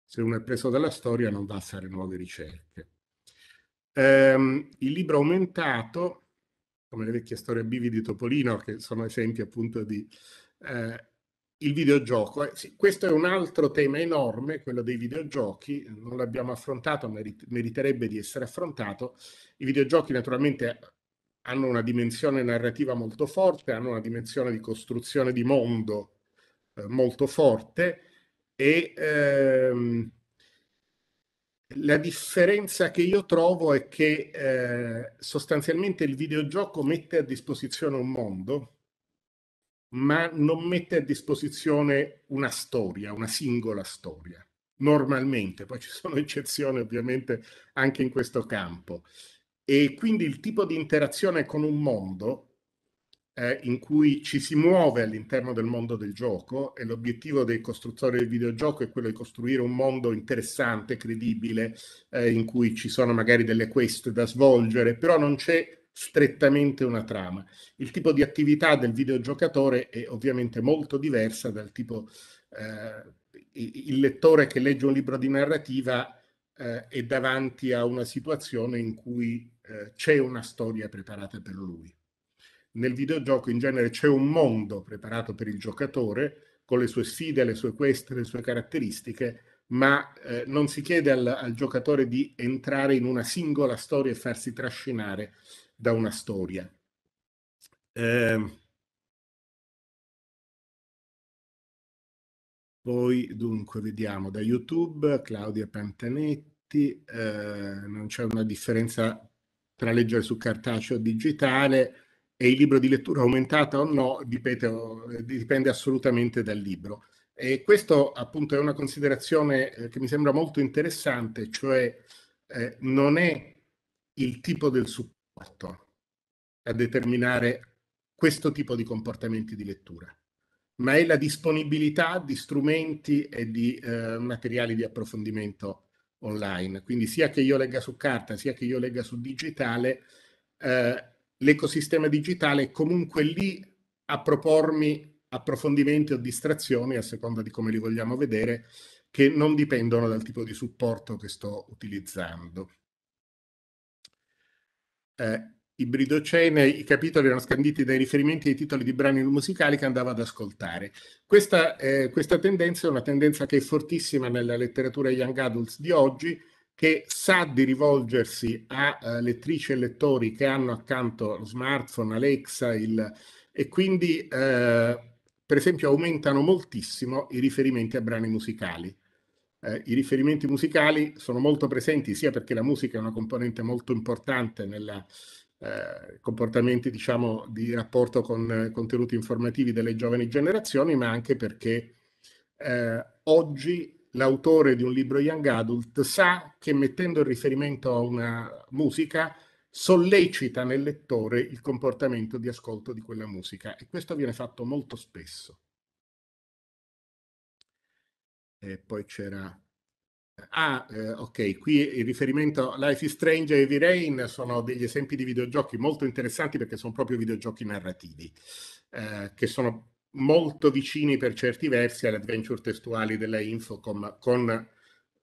Se uno è preso dalla storia non va a fare nuove ricerche. Um, il libro aumentato, come le vecchie storie bivi di Topolino, che sono esempi appunto di eh, il videogioco. Eh, sì, questo è un altro tema enorme, quello dei videogiochi, non l'abbiamo affrontato, merit- meriterebbe di essere affrontato. I videogiochi naturalmente hanno una dimensione narrativa molto forte, hanno una dimensione di costruzione di mondo eh, molto forte e ehm, la differenza che io trovo è che eh, sostanzialmente il videogioco mette a disposizione un mondo ma non mette a disposizione una storia, una singola storia, normalmente, poi ci sono eccezioni ovviamente anche in questo campo. E quindi il tipo di interazione con un mondo eh, in cui ci si muove all'interno del mondo del gioco e l'obiettivo dei costruttori del videogioco è quello di costruire un mondo interessante, credibile, eh, in cui ci sono magari delle quest da svolgere, però non c'è strettamente una trama. Il tipo di attività del videogiocatore è ovviamente molto diversa dal tipo eh, il lettore che legge un libro di narrativa eh, è davanti a una situazione in cui eh, c'è una storia preparata per lui. Nel videogioco in genere c'è un mondo preparato per il giocatore con le sue sfide, le sue quest, le sue caratteristiche, ma eh, non si chiede al, al, giocatore di entrare in una singola storia e farsi trascinare da una storia. Eh, poi dunque vediamo da YouTube Claudia Pantanetti, eh, non c'è una differenza tra leggere su cartaceo o digitale e il libro di lettura aumentata o no dipende, dipende assolutamente dal libro. E questo appunto è una considerazione eh, che mi sembra molto interessante, cioè eh, non è il tipo del supporto rapporto a determinare questo tipo di comportamenti di lettura, ma è la disponibilità di strumenti e di eh, materiali di approfondimento online. Quindi sia che io legga su carta, sia che io legga su digitale, eh, l'ecosistema digitale è comunque lì a propormi approfondimenti o distrazioni, a seconda di come li vogliamo vedere, che non dipendono dal tipo di supporto che sto utilizzando eh, cene, i capitoli erano scanditi dai riferimenti ai titoli di brani musicali che andava ad ascoltare. Questa, eh, questa tendenza è una tendenza che è fortissima nella letteratura young adults di oggi, che sa di rivolgersi a uh, lettrici e lettori che hanno accanto lo smartphone, Alexa, il... e quindi eh, per esempio aumentano moltissimo i riferimenti a brani musicali eh, i riferimenti musicali sono molto presenti sia perché la musica è una componente molto importante nella, eh, comportamenti diciamo, di rapporto con eh, contenuti informativi delle giovani generazioni, ma anche perché eh, oggi l'autore di un libro Young Adult sa che mettendo il riferimento a una musica sollecita nel lettore il comportamento di ascolto di quella musica e questo viene fatto molto spesso eh, poi c'era... Ah, eh, ok, qui il riferimento a Life is Strange e V-Rain sono degli esempi di videogiochi molto interessanti perché sono proprio videogiochi narrativi, eh, che sono molto vicini per certi versi alle adventure testuali della Infocom, con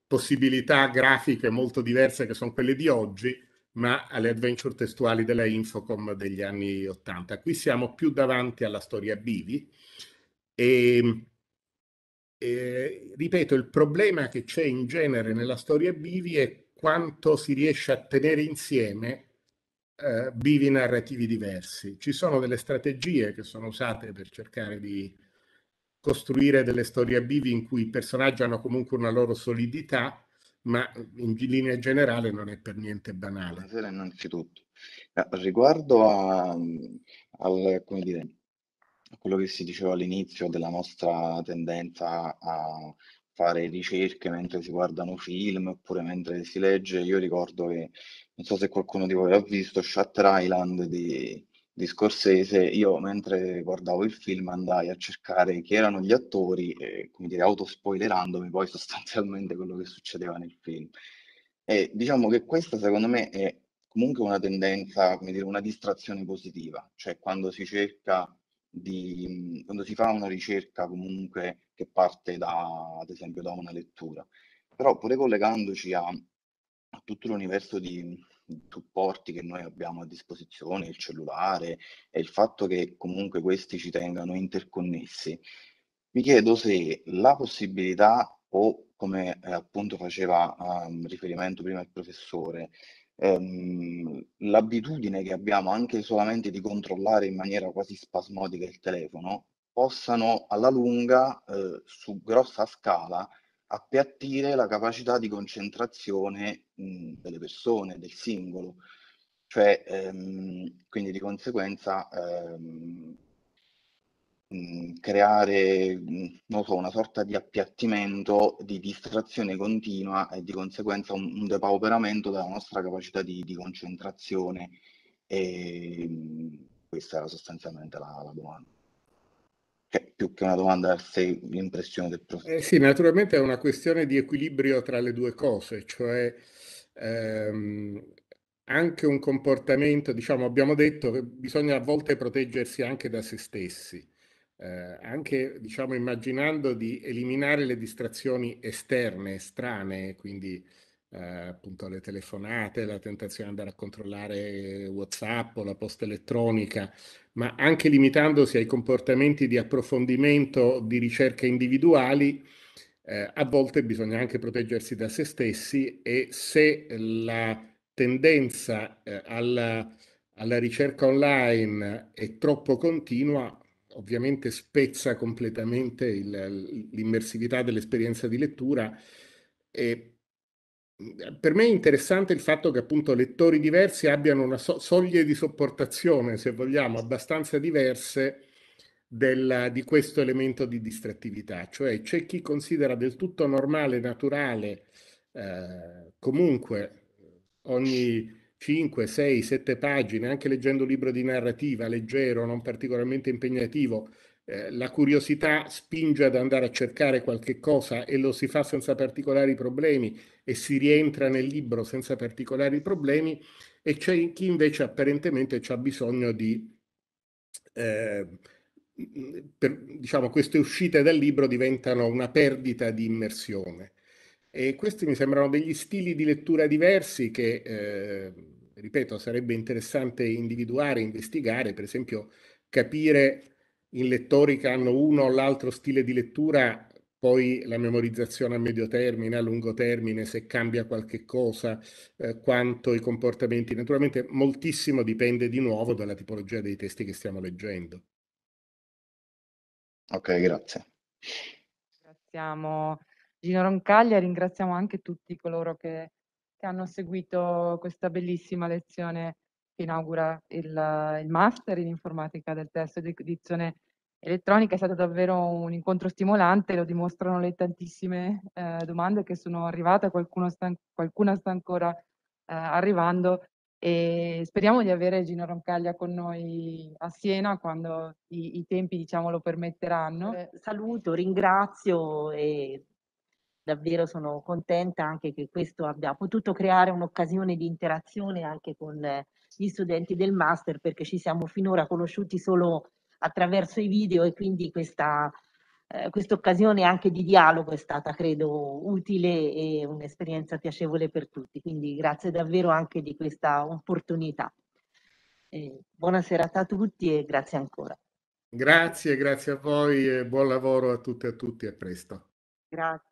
possibilità grafiche molto diverse che sono quelle di oggi, ma alle adventure testuali della Infocom degli anni 80. Qui siamo più davanti alla storia Bivi e ehm, eh, ripeto, il problema che c'è in genere nella storia Bivi è quanto si riesce a tenere insieme eh, bivi narrativi diversi. Ci sono delle strategie che sono usate per cercare di costruire delle storie bivi in cui i personaggi hanno comunque una loro solidità, ma in linea generale non è per niente banale. Buonasera innanzitutto. Eh, riguardo a, al, come dire, quello che si diceva all'inizio della nostra tendenza a fare ricerche mentre si guardano film oppure mentre si legge, io ricordo che, non so se qualcuno di voi ha visto Shutter Island di, di Scorsese, io mentre guardavo il film andai a cercare chi erano gli attori, eh, come dire, autospoilerandomi poi sostanzialmente quello che succedeva nel film. E diciamo che questa secondo me è comunque una tendenza, come dire, una distrazione positiva, cioè quando si cerca di, quando si fa una ricerca comunque che parte da, ad esempio, da una lettura. Però pure collegandoci a, a tutto l'universo di supporti che noi abbiamo a disposizione, il cellulare e il fatto che comunque questi ci tengano interconnessi, mi chiedo se la possibilità o come eh, appunto faceva um, riferimento prima il professore, ehm, l'abitudine che abbiamo anche solamente di controllare in maniera quasi spasmodica il telefono possano alla lunga, eh, su grossa scala, appiattire la capacità di concentrazione mh, delle persone, del singolo. Cioè, ehm, quindi di conseguenza ehm, creare mh, so, una sorta di appiattimento, di distrazione continua e di conseguenza un, un depauperamento della nostra capacità di, di concentrazione. E, questa era sostanzialmente la, la domanda. Cioè, più che una domanda se l'impressione del professore. Eh sì, naturalmente è una questione di equilibrio tra le due cose, cioè ehm, anche un comportamento, diciamo, abbiamo detto che bisogna a volte proteggersi anche da se stessi eh, anche diciamo, immaginando di eliminare le distrazioni esterne, strane, quindi eh, appunto le telefonate, la tentazione di andare a controllare Whatsapp o la posta elettronica, ma anche limitandosi ai comportamenti di approfondimento di ricerca individuali, eh, a volte bisogna anche proteggersi da se stessi e se la tendenza eh, alla, alla ricerca online è troppo continua, ovviamente spezza completamente il, l'immersività dell'esperienza di lettura. E per me è interessante il fatto che appunto lettori diversi abbiano una so- soglie di sopportazione, se vogliamo, abbastanza diverse del, di questo elemento di distrattività, cioè c'è chi considera del tutto normale, naturale, eh, comunque ogni 5, 6, 7 pagine, anche leggendo un libro di narrativa, leggero, non particolarmente impegnativo, eh, la curiosità spinge ad andare a cercare qualche cosa e lo si fa senza particolari problemi e si rientra nel libro senza particolari problemi e c'è chi invece apparentemente ha bisogno di... Eh, per, diciamo, queste uscite dal libro diventano una perdita di immersione. E questi mi sembrano degli stili di lettura diversi che, eh, ripeto, sarebbe interessante individuare, investigare, per esempio capire in lettori che hanno uno o l'altro stile di lettura, poi la memorizzazione a medio termine, a lungo termine, se cambia qualche cosa, eh, quanto i comportamenti. Naturalmente moltissimo dipende di nuovo dalla tipologia dei testi che stiamo leggendo. Ok, grazie. Ringraziamo Gino Roncaglia e ringraziamo anche tutti coloro che, che, hanno seguito questa bellissima lezione che inaugura il, il Master in Informatica del Testo di Edizione Elettronica. È stato davvero un incontro stimolante, lo dimostrano le tantissime eh, domande che sono arrivate, sta, qualcuna sta ancora eh, arrivando e speriamo di avere Gino Roncaglia con noi a Siena quando i, i tempi diciamo, lo permetteranno. Eh, saluto, ringrazio e davvero sono contenta anche che questo abbia potuto creare un'occasione di interazione anche con eh, gli studenti del master perché ci siamo finora conosciuti solo attraverso i video e quindi questa eh, questa occasione anche di dialogo è stata credo utile e un'esperienza piacevole per tutti quindi grazie davvero anche di questa opportunità eh, buona serata a tutti e grazie ancora grazie grazie a voi e buon lavoro a tutte e a tutti a presto grazie